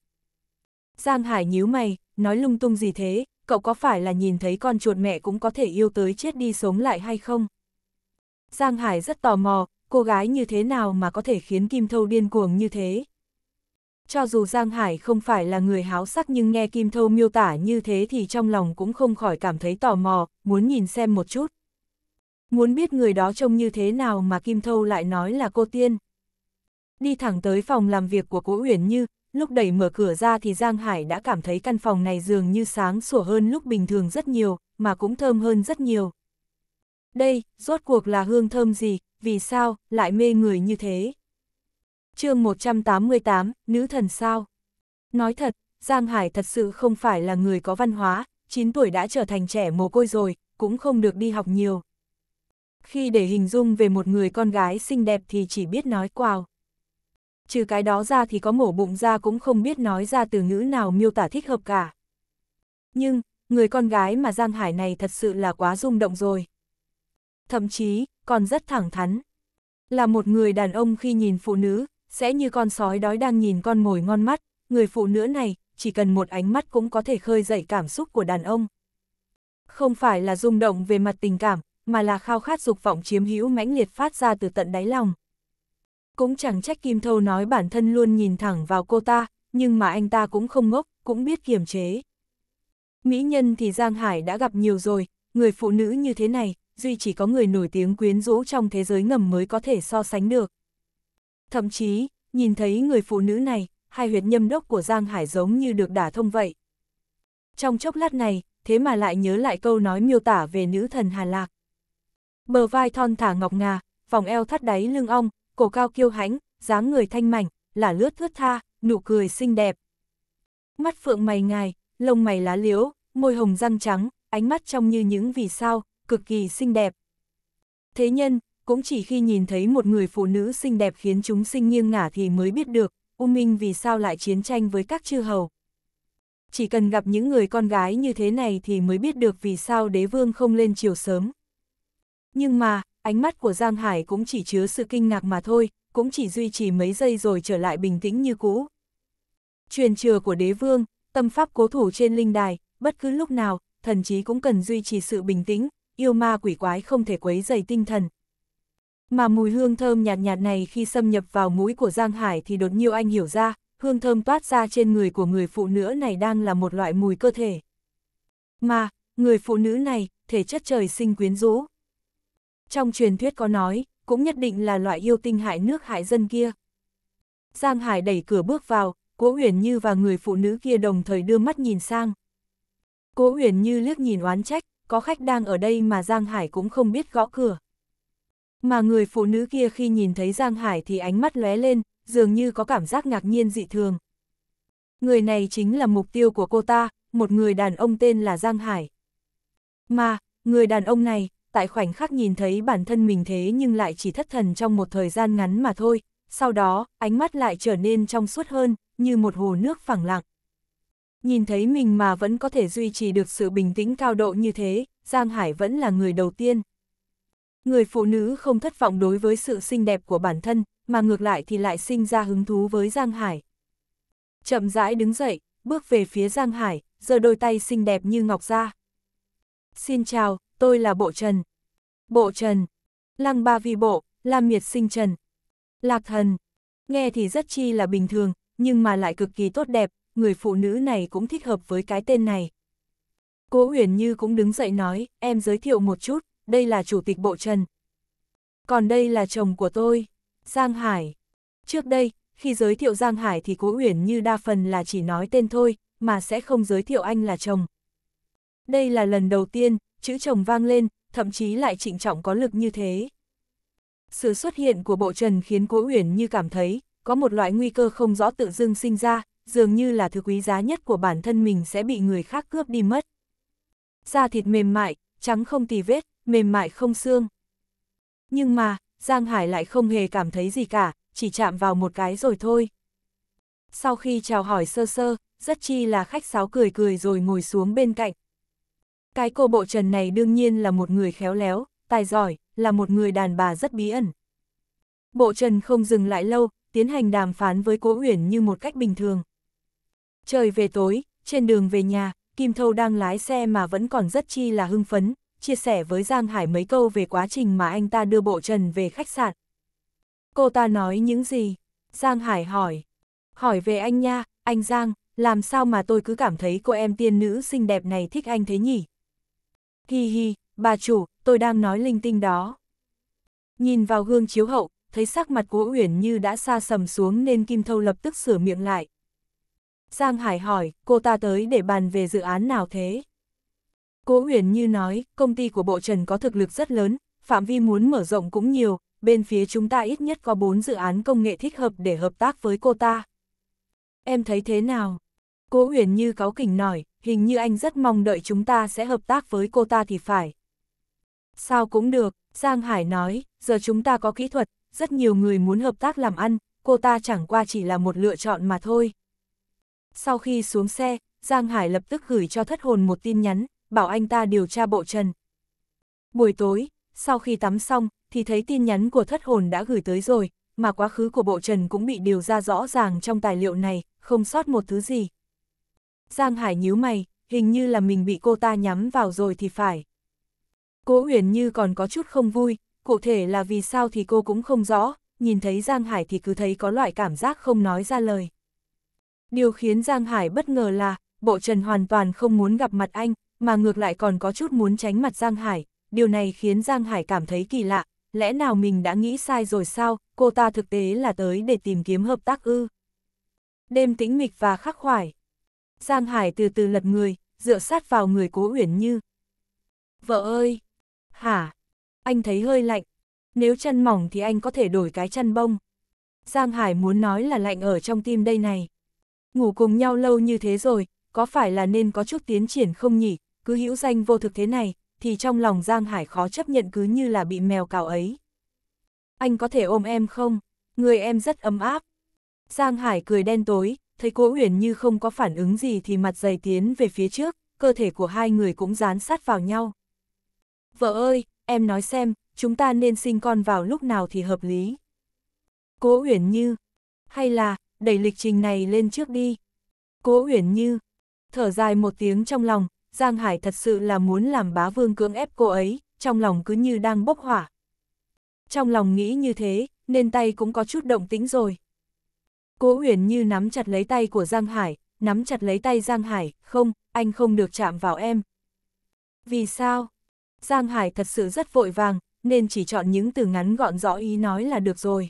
Giang Hải nhíu mày, nói lung tung gì thế, cậu có phải là nhìn thấy con chuột mẹ cũng có thể yêu tới chết đi sống lại hay không? Giang Hải rất tò mò, cô gái như thế nào mà có thể khiến Kim Thâu điên cuồng như thế? Cho dù Giang Hải không phải là người háo sắc nhưng nghe Kim Thâu miêu tả như thế thì trong lòng cũng không khỏi cảm thấy tò mò, muốn nhìn xem một chút. Muốn biết người đó trông như thế nào mà Kim Thâu lại nói là cô tiên đi thẳng tới phòng làm việc của Cố Uyển Như, lúc đẩy mở cửa ra thì Giang Hải đã cảm thấy căn phòng này dường như sáng sủa hơn lúc bình thường rất nhiều, mà cũng thơm hơn rất nhiều. Đây, rốt cuộc là hương thơm gì, vì sao, lại mê người như thế? chương 188, Nữ thần sao? Nói thật, Giang Hải thật sự không phải là người có văn hóa, 9 tuổi đã trở thành trẻ mồ côi rồi, cũng không được đi học nhiều. Khi để hình dung về một người con gái xinh đẹp thì chỉ biết nói quào trừ cái đó ra thì có mổ bụng ra cũng không biết nói ra từ ngữ nào miêu tả thích hợp cả. Nhưng, người con gái mà Giang Hải này thật sự là quá rung động rồi. Thậm chí, còn rất thẳng thắn. Là một người đàn ông khi nhìn phụ nữ, sẽ như con sói đói đang nhìn con mồi ngon mắt, người phụ nữ này, chỉ cần một ánh mắt cũng có thể khơi dậy cảm xúc của đàn ông. Không phải là rung động về mặt tình cảm, mà là khao khát dục vọng chiếm hữu mãnh liệt phát ra từ tận đáy lòng. Cũng chẳng trách Kim Thâu nói bản thân luôn nhìn thẳng vào cô ta, nhưng mà anh ta cũng không ngốc, cũng biết kiềm chế. Mỹ nhân thì Giang Hải đã gặp nhiều rồi, người phụ nữ như thế này, duy chỉ có người nổi tiếng quyến rũ trong thế giới ngầm mới có thể so sánh được. Thậm chí, nhìn thấy người phụ nữ này, hai huyệt nhâm đốc của Giang Hải giống như được đả thông vậy. Trong chốc lát này, thế mà lại nhớ lại câu nói miêu tả về nữ thần Hà Lạc. Bờ vai thon thả ngọc ngà, vòng eo thắt đáy lưng ong, cổ cao kiêu hãnh, dáng người thanh mảnh, là lướt thướt tha, nụ cười xinh đẹp. Mắt phượng mày ngài, lông mày lá liễu, môi hồng răng trắng, ánh mắt trong như những vì sao, cực kỳ xinh đẹp. Thế nhân, cũng chỉ khi nhìn thấy một người phụ nữ xinh đẹp khiến chúng sinh nghiêng ngả thì mới biết được, U Minh vì sao lại chiến tranh với các chư hầu. Chỉ cần gặp những người con gái như thế này thì mới biết được vì sao đế vương không lên chiều sớm. Nhưng mà, ánh mắt của Giang Hải cũng chỉ chứa sự kinh ngạc mà thôi, cũng chỉ duy trì mấy giây rồi trở lại bình tĩnh như cũ. Truyền chừa của đế vương, tâm pháp cố thủ trên linh đài, bất cứ lúc nào, thần chí cũng cần duy trì sự bình tĩnh, yêu ma quỷ quái không thể quấy dày tinh thần. Mà mùi hương thơm nhạt nhạt này khi xâm nhập vào mũi của Giang Hải thì đột nhiêu anh hiểu ra, hương thơm toát ra trên người của người phụ nữ này đang là một loại mùi cơ thể. Mà, người phụ nữ này, thể chất trời sinh quyến rũ. Trong truyền thuyết có nói, cũng nhất định là loại yêu tinh hại nước hại dân kia. Giang Hải đẩy cửa bước vào, Cố Uyển Như và người phụ nữ kia đồng thời đưa mắt nhìn sang. Cố Uyển Như liếc nhìn oán trách, có khách đang ở đây mà Giang Hải cũng không biết gõ cửa. Mà người phụ nữ kia khi nhìn thấy Giang Hải thì ánh mắt lóe lên, dường như có cảm giác ngạc nhiên dị thường. Người này chính là mục tiêu của cô ta, một người đàn ông tên là Giang Hải. Mà, người đàn ông này, tại khoảnh khắc nhìn thấy bản thân mình thế nhưng lại chỉ thất thần trong một thời gian ngắn mà thôi, sau đó, ánh mắt lại trở nên trong suốt hơn, như một hồ nước phẳng lặng. Nhìn thấy mình mà vẫn có thể duy trì được sự bình tĩnh cao độ như thế, Giang Hải vẫn là người đầu tiên. Người phụ nữ không thất vọng đối với sự xinh đẹp của bản thân, mà ngược lại thì lại sinh ra hứng thú với Giang Hải. Chậm rãi đứng dậy, bước về phía Giang Hải, giơ đôi tay xinh đẹp như ngọc ra. Xin chào, tôi là bộ trần. Bộ trần, lăng ba vi bộ, lam miệt sinh trần. Lạc thần, nghe thì rất chi là bình thường, nhưng mà lại cực kỳ tốt đẹp, người phụ nữ này cũng thích hợp với cái tên này. Cố Uyển Như cũng đứng dậy nói, em giới thiệu một chút, đây là chủ tịch bộ trần. Còn đây là chồng của tôi, Giang Hải. Trước đây, khi giới thiệu Giang Hải thì Cố Uyển Như đa phần là chỉ nói tên thôi, mà sẽ không giới thiệu anh là chồng. Đây là lần đầu tiên, chữ chồng vang lên, thậm chí lại trịnh trọng có lực như thế. Sự xuất hiện của bộ trần khiến Cố Uyển như cảm thấy, có một loại nguy cơ không rõ tự dưng sinh ra, dường như là thứ quý giá nhất của bản thân mình sẽ bị người khác cướp đi mất. Da thịt mềm mại, trắng không tì vết, mềm mại không xương. Nhưng mà, Giang Hải lại không hề cảm thấy gì cả, chỉ chạm vào một cái rồi thôi. Sau khi chào hỏi sơ sơ, rất chi là khách sáo cười cười rồi ngồi xuống bên cạnh, cái cô bộ trần này đương nhiên là một người khéo léo, tài giỏi, là một người đàn bà rất bí ẩn. Bộ trần không dừng lại lâu, tiến hành đàm phán với Cố Uyển như một cách bình thường. Trời về tối, trên đường về nhà, Kim Thâu đang lái xe mà vẫn còn rất chi là hưng phấn, chia sẻ với Giang Hải mấy câu về quá trình mà anh ta đưa bộ trần về khách sạn. Cô ta nói những gì? Giang Hải hỏi. Hỏi về anh nha, anh Giang, làm sao mà tôi cứ cảm thấy cô em tiên nữ xinh đẹp này thích anh thế nhỉ? Hi hi, bà chủ, tôi đang nói linh tinh đó. Nhìn vào gương chiếu hậu, thấy sắc mặt của Uyển như đã xa sầm xuống nên Kim Thâu lập tức sửa miệng lại. Giang Hải hỏi, cô ta tới để bàn về dự án nào thế? Cố Uyển Như nói, công ty của Bộ Trần có thực lực rất lớn, phạm vi muốn mở rộng cũng nhiều, bên phía chúng ta ít nhất có 4 dự án công nghệ thích hợp để hợp tác với cô ta. Em thấy thế nào? Cố Uyển Như cáu kỉnh nổi, hình như anh rất mong đợi chúng ta sẽ hợp tác với cô ta thì phải. Sao cũng được, Giang Hải nói, giờ chúng ta có kỹ thuật, rất nhiều người muốn hợp tác làm ăn, cô ta chẳng qua chỉ là một lựa chọn mà thôi. Sau khi xuống xe, Giang Hải lập tức gửi cho thất hồn một tin nhắn, bảo anh ta điều tra bộ trần. Buổi tối, sau khi tắm xong, thì thấy tin nhắn của thất hồn đã gửi tới rồi, mà quá khứ của bộ trần cũng bị điều ra rõ ràng trong tài liệu này, không sót một thứ gì. Giang Hải nhíu mày, hình như là mình bị cô ta nhắm vào rồi thì phải. Cố Huyền Như còn có chút không vui, cụ thể là vì sao thì cô cũng không rõ, nhìn thấy Giang Hải thì cứ thấy có loại cảm giác không nói ra lời. Điều khiến Giang Hải bất ngờ là, bộ trần hoàn toàn không muốn gặp mặt anh, mà ngược lại còn có chút muốn tránh mặt Giang Hải, điều này khiến Giang Hải cảm thấy kỳ lạ, lẽ nào mình đã nghĩ sai rồi sao, cô ta thực tế là tới để tìm kiếm hợp tác ư. Đêm tĩnh mịch và khắc khoải. Giang Hải từ từ lật người, dựa sát vào người cố uyển như. Vợ ơi! Hả? Anh thấy hơi lạnh. Nếu chân mỏng thì anh có thể đổi cái chân bông. Giang Hải muốn nói là lạnh ở trong tim đây này. Ngủ cùng nhau lâu như thế rồi, có phải là nên có chút tiến triển không nhỉ? Cứ hữu danh vô thực thế này, thì trong lòng Giang Hải khó chấp nhận cứ như là bị mèo cào ấy. Anh có thể ôm em không? Người em rất ấm áp. Giang Hải cười đen tối, thấy Cố Uyển Như không có phản ứng gì thì mặt dày tiến về phía trước, cơ thể của hai người cũng dán sát vào nhau. Vợ ơi, em nói xem, chúng ta nên sinh con vào lúc nào thì hợp lý. Cố Uyển Như, hay là, đẩy lịch trình này lên trước đi. Cố Uyển Như, thở dài một tiếng trong lòng, Giang Hải thật sự là muốn làm bá vương cưỡng ép cô ấy, trong lòng cứ như đang bốc hỏa. Trong lòng nghĩ như thế, nên tay cũng có chút động tĩnh rồi. Cố Huyền Như nắm chặt lấy tay của Giang Hải, nắm chặt lấy tay Giang Hải, không, anh không được chạm vào em. Vì sao? Giang Hải thật sự rất vội vàng, nên chỉ chọn những từ ngắn gọn rõ ý nói là được rồi.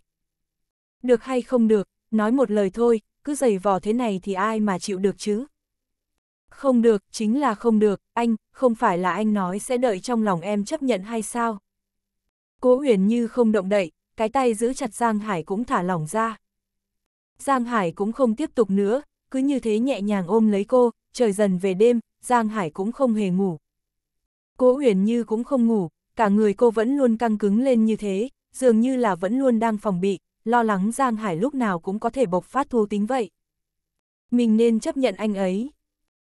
Được hay không được, nói một lời thôi, cứ giày vò thế này thì ai mà chịu được chứ? Không được, chính là không được, anh, không phải là anh nói sẽ đợi trong lòng em chấp nhận hay sao? Cố Huyền Như không động đậy, cái tay giữ chặt Giang Hải cũng thả lỏng ra. Giang Hải cũng không tiếp tục nữa, cứ như thế nhẹ nhàng ôm lấy cô, trời dần về đêm, Giang Hải cũng không hề ngủ. Cố Huyền Như cũng không ngủ, cả người cô vẫn luôn căng cứng lên như thế, dường như là vẫn luôn đang phòng bị, lo lắng Giang Hải lúc nào cũng có thể bộc phát thú tính vậy. Mình nên chấp nhận anh ấy.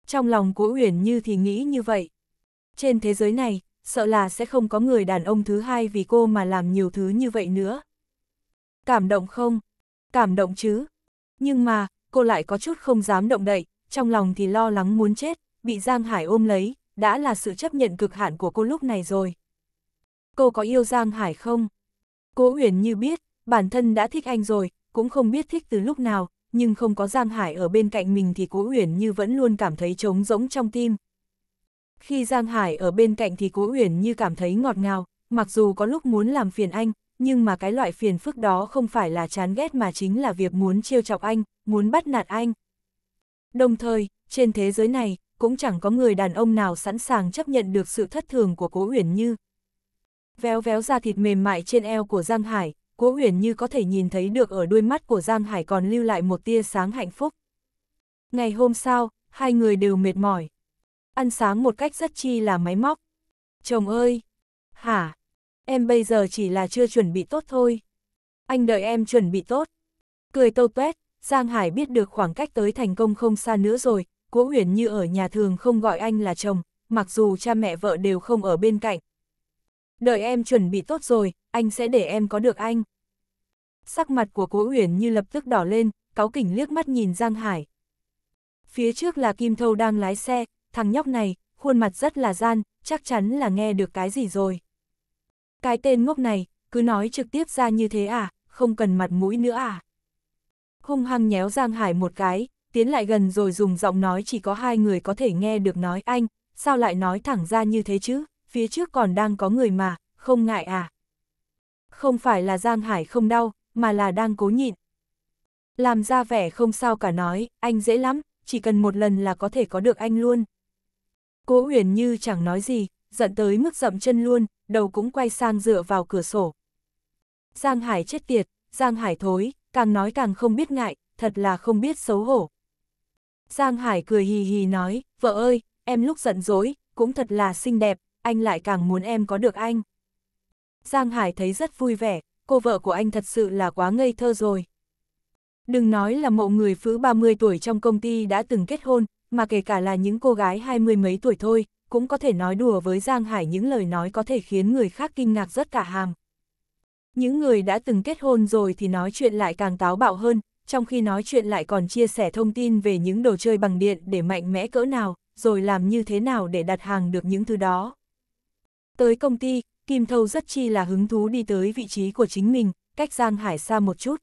Trong lòng Cố Huyền Như thì nghĩ như vậy. Trên thế giới này, sợ là sẽ không có người đàn ông thứ hai vì cô mà làm nhiều thứ như vậy nữa. Cảm động không? Cảm động chứ, nhưng mà, cô lại có chút không dám động đậy, trong lòng thì lo lắng muốn chết, bị Giang Hải ôm lấy, đã là sự chấp nhận cực hạn của cô lúc này rồi. Cô có yêu Giang Hải không? Cố Uyển như biết, bản thân đã thích anh rồi, cũng không biết thích từ lúc nào, nhưng không có Giang Hải ở bên cạnh mình thì Cố Uyển như vẫn luôn cảm thấy trống rỗng trong tim. Khi Giang Hải ở bên cạnh thì Cố Uyển như cảm thấy ngọt ngào, mặc dù có lúc muốn làm phiền anh, nhưng mà cái loại phiền phức đó không phải là chán ghét mà chính là việc muốn trêu chọc anh, muốn bắt nạt anh. Đồng thời, trên thế giới này, cũng chẳng có người đàn ông nào sẵn sàng chấp nhận được sự thất thường của Cố Uyển Như. Véo véo da thịt mềm mại trên eo của Giang Hải, Cố Uyển Như có thể nhìn thấy được ở đuôi mắt của Giang Hải còn lưu lại một tia sáng hạnh phúc. Ngày hôm sau, hai người đều mệt mỏi. Ăn sáng một cách rất chi là máy móc. Chồng ơi! Hả? Em bây giờ chỉ là chưa chuẩn bị tốt thôi. Anh đợi em chuẩn bị tốt. Cười tâu tuét, Giang Hải biết được khoảng cách tới thành công không xa nữa rồi, Cố Huyền như ở nhà thường không gọi anh là chồng, mặc dù cha mẹ vợ đều không ở bên cạnh. Đợi em chuẩn bị tốt rồi, anh sẽ để em có được anh. Sắc mặt của Cố Uyển như lập tức đỏ lên, cáo kỉnh liếc mắt nhìn Giang Hải. Phía trước là Kim Thâu đang lái xe, thằng nhóc này, khuôn mặt rất là gian, chắc chắn là nghe được cái gì rồi. Cái tên ngốc này, cứ nói trực tiếp ra như thế à, không cần mặt mũi nữa à. Hung hăng nhéo Giang Hải một cái, tiến lại gần rồi dùng giọng nói chỉ có hai người có thể nghe được nói anh, sao lại nói thẳng ra như thế chứ, phía trước còn đang có người mà, không ngại à. Không phải là Giang Hải không đau, mà là đang cố nhịn. Làm ra vẻ không sao cả nói, anh dễ lắm, chỉ cần một lần là có thể có được anh luôn. Cố Huyền Như chẳng nói gì, giận tới mức dậm chân luôn, đầu cũng quay sang dựa vào cửa sổ. Giang Hải chết tiệt, Giang Hải thối, càng nói càng không biết ngại, thật là không biết xấu hổ. Giang Hải cười hì hì nói, vợ ơi, em lúc giận dỗi, cũng thật là xinh đẹp, anh lại càng muốn em có được anh. Giang Hải thấy rất vui vẻ, cô vợ của anh thật sự là quá ngây thơ rồi. Đừng nói là mộ người phứ 30 tuổi trong công ty đã từng kết hôn, mà kể cả là những cô gái 20 mấy tuổi thôi, cũng có thể nói đùa với Giang Hải những lời nói có thể khiến người khác kinh ngạc rất cả hàm. Những người đã từng kết hôn rồi thì nói chuyện lại càng táo bạo hơn, trong khi nói chuyện lại còn chia sẻ thông tin về những đồ chơi bằng điện để mạnh mẽ cỡ nào, rồi làm như thế nào để đặt hàng được những thứ đó. Tới công ty, Kim Thâu rất chi là hứng thú đi tới vị trí của chính mình, cách Giang Hải xa một chút.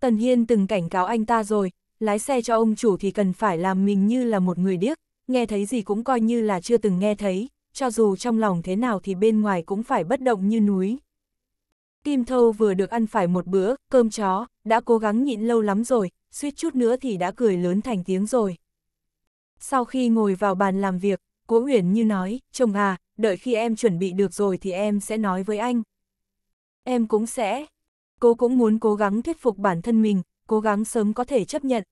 Tần Hiên từng cảnh cáo anh ta rồi, lái xe cho ông chủ thì cần phải làm mình như là một người điếc, nghe thấy gì cũng coi như là chưa từng nghe thấy, cho dù trong lòng thế nào thì bên ngoài cũng phải bất động như núi. Kim Thâu vừa được ăn phải một bữa, cơm chó, đã cố gắng nhịn lâu lắm rồi, suýt chút nữa thì đã cười lớn thành tiếng rồi. Sau khi ngồi vào bàn làm việc, Cố Uyển như nói, chồng à, đợi khi em chuẩn bị được rồi thì em sẽ nói với anh. Em cũng sẽ. Cô cũng muốn cố gắng thuyết phục bản thân mình, cố gắng sớm có thể chấp nhận.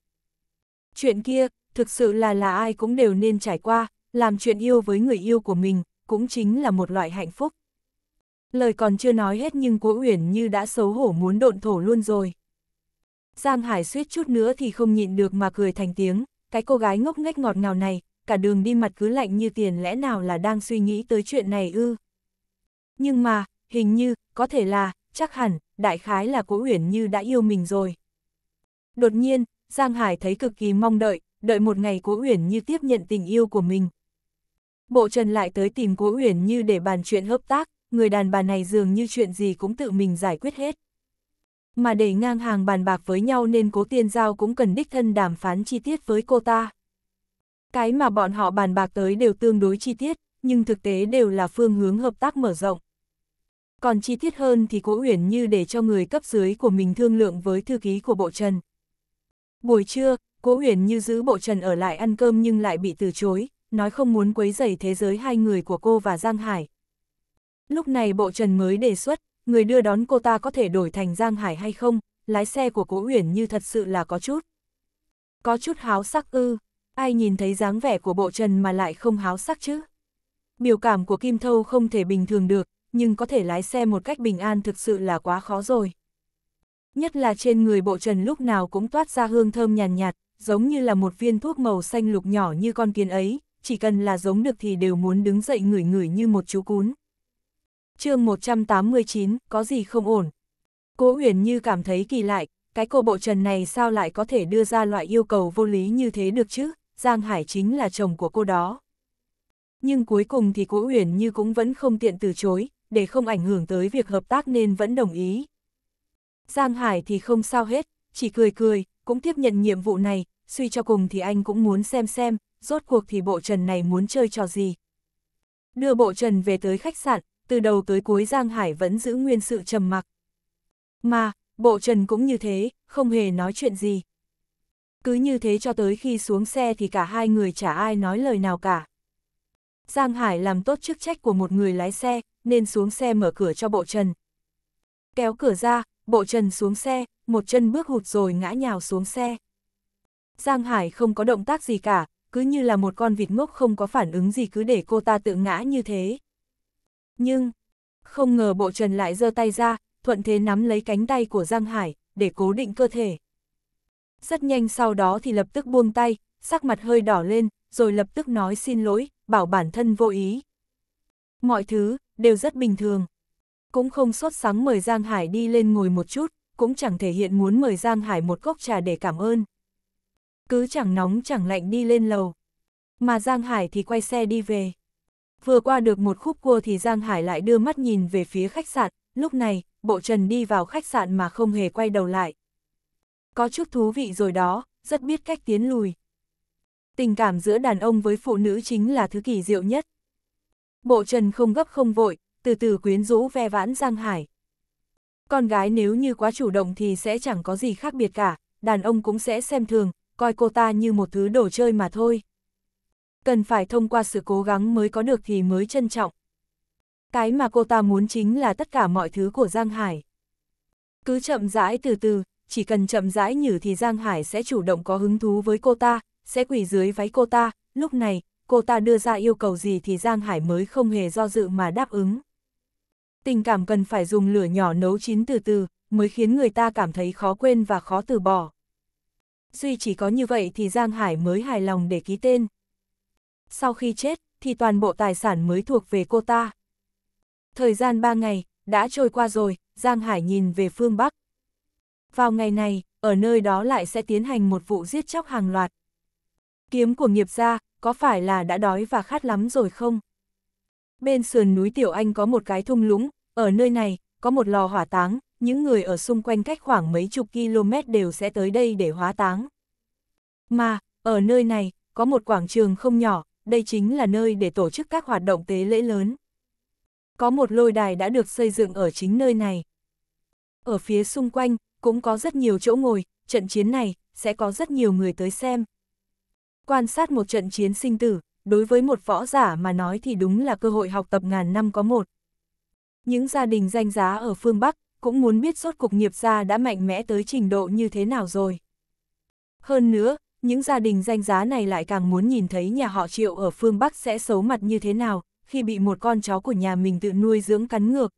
Chuyện kia, thực sự là là ai cũng đều nên trải qua, làm chuyện yêu với người yêu của mình, cũng chính là một loại hạnh phúc. Lời còn chưa nói hết nhưng Cố Uyển như đã xấu hổ muốn độn thổ luôn rồi. Giang Hải suýt chút nữa thì không nhịn được mà cười thành tiếng, cái cô gái ngốc nghếch ngọt ngào này, cả đường đi mặt cứ lạnh như tiền lẽ nào là đang suy nghĩ tới chuyện này ư. Nhưng mà, hình như, có thể là, chắc hẳn, đại khái là Cố Uyển như đã yêu mình rồi. Đột nhiên, Giang Hải thấy cực kỳ mong đợi, đợi một ngày Cố Uyển Như tiếp nhận tình yêu của mình. Bộ Trần lại tới tìm Cố Uyển Như để bàn chuyện hợp tác, người đàn bà này dường như chuyện gì cũng tự mình giải quyết hết. Mà để ngang hàng bàn bạc với nhau nên Cố Tiên Giao cũng cần đích thân đàm phán chi tiết với cô ta. Cái mà bọn họ bàn bạc tới đều tương đối chi tiết, nhưng thực tế đều là phương hướng hợp tác mở rộng. Còn chi tiết hơn thì Cố Uyển Như để cho người cấp dưới của mình thương lượng với thư ký của Bộ Trần. Buổi trưa, Cố Huyền như giữ bộ trần ở lại ăn cơm nhưng lại bị từ chối, nói không muốn quấy rầy thế giới hai người của cô và Giang Hải. Lúc này bộ trần mới đề xuất, người đưa đón cô ta có thể đổi thành Giang Hải hay không, lái xe của Cố Huyền như thật sự là có chút. Có chút háo sắc ư, ai nhìn thấy dáng vẻ của bộ trần mà lại không háo sắc chứ. Biểu cảm của Kim Thâu không thể bình thường được, nhưng có thể lái xe một cách bình an thực sự là quá khó rồi. Nhất là trên người bộ trần lúc nào cũng toát ra hương thơm nhàn nhạt, nhạt, giống như là một viên thuốc màu xanh lục nhỏ như con kiến ấy, chỉ cần là giống được thì đều muốn đứng dậy ngửi ngửi như một chú cún. chương 189, có gì không ổn? Cố Huyền như cảm thấy kỳ lại, cái cô bộ trần này sao lại có thể đưa ra loại yêu cầu vô lý như thế được chứ, Giang Hải chính là chồng của cô đó. Nhưng cuối cùng thì Cố Huyền như cũng vẫn không tiện từ chối, để không ảnh hưởng tới việc hợp tác nên vẫn đồng ý. Giang Hải thì không sao hết, chỉ cười cười, cũng tiếp nhận nhiệm vụ này, suy cho cùng thì anh cũng muốn xem xem, rốt cuộc thì bộ trần này muốn chơi trò gì. Đưa bộ trần về tới khách sạn, từ đầu tới cuối Giang Hải vẫn giữ nguyên sự trầm mặc. Mà, bộ trần cũng như thế, không hề nói chuyện gì. Cứ như thế cho tới khi xuống xe thì cả hai người chả ai nói lời nào cả. Giang Hải làm tốt chức trách của một người lái xe, nên xuống xe mở cửa cho bộ trần. Kéo cửa ra, bộ chân xuống xe, một chân bước hụt rồi ngã nhào xuống xe. Giang Hải không có động tác gì cả, cứ như là một con vịt ngốc không có phản ứng gì cứ để cô ta tự ngã như thế. Nhưng, không ngờ bộ trần lại giơ tay ra, thuận thế nắm lấy cánh tay của Giang Hải, để cố định cơ thể. Rất nhanh sau đó thì lập tức buông tay, sắc mặt hơi đỏ lên, rồi lập tức nói xin lỗi, bảo bản thân vô ý. Mọi thứ, đều rất bình thường cũng không sốt sáng mời Giang Hải đi lên ngồi một chút, cũng chẳng thể hiện muốn mời Giang Hải một cốc trà để cảm ơn. Cứ chẳng nóng chẳng lạnh đi lên lầu. Mà Giang Hải thì quay xe đi về. Vừa qua được một khúc cua thì Giang Hải lại đưa mắt nhìn về phía khách sạn, lúc này, bộ trần đi vào khách sạn mà không hề quay đầu lại. Có chút thú vị rồi đó, rất biết cách tiến lùi. Tình cảm giữa đàn ông với phụ nữ chính là thứ kỳ diệu nhất. Bộ trần không gấp không vội, từ từ quyến rũ ve vãn Giang Hải. Con gái nếu như quá chủ động thì sẽ chẳng có gì khác biệt cả, đàn ông cũng sẽ xem thường, coi cô ta như một thứ đồ chơi mà thôi. Cần phải thông qua sự cố gắng mới có được thì mới trân trọng. Cái mà cô ta muốn chính là tất cả mọi thứ của Giang Hải. Cứ chậm rãi từ từ, chỉ cần chậm rãi nhử thì Giang Hải sẽ chủ động có hứng thú với cô ta, sẽ quỳ dưới váy cô ta, lúc này, cô ta đưa ra yêu cầu gì thì Giang Hải mới không hề do dự mà đáp ứng. Tình cảm cần phải dùng lửa nhỏ nấu chín từ từ, mới khiến người ta cảm thấy khó quên và khó từ bỏ. Duy chỉ có như vậy thì Giang Hải mới hài lòng để ký tên. Sau khi chết, thì toàn bộ tài sản mới thuộc về cô ta. Thời gian 3 ngày, đã trôi qua rồi, Giang Hải nhìn về phương Bắc. Vào ngày này, ở nơi đó lại sẽ tiến hành một vụ giết chóc hàng loạt. Kiếm của nghiệp gia, có phải là đã đói và khát lắm rồi không? Bên sườn núi Tiểu Anh có một cái thung lũng, ở nơi này, có một lò hỏa táng, những người ở xung quanh cách khoảng mấy chục km đều sẽ tới đây để hóa táng. Mà, ở nơi này, có một quảng trường không nhỏ, đây chính là nơi để tổ chức các hoạt động tế lễ lớn. Có một lôi đài đã được xây dựng ở chính nơi này. Ở phía xung quanh, cũng có rất nhiều chỗ ngồi, trận chiến này, sẽ có rất nhiều người tới xem. Quan sát một trận chiến sinh tử, đối với một võ giả mà nói thì đúng là cơ hội học tập ngàn năm có một. Những gia đình danh giá ở phương Bắc cũng muốn biết suốt cuộc nghiệp gia đã mạnh mẽ tới trình độ như thế nào rồi. Hơn nữa, những gia đình danh giá này lại càng muốn nhìn thấy nhà họ triệu ở phương Bắc sẽ xấu mặt như thế nào, khi bị một con chó của nhà mình tự nuôi dưỡng cắn ngược.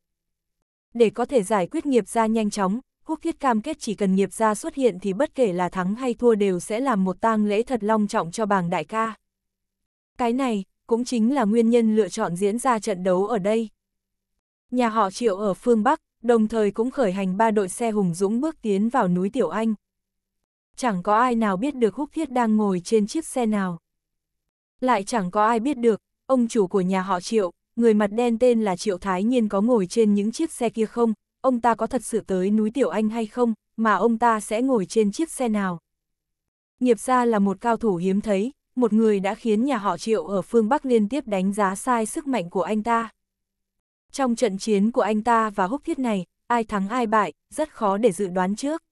Để có thể giải quyết nghiệp gia nhanh chóng, Quốc Thiết cam kết chỉ cần nghiệp gia xuất hiện thì bất kể là thắng hay thua đều sẽ làm một tang lễ thật long trọng cho bàng đại ca. Cái này, cũng chính là nguyên nhân lựa chọn diễn ra trận đấu ở đây. Nhà họ Triệu ở phương Bắc, đồng thời cũng khởi hành ba đội xe hùng dũng bước tiến vào núi Tiểu Anh. Chẳng có ai nào biết được Húc Thiết đang ngồi trên chiếc xe nào. Lại chẳng có ai biết được, ông chủ của nhà họ Triệu, người mặt đen tên là Triệu Thái Nhiên có ngồi trên những chiếc xe kia không, ông ta có thật sự tới núi Tiểu Anh hay không, mà ông ta sẽ ngồi trên chiếc xe nào. Nghiệp gia là một cao thủ hiếm thấy, một người đã khiến nhà họ Triệu ở phương Bắc liên tiếp đánh giá sai sức mạnh của anh ta. Trong trận chiến của anh ta và húc thiết này, ai thắng ai bại, rất khó để dự đoán trước.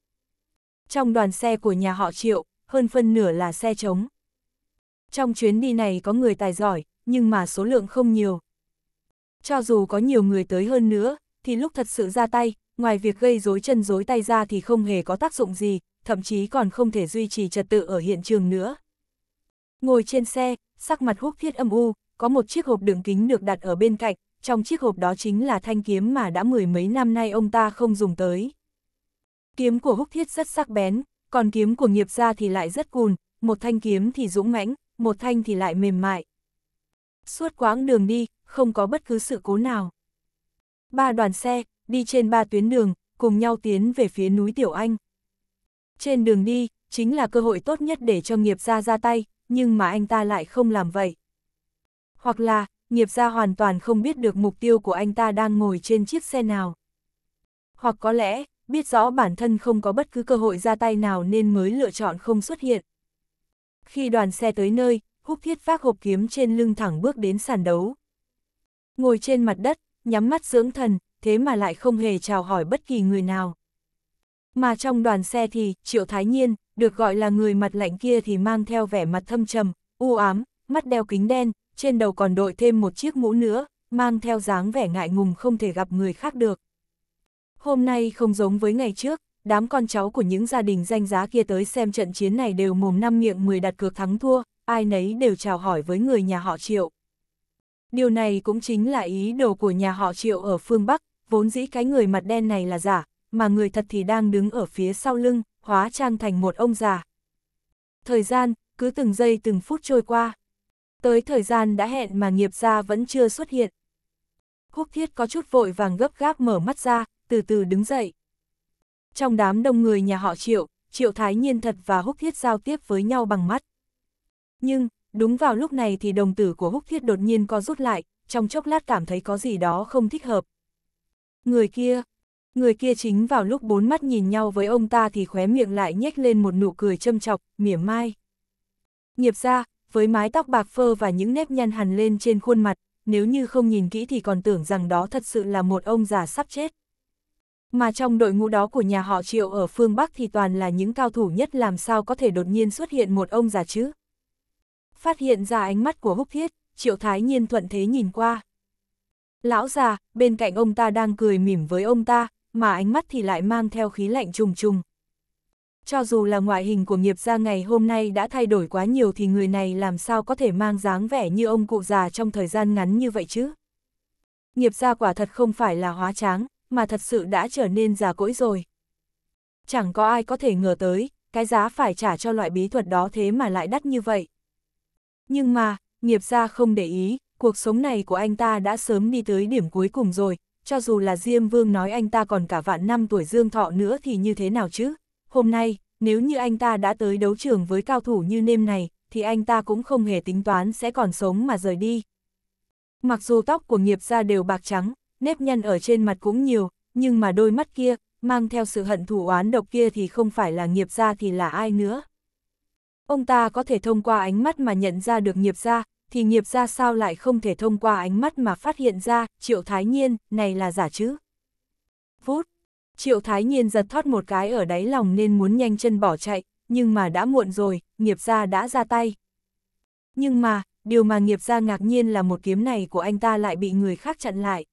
Trong đoàn xe của nhà họ Triệu, hơn phân nửa là xe trống. Trong chuyến đi này có người tài giỏi, nhưng mà số lượng không nhiều. Cho dù có nhiều người tới hơn nữa, thì lúc thật sự ra tay, ngoài việc gây rối chân rối tay ra thì không hề có tác dụng gì, thậm chí còn không thể duy trì trật tự ở hiện trường nữa. Ngồi trên xe, sắc mặt húc thiết âm u, có một chiếc hộp đường kính được đặt ở bên cạnh, trong chiếc hộp đó chính là thanh kiếm mà đã mười mấy năm nay ông ta không dùng tới. Kiếm của húc thiết rất sắc bén, còn kiếm của nghiệp gia thì lại rất cùn, một thanh kiếm thì dũng mãnh, một thanh thì lại mềm mại. Suốt quãng đường đi, không có bất cứ sự cố nào. Ba đoàn xe, đi trên ba tuyến đường, cùng nhau tiến về phía núi Tiểu Anh. Trên đường đi, chính là cơ hội tốt nhất để cho nghiệp gia ra tay, nhưng mà anh ta lại không làm vậy. Hoặc là, nghiệp gia hoàn toàn không biết được mục tiêu của anh ta đang ngồi trên chiếc xe nào. Hoặc có lẽ, biết rõ bản thân không có bất cứ cơ hội ra tay nào nên mới lựa chọn không xuất hiện. Khi đoàn xe tới nơi, húc thiết phát hộp kiếm trên lưng thẳng bước đến sàn đấu. Ngồi trên mặt đất, nhắm mắt dưỡng thần, thế mà lại không hề chào hỏi bất kỳ người nào. Mà trong đoàn xe thì, Triệu Thái Nhiên, được gọi là người mặt lạnh kia thì mang theo vẻ mặt thâm trầm, u ám, mắt đeo kính đen, trên đầu còn đội thêm một chiếc mũ nữa, mang theo dáng vẻ ngại ngùng không thể gặp người khác được. Hôm nay không giống với ngày trước, đám con cháu của những gia đình danh giá kia tới xem trận chiến này đều mồm năm miệng 10 đặt cược thắng thua, ai nấy đều chào hỏi với người nhà họ Triệu. Điều này cũng chính là ý đồ của nhà họ Triệu ở phương Bắc, vốn dĩ cái người mặt đen này là giả, mà người thật thì đang đứng ở phía sau lưng, hóa trang thành một ông già. Thời gian, cứ từng giây từng phút trôi qua. Tới thời gian đã hẹn mà nghiệp gia vẫn chưa xuất hiện. Húc thiết có chút vội vàng gấp gáp mở mắt ra, từ từ đứng dậy. Trong đám đông người nhà họ Triệu, Triệu Thái Nhiên thật và Húc thiết giao tiếp với nhau bằng mắt. Nhưng, đúng vào lúc này thì đồng tử của Húc thiết đột nhiên có rút lại, trong chốc lát cảm thấy có gì đó không thích hợp. Người kia, Người kia chính vào lúc bốn mắt nhìn nhau với ông ta thì khóe miệng lại nhếch lên một nụ cười châm chọc, mỉa mai. Nghiệp ra, với mái tóc bạc phơ và những nếp nhăn hằn lên trên khuôn mặt, nếu như không nhìn kỹ thì còn tưởng rằng đó thật sự là một ông già sắp chết. Mà trong đội ngũ đó của nhà họ Triệu ở phương Bắc thì toàn là những cao thủ nhất làm sao có thể đột nhiên xuất hiện một ông già chứ. Phát hiện ra ánh mắt của Húc Thiết, Triệu Thái Nhiên thuận thế nhìn qua. Lão già, bên cạnh ông ta đang cười mỉm với ông ta, mà ánh mắt thì lại mang theo khí lạnh trùng trùng. Cho dù là ngoại hình của nghiệp gia ngày hôm nay đã thay đổi quá nhiều thì người này làm sao có thể mang dáng vẻ như ông cụ già trong thời gian ngắn như vậy chứ? Nghiệp gia quả thật không phải là hóa tráng, mà thật sự đã trở nên già cỗi rồi. Chẳng có ai có thể ngờ tới, cái giá phải trả cho loại bí thuật đó thế mà lại đắt như vậy. Nhưng mà, nghiệp gia không để ý, cuộc sống này của anh ta đã sớm đi tới điểm cuối cùng rồi, cho dù là Diêm Vương nói anh ta còn cả vạn năm tuổi dương thọ nữa thì như thế nào chứ? Hôm nay, nếu như anh ta đã tới đấu trường với cao thủ như nêm này, thì anh ta cũng không hề tính toán sẽ còn sống mà rời đi. Mặc dù tóc của nghiệp gia đều bạc trắng, nếp nhăn ở trên mặt cũng nhiều, nhưng mà đôi mắt kia, mang theo sự hận thù oán độc kia thì không phải là nghiệp gia thì là ai nữa. Ông ta có thể thông qua ánh mắt mà nhận ra được nghiệp gia, thì nghiệp ra sao lại không thể thông qua ánh mắt mà phát hiện ra, triệu thái nhiên, này là giả chứ. Vút, triệu thái nhiên giật thoát một cái ở đáy lòng nên muốn nhanh chân bỏ chạy, nhưng mà đã muộn rồi, nghiệp ra đã ra tay. Nhưng mà, điều mà nghiệp ra ngạc nhiên là một kiếm này của anh ta lại bị người khác chặn lại.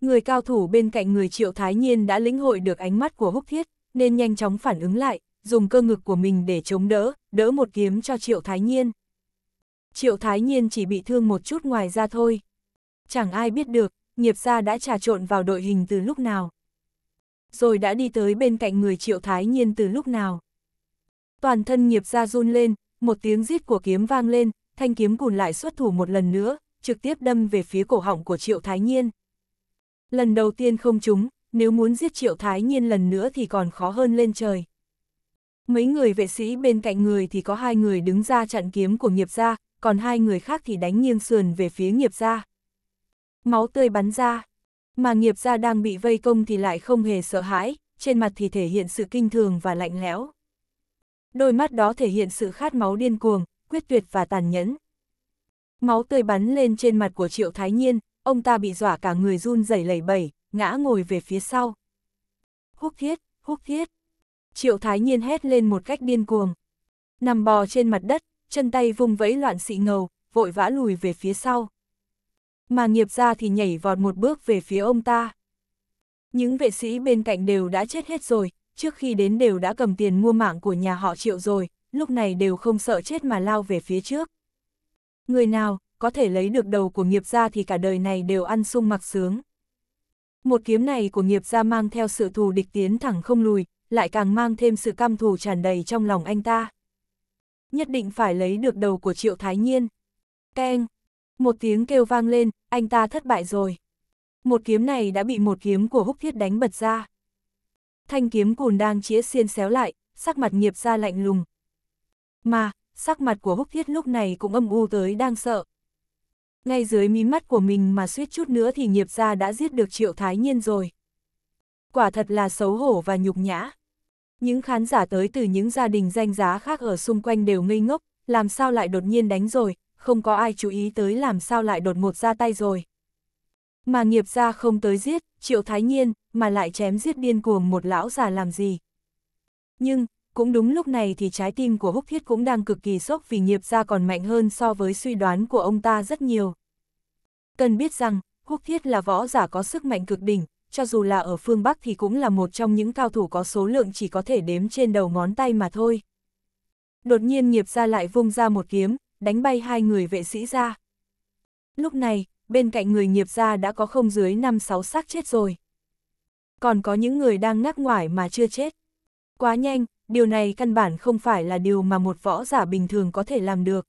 Người cao thủ bên cạnh người triệu thái nhiên đã lĩnh hội được ánh mắt của húc thiết, nên nhanh chóng phản ứng lại, dùng cơ ngực của mình để chống đỡ, đỡ một kiếm cho triệu thái nhiên. Triệu Thái Nhiên chỉ bị thương một chút ngoài ra thôi. Chẳng ai biết được, nghiệp gia đã trà trộn vào đội hình từ lúc nào. Rồi đã đi tới bên cạnh người Triệu Thái Nhiên từ lúc nào. Toàn thân nghiệp gia run lên, một tiếng rít của kiếm vang lên, thanh kiếm cùn lại xuất thủ một lần nữa, trực tiếp đâm về phía cổ họng của Triệu Thái Nhiên. Lần đầu tiên không trúng, nếu muốn giết Triệu Thái Nhiên lần nữa thì còn khó hơn lên trời. Mấy người vệ sĩ bên cạnh người thì có hai người đứng ra chặn kiếm của nghiệp gia, còn hai người khác thì đánh nghiêng sườn về phía nghiệp gia. Máu tươi bắn ra, mà nghiệp gia đang bị vây công thì lại không hề sợ hãi, trên mặt thì thể hiện sự kinh thường và lạnh lẽo. Đôi mắt đó thể hiện sự khát máu điên cuồng, quyết tuyệt và tàn nhẫn. Máu tươi bắn lên trên mặt của Triệu Thái Nhiên, ông ta bị dọa cả người run rẩy lẩy bẩy, ngã ngồi về phía sau. Húc thiết, húc thiết. Triệu Thái Nhiên hét lên một cách điên cuồng. Nằm bò trên mặt đất, chân tay vung vẫy loạn xị ngầu, vội vã lùi về phía sau. Mà nghiệp ra thì nhảy vọt một bước về phía ông ta. Những vệ sĩ bên cạnh đều đã chết hết rồi, trước khi đến đều đã cầm tiền mua mạng của nhà họ triệu rồi, lúc này đều không sợ chết mà lao về phía trước. Người nào, có thể lấy được đầu của nghiệp ra thì cả đời này đều ăn sung mặc sướng. Một kiếm này của nghiệp ra mang theo sự thù địch tiến thẳng không lùi, lại càng mang thêm sự căm thù tràn đầy trong lòng anh ta nhất định phải lấy được đầu của Triệu Thái Nhiên. Keng! Một tiếng kêu vang lên, anh ta thất bại rồi. Một kiếm này đã bị một kiếm của húc thiết đánh bật ra. Thanh kiếm cùn đang chĩa xiên xéo lại, sắc mặt nghiệp ra lạnh lùng. Mà, sắc mặt của húc thiết lúc này cũng âm u tới đang sợ. Ngay dưới mí mắt của mình mà suýt chút nữa thì nghiệp ra đã giết được triệu thái nhiên rồi. Quả thật là xấu hổ và nhục nhã. Những khán giả tới từ những gia đình danh giá khác ở xung quanh đều ngây ngốc, làm sao lại đột nhiên đánh rồi, không có ai chú ý tới làm sao lại đột ngột ra tay rồi. Mà nghiệp ra không tới giết, triệu thái nhiên, mà lại chém giết điên cuồng một lão già làm gì. Nhưng, cũng đúng lúc này thì trái tim của Húc Thiết cũng đang cực kỳ sốc vì nghiệp ra còn mạnh hơn so với suy đoán của ông ta rất nhiều. Cần biết rằng, Húc Thiết là võ giả có sức mạnh cực đỉnh, cho dù là ở phương Bắc thì cũng là một trong những cao thủ có số lượng chỉ có thể đếm trên đầu ngón tay mà thôi. Đột nhiên nghiệp ra lại vung ra một kiếm, đánh bay hai người vệ sĩ ra. Lúc này, bên cạnh người nghiệp ra đã có không dưới 5-6 xác chết rồi. Còn có những người đang ngắc ngoài mà chưa chết. Quá nhanh, điều này căn bản không phải là điều mà một võ giả bình thường có thể làm được.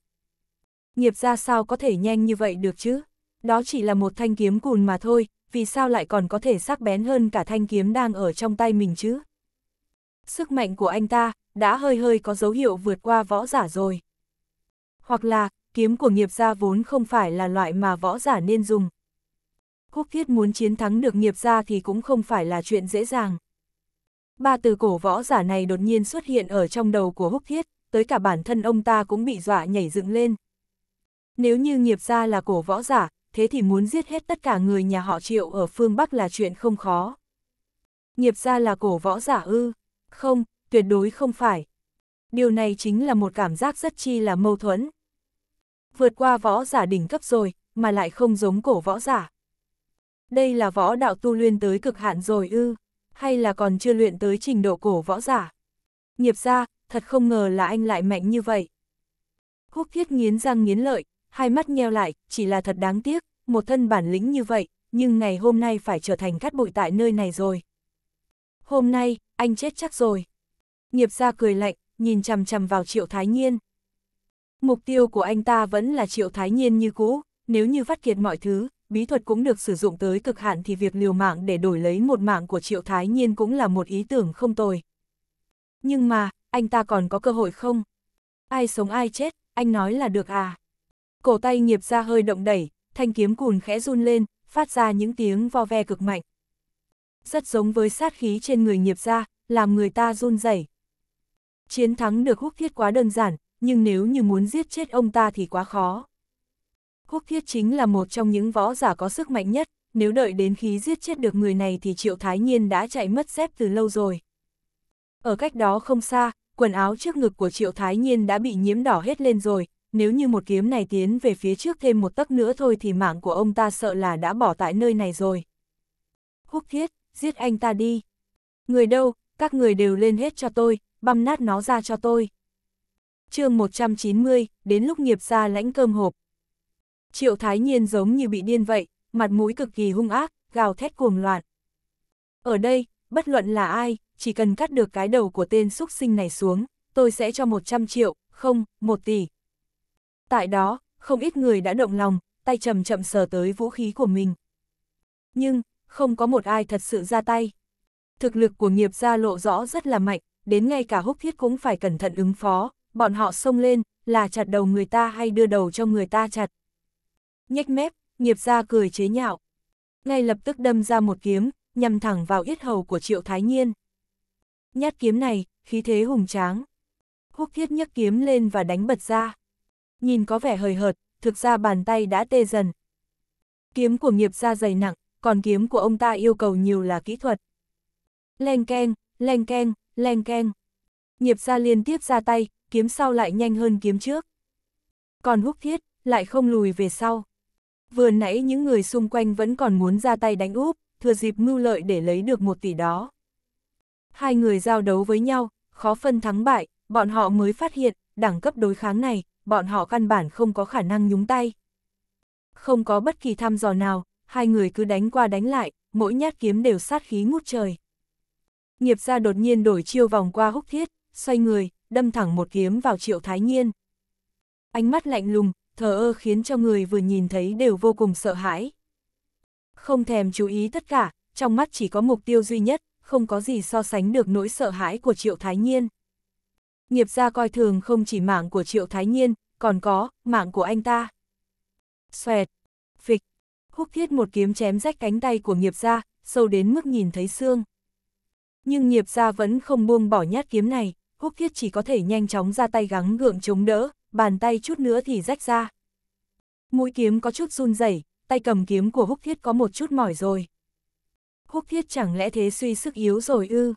Nghiệp ra sao có thể nhanh như vậy được chứ? Đó chỉ là một thanh kiếm cùn mà thôi, vì sao lại còn có thể sắc bén hơn cả thanh kiếm đang ở trong tay mình chứ? Sức mạnh của anh ta đã hơi hơi có dấu hiệu vượt qua võ giả rồi. Hoặc là, kiếm của nghiệp gia vốn không phải là loại mà võ giả nên dùng. Quốc thiết muốn chiến thắng được nghiệp gia thì cũng không phải là chuyện dễ dàng. Ba từ cổ võ giả này đột nhiên xuất hiện ở trong đầu của húc thiết, tới cả bản thân ông ta cũng bị dọa nhảy dựng lên. Nếu như nghiệp gia là cổ võ giả, thế thì muốn giết hết tất cả người nhà họ triệu ở phương Bắc là chuyện không khó. Nghiệp ra là cổ võ giả ư? Không, tuyệt đối không phải. Điều này chính là một cảm giác rất chi là mâu thuẫn. Vượt qua võ giả đỉnh cấp rồi, mà lại không giống cổ võ giả. Đây là võ đạo tu luyện tới cực hạn rồi ư, hay là còn chưa luyện tới trình độ cổ võ giả. Nghiệp ra, thật không ngờ là anh lại mạnh như vậy. Húc thiết nghiến răng nghiến lợi, hai mắt nheo lại, chỉ là thật đáng tiếc, một thân bản lĩnh như vậy, nhưng ngày hôm nay phải trở thành cát bụi tại nơi này rồi. Hôm nay, anh chết chắc rồi. Nghiệp gia cười lạnh, nhìn chằm chằm vào Triệu Thái Nhiên. Mục tiêu của anh ta vẫn là Triệu Thái Nhiên như cũ, nếu như phát kiệt mọi thứ, bí thuật cũng được sử dụng tới cực hạn thì việc liều mạng để đổi lấy một mạng của Triệu Thái Nhiên cũng là một ý tưởng không tồi. Nhưng mà, anh ta còn có cơ hội không? Ai sống ai chết, anh nói là được à? cổ tay nghiệp ra hơi động đẩy, thanh kiếm cùn khẽ run lên, phát ra những tiếng vo ve cực mạnh. Rất giống với sát khí trên người nghiệp ra, làm người ta run rẩy. Chiến thắng được húc thiết quá đơn giản, nhưng nếu như muốn giết chết ông ta thì quá khó. Húc thiết chính là một trong những võ giả có sức mạnh nhất, nếu đợi đến khi giết chết được người này thì Triệu Thái Nhiên đã chạy mất dép từ lâu rồi. Ở cách đó không xa, quần áo trước ngực của Triệu Thái Nhiên đã bị nhiễm đỏ hết lên rồi, nếu như một kiếm này tiến về phía trước thêm một tấc nữa thôi thì mạng của ông ta sợ là đã bỏ tại nơi này rồi. Húc thiết, giết anh ta đi. Người đâu, các người đều lên hết cho tôi, băm nát nó ra cho tôi. chương 190, đến lúc nghiệp ra lãnh cơm hộp. Triệu Thái Nhiên giống như bị điên vậy, mặt mũi cực kỳ hung ác, gào thét cuồng loạn. Ở đây, bất luận là ai, chỉ cần cắt được cái đầu của tên xúc sinh này xuống, tôi sẽ cho 100 triệu, không, 1 tỷ, Tại đó, không ít người đã động lòng, tay chậm chậm sờ tới vũ khí của mình. Nhưng, không có một ai thật sự ra tay. Thực lực của nghiệp gia lộ rõ rất là mạnh, đến ngay cả húc thiết cũng phải cẩn thận ứng phó, bọn họ xông lên, là chặt đầu người ta hay đưa đầu cho người ta chặt. Nhếch mép, nghiệp gia cười chế nhạo. Ngay lập tức đâm ra một kiếm, nhằm thẳng vào yết hầu của triệu thái nhiên. Nhát kiếm này, khí thế hùng tráng. Húc thiết nhấc kiếm lên và đánh bật ra nhìn có vẻ hời hợt, thực ra bàn tay đã tê dần. Kiếm của nghiệp ra dày nặng, còn kiếm của ông ta yêu cầu nhiều là kỹ thuật. Leng keng, leng keng, leng keng. Nghiệp ra liên tiếp ra tay, kiếm sau lại nhanh hơn kiếm trước. Còn húc thiết, lại không lùi về sau. Vừa nãy những người xung quanh vẫn còn muốn ra tay đánh úp, thừa dịp mưu lợi để lấy được một tỷ đó. Hai người giao đấu với nhau, khó phân thắng bại, bọn họ mới phát hiện, đẳng cấp đối kháng này, bọn họ căn bản không có khả năng nhúng tay. Không có bất kỳ thăm dò nào, hai người cứ đánh qua đánh lại, mỗi nhát kiếm đều sát khí ngút trời. Nghiệp gia đột nhiên đổi chiêu vòng qua húc thiết, xoay người, đâm thẳng một kiếm vào triệu thái nhiên. Ánh mắt lạnh lùng, thờ ơ khiến cho người vừa nhìn thấy đều vô cùng sợ hãi. Không thèm chú ý tất cả, trong mắt chỉ có mục tiêu duy nhất, không có gì so sánh được nỗi sợ hãi của triệu thái nhiên nghiệp gia coi thường không chỉ mạng của Triệu Thái Nhiên, còn có, mạng của anh ta. Xoẹt, phịch, húc thiết một kiếm chém rách cánh tay của nghiệp gia, sâu đến mức nhìn thấy xương. Nhưng nghiệp gia vẫn không buông bỏ nhát kiếm này, húc thiết chỉ có thể nhanh chóng ra tay gắng gượng chống đỡ, bàn tay chút nữa thì rách ra. Mũi kiếm có chút run rẩy, tay cầm kiếm của húc thiết có một chút mỏi rồi. Húc thiết chẳng lẽ thế suy sức yếu rồi ư?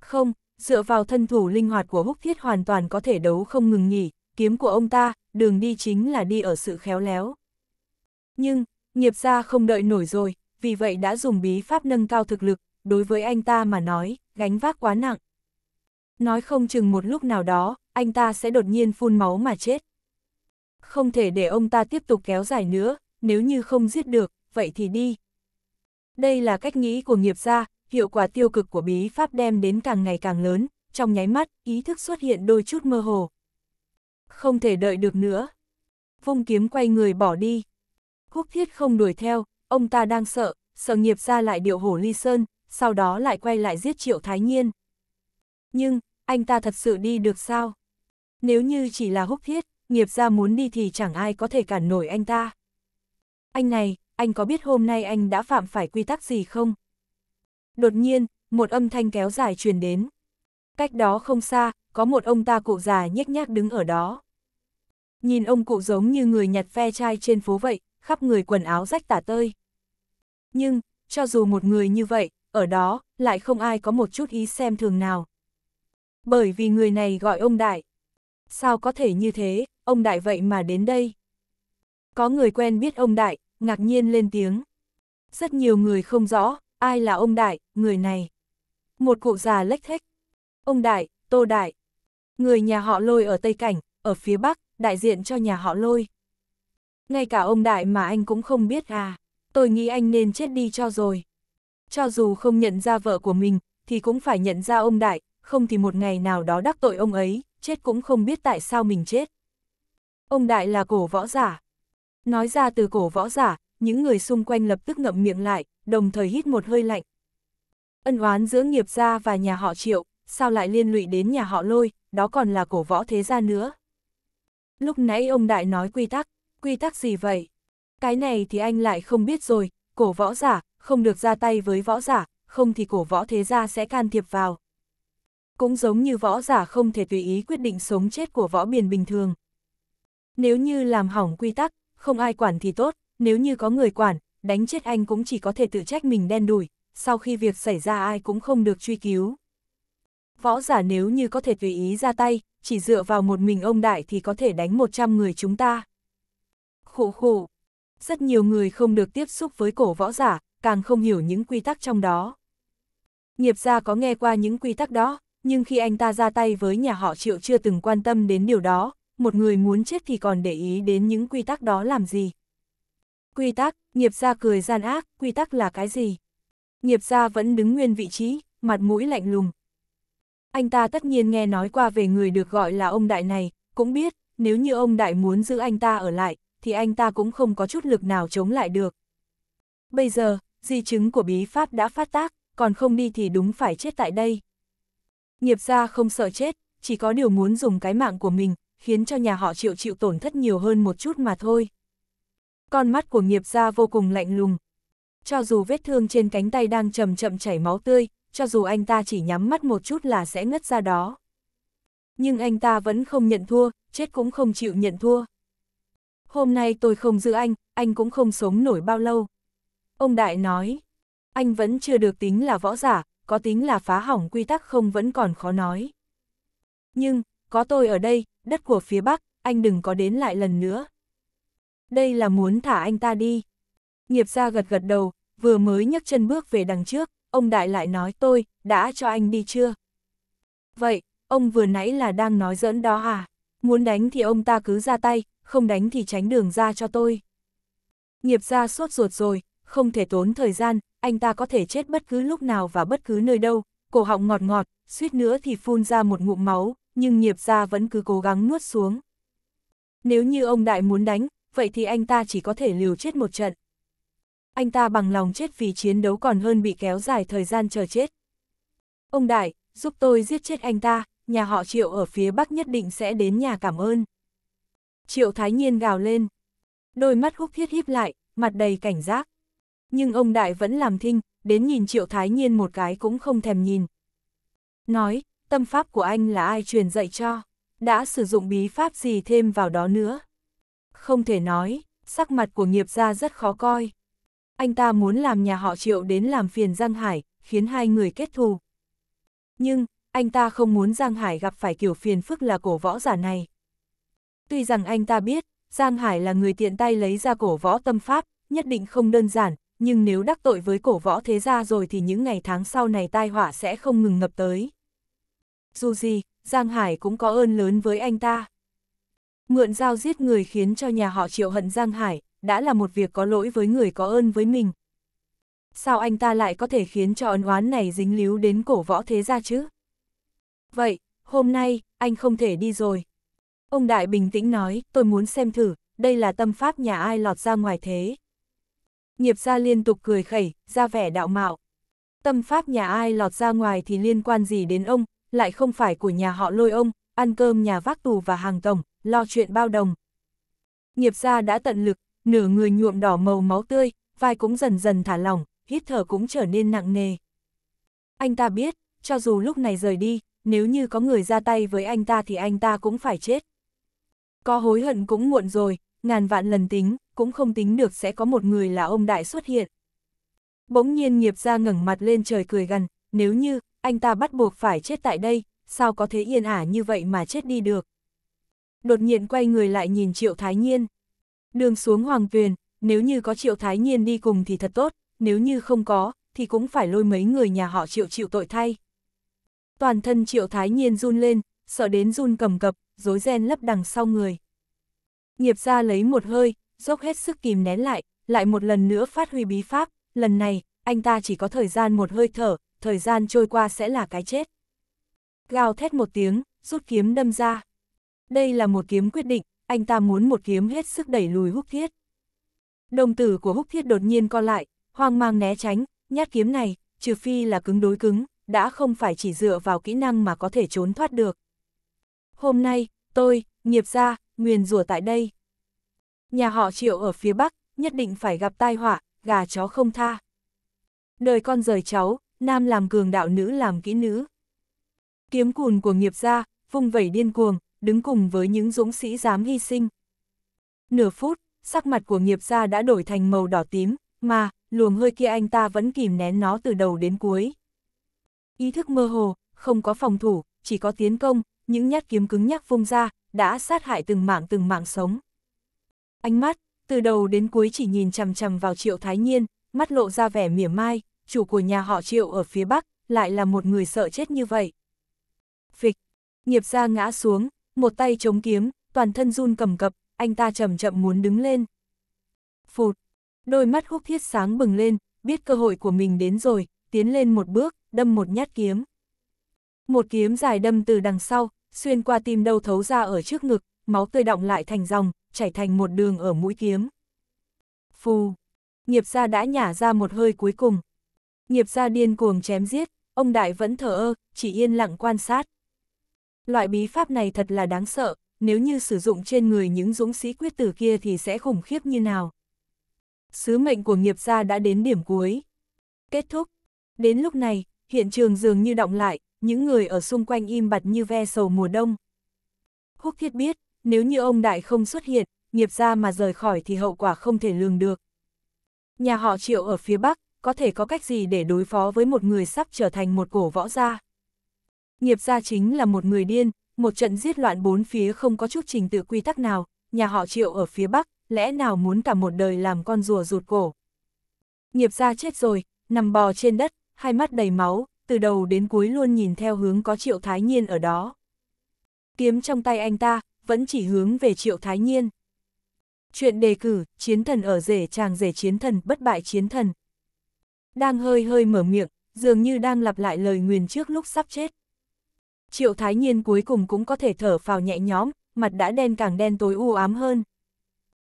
Không, dựa vào thân thủ linh hoạt của húc thiết hoàn toàn có thể đấu không ngừng nghỉ, kiếm của ông ta, đường đi chính là đi ở sự khéo léo. Nhưng, nghiệp gia không đợi nổi rồi, vì vậy đã dùng bí pháp nâng cao thực lực, đối với anh ta mà nói, gánh vác quá nặng. Nói không chừng một lúc nào đó, anh ta sẽ đột nhiên phun máu mà chết. Không thể để ông ta tiếp tục kéo dài nữa, nếu như không giết được, vậy thì đi. Đây là cách nghĩ của nghiệp gia, hiệu quả tiêu cực của bí pháp đem đến càng ngày càng lớn, trong nháy mắt, ý thức xuất hiện đôi chút mơ hồ. Không thể đợi được nữa. Vung kiếm quay người bỏ đi. Húc thiết không đuổi theo, ông ta đang sợ, sợ nghiệp ra lại điệu hổ ly sơn, sau đó lại quay lại giết triệu thái nhiên. Nhưng, anh ta thật sự đi được sao? Nếu như chỉ là húc thiết, nghiệp ra muốn đi thì chẳng ai có thể cản nổi anh ta. Anh này, anh có biết hôm nay anh đã phạm phải quy tắc gì không? đột nhiên, một âm thanh kéo dài truyền đến. Cách đó không xa, có một ông ta cụ già nhếch nhác đứng ở đó. Nhìn ông cụ giống như người nhặt ve trai trên phố vậy, khắp người quần áo rách tả tơi. Nhưng, cho dù một người như vậy, ở đó, lại không ai có một chút ý xem thường nào. Bởi vì người này gọi ông Đại. Sao có thể như thế, ông Đại vậy mà đến đây? Có người quen biết ông Đại, ngạc nhiên lên tiếng. Rất nhiều người không rõ, ai là ông đại, người này? Một cụ già lách thách. Ông đại, tô đại. Người nhà họ lôi ở Tây Cảnh, ở phía Bắc, đại diện cho nhà họ lôi. Ngay cả ông đại mà anh cũng không biết à, tôi nghĩ anh nên chết đi cho rồi. Cho dù không nhận ra vợ của mình, thì cũng phải nhận ra ông đại, không thì một ngày nào đó đắc tội ông ấy, chết cũng không biết tại sao mình chết. Ông đại là cổ võ giả. Nói ra từ cổ võ giả, những người xung quanh lập tức ngậm miệng lại, đồng thời hít một hơi lạnh. Ân oán giữa nghiệp gia và nhà họ triệu, sao lại liên lụy đến nhà họ lôi, đó còn là cổ võ thế gia nữa. Lúc nãy ông Đại nói quy tắc, quy tắc gì vậy? Cái này thì anh lại không biết rồi, cổ võ giả, không được ra tay với võ giả, không thì cổ võ thế gia sẽ can thiệp vào. Cũng giống như võ giả không thể tùy ý quyết định sống chết của võ biển bình thường. Nếu như làm hỏng quy tắc, không ai quản thì tốt, nếu như có người quản, đánh chết anh cũng chỉ có thể tự trách mình đen đủi, sau khi việc xảy ra ai cũng không được truy cứu. Võ giả nếu như có thể tùy ý ra tay, chỉ dựa vào một mình ông đại thì có thể đánh 100 người chúng ta. Khổ khổ, rất nhiều người không được tiếp xúc với cổ võ giả, càng không hiểu những quy tắc trong đó. Nghiệp gia có nghe qua những quy tắc đó, nhưng khi anh ta ra tay với nhà họ triệu chưa từng quan tâm đến điều đó, một người muốn chết thì còn để ý đến những quy tắc đó làm gì quy tắc, nghiệp gia cười gian ác, quy tắc là cái gì? Nghiệp gia vẫn đứng nguyên vị trí, mặt mũi lạnh lùng. Anh ta tất nhiên nghe nói qua về người được gọi là ông đại này, cũng biết, nếu như ông đại muốn giữ anh ta ở lại, thì anh ta cũng không có chút lực nào chống lại được. Bây giờ, di chứng của bí pháp đã phát tác, còn không đi thì đúng phải chết tại đây. Nghiệp gia không sợ chết, chỉ có điều muốn dùng cái mạng của mình, khiến cho nhà họ chịu chịu tổn thất nhiều hơn một chút mà thôi. Con mắt của nghiệp gia vô cùng lạnh lùng. Cho dù vết thương trên cánh tay đang chậm chậm chảy máu tươi, cho dù anh ta chỉ nhắm mắt một chút là sẽ ngất ra đó. Nhưng anh ta vẫn không nhận thua, chết cũng không chịu nhận thua. Hôm nay tôi không giữ anh, anh cũng không sống nổi bao lâu. Ông Đại nói, anh vẫn chưa được tính là võ giả, có tính là phá hỏng quy tắc không vẫn còn khó nói. Nhưng, có tôi ở đây, đất của phía Bắc, anh đừng có đến lại lần nữa đây là muốn thả anh ta đi. Nghiệp gia gật gật đầu, vừa mới nhấc chân bước về đằng trước, ông đại lại nói tôi, đã cho anh đi chưa? Vậy, ông vừa nãy là đang nói dẫn đó à? Muốn đánh thì ông ta cứ ra tay, không đánh thì tránh đường ra cho tôi. Nghiệp gia sốt ruột rồi, không thể tốn thời gian, anh ta có thể chết bất cứ lúc nào và bất cứ nơi đâu, cổ họng ngọt ngọt, suýt nữa thì phun ra một ngụm máu, nhưng nghiệp gia vẫn cứ cố gắng nuốt xuống. Nếu như ông đại muốn đánh, vậy thì anh ta chỉ có thể liều chết một trận. Anh ta bằng lòng chết vì chiến đấu còn hơn bị kéo dài thời gian chờ chết. Ông Đại, giúp tôi giết chết anh ta, nhà họ Triệu ở phía Bắc nhất định sẽ đến nhà cảm ơn. Triệu Thái Nhiên gào lên. Đôi mắt húc thiết híp lại, mặt đầy cảnh giác. Nhưng ông Đại vẫn làm thinh, đến nhìn Triệu Thái Nhiên một cái cũng không thèm nhìn. Nói, tâm pháp của anh là ai truyền dạy cho? Đã sử dụng bí pháp gì thêm vào đó nữa? Không thể nói, sắc mặt của nghiệp gia rất khó coi. Anh ta muốn làm nhà họ triệu đến làm phiền Giang Hải, khiến hai người kết thù. Nhưng, anh ta không muốn Giang Hải gặp phải kiểu phiền phức là cổ võ giả này. Tuy rằng anh ta biết, Giang Hải là người tiện tay lấy ra cổ võ tâm pháp, nhất định không đơn giản, nhưng nếu đắc tội với cổ võ thế gia rồi thì những ngày tháng sau này tai họa sẽ không ngừng ngập tới. Dù gì, Giang Hải cũng có ơn lớn với anh ta. Mượn dao giết người khiến cho nhà họ triệu hận Giang Hải, đã là một việc có lỗi với người có ơn với mình. Sao anh ta lại có thể khiến cho ấn oán này dính líu đến cổ võ thế gia chứ? Vậy, hôm nay, anh không thể đi rồi. Ông Đại bình tĩnh nói, tôi muốn xem thử, đây là tâm pháp nhà ai lọt ra ngoài thế. Nghiệp gia liên tục cười khẩy, ra vẻ đạo mạo. Tâm pháp nhà ai lọt ra ngoài thì liên quan gì đến ông, lại không phải của nhà họ lôi ông, ăn cơm nhà vác tù và hàng tổng, lo chuyện bao đồng. Nghiệp gia đã tận lực, nửa người nhuộm đỏ màu máu tươi, vai cũng dần dần thả lỏng, hít thở cũng trở nên nặng nề. Anh ta biết, cho dù lúc này rời đi, nếu như có người ra tay với anh ta thì anh ta cũng phải chết. Có hối hận cũng muộn rồi, ngàn vạn lần tính, cũng không tính được sẽ có một người là ông đại xuất hiện. Bỗng nhiên nghiệp gia ngẩng mặt lên trời cười gần, nếu như, anh ta bắt buộc phải chết tại đây, sao có thế yên ả như vậy mà chết đi được đột nhiên quay người lại nhìn Triệu Thái Nhiên. Đường xuống Hoàng Tuyền, nếu như có Triệu Thái Nhiên đi cùng thì thật tốt, nếu như không có, thì cũng phải lôi mấy người nhà họ Triệu chịu tội thay. Toàn thân Triệu Thái Nhiên run lên, sợ đến run cầm cập, rối ren lấp đằng sau người. Nghiệp ra lấy một hơi, dốc hết sức kìm nén lại, lại một lần nữa phát huy bí pháp, lần này, anh ta chỉ có thời gian một hơi thở, thời gian trôi qua sẽ là cái chết. Gào thét một tiếng, rút kiếm đâm ra. Đây là một kiếm quyết định, anh ta muốn một kiếm hết sức đẩy lùi húc thiết. Đồng tử của húc thiết đột nhiên co lại, hoang mang né tránh, nhát kiếm này, trừ phi là cứng đối cứng, đã không phải chỉ dựa vào kỹ năng mà có thể trốn thoát được. Hôm nay, tôi, nghiệp gia, nguyền rủa tại đây. Nhà họ triệu ở phía Bắc, nhất định phải gặp tai họa, gà chó không tha. Đời con rời cháu, nam làm cường đạo nữ làm kỹ nữ. Kiếm cùn của nghiệp gia, vung vẩy điên cuồng, đứng cùng với những dũng sĩ dám hy sinh. Nửa phút, sắc mặt của nghiệp gia đã đổi thành màu đỏ tím, mà, luồng hơi kia anh ta vẫn kìm nén nó từ đầu đến cuối. Ý thức mơ hồ, không có phòng thủ, chỉ có tiến công, những nhát kiếm cứng nhắc vung ra, đã sát hại từng mạng từng mạng sống. Ánh mắt, từ đầu đến cuối chỉ nhìn chằm chằm vào Triệu Thái Nhiên, mắt lộ ra vẻ mỉa mai, chủ của nhà họ Triệu ở phía Bắc, lại là một người sợ chết như vậy. Phịch, nghiệp gia ngã xuống, một tay chống kiếm, toàn thân run cầm cập, anh ta chậm chậm muốn đứng lên. Phụt, đôi mắt húc thiết sáng bừng lên, biết cơ hội của mình đến rồi, tiến lên một bước, đâm một nhát kiếm. Một kiếm dài đâm từ đằng sau, xuyên qua tim đầu thấu ra ở trước ngực, máu tươi động lại thành dòng, chảy thành một đường ở mũi kiếm. Phù, nghiệp gia đã nhả ra một hơi cuối cùng. Nghiệp gia điên cuồng chém giết, ông đại vẫn thở ơ, chỉ yên lặng quan sát. Loại bí pháp này thật là đáng sợ, nếu như sử dụng trên người những dũng sĩ quyết tử kia thì sẽ khủng khiếp như nào. Sứ mệnh của nghiệp gia đã đến điểm cuối. Kết thúc. Đến lúc này, hiện trường dường như động lại, những người ở xung quanh im bặt như ve sầu mùa đông. Húc thiết biết, nếu như ông đại không xuất hiện, nghiệp gia mà rời khỏi thì hậu quả không thể lường được. Nhà họ triệu ở phía Bắc, có thể có cách gì để đối phó với một người sắp trở thành một cổ võ gia? Nghiệp gia chính là một người điên, một trận giết loạn bốn phía không có chút trình tự quy tắc nào, nhà họ triệu ở phía Bắc, lẽ nào muốn cả một đời làm con rùa rụt cổ. Nghiệp gia chết rồi, nằm bò trên đất, hai mắt đầy máu, từ đầu đến cuối luôn nhìn theo hướng có triệu thái nhiên ở đó. Kiếm trong tay anh ta, vẫn chỉ hướng về triệu thái nhiên. Chuyện đề cử, chiến thần ở rể chàng rể chiến thần, bất bại chiến thần. Đang hơi hơi mở miệng, dường như đang lặp lại lời nguyền trước lúc sắp chết. Triệu Thái Nhiên cuối cùng cũng có thể thở phào nhẹ nhõm, mặt đã đen càng đen tối u ám hơn.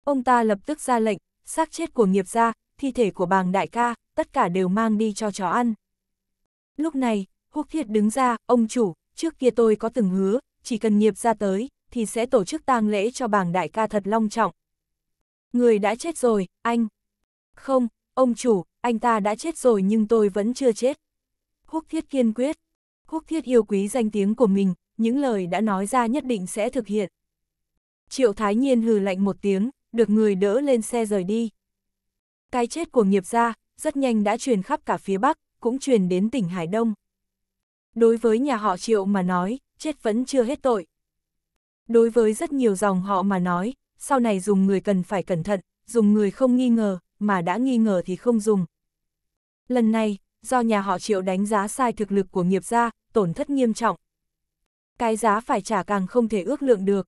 Ông ta lập tức ra lệnh, xác chết của nghiệp gia, thi thể của bàng đại ca, tất cả đều mang đi cho chó ăn. Lúc này, Húc Thiệt đứng ra, ông chủ, trước kia tôi có từng hứa, chỉ cần nghiệp gia tới, thì sẽ tổ chức tang lễ cho bàng đại ca thật long trọng. Người đã chết rồi, anh. Không, ông chủ, anh ta đã chết rồi nhưng tôi vẫn chưa chết. Húc Thiết kiên quyết. Quốc Thiết yêu quý danh tiếng của mình, những lời đã nói ra nhất định sẽ thực hiện. Triệu Thái Nhiên hừ lạnh một tiếng, được người đỡ lên xe rời đi. Cái chết của nghiệp gia, rất nhanh đã truyền khắp cả phía Bắc, cũng truyền đến tỉnh Hải Đông. Đối với nhà họ Triệu mà nói, chết vẫn chưa hết tội. Đối với rất nhiều dòng họ mà nói, sau này dùng người cần phải cẩn thận, dùng người không nghi ngờ, mà đã nghi ngờ thì không dùng. Lần này, do nhà họ triệu đánh giá sai thực lực của nghiệp gia, tổn thất nghiêm trọng. Cái giá phải trả càng không thể ước lượng được.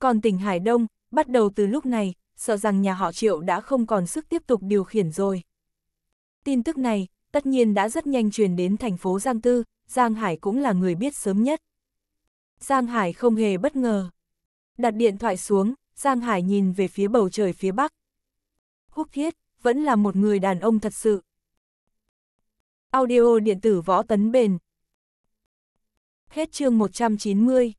Còn tỉnh Hải Đông, bắt đầu từ lúc này, sợ rằng nhà họ triệu đã không còn sức tiếp tục điều khiển rồi. Tin tức này, tất nhiên đã rất nhanh truyền đến thành phố Giang Tư, Giang Hải cũng là người biết sớm nhất. Giang Hải không hề bất ngờ. Đặt điện thoại xuống, Giang Hải nhìn về phía bầu trời phía bắc. Húc Thiết, vẫn là một người đàn ông thật sự. Audio điện tử võ tấn bền. Hết chương 190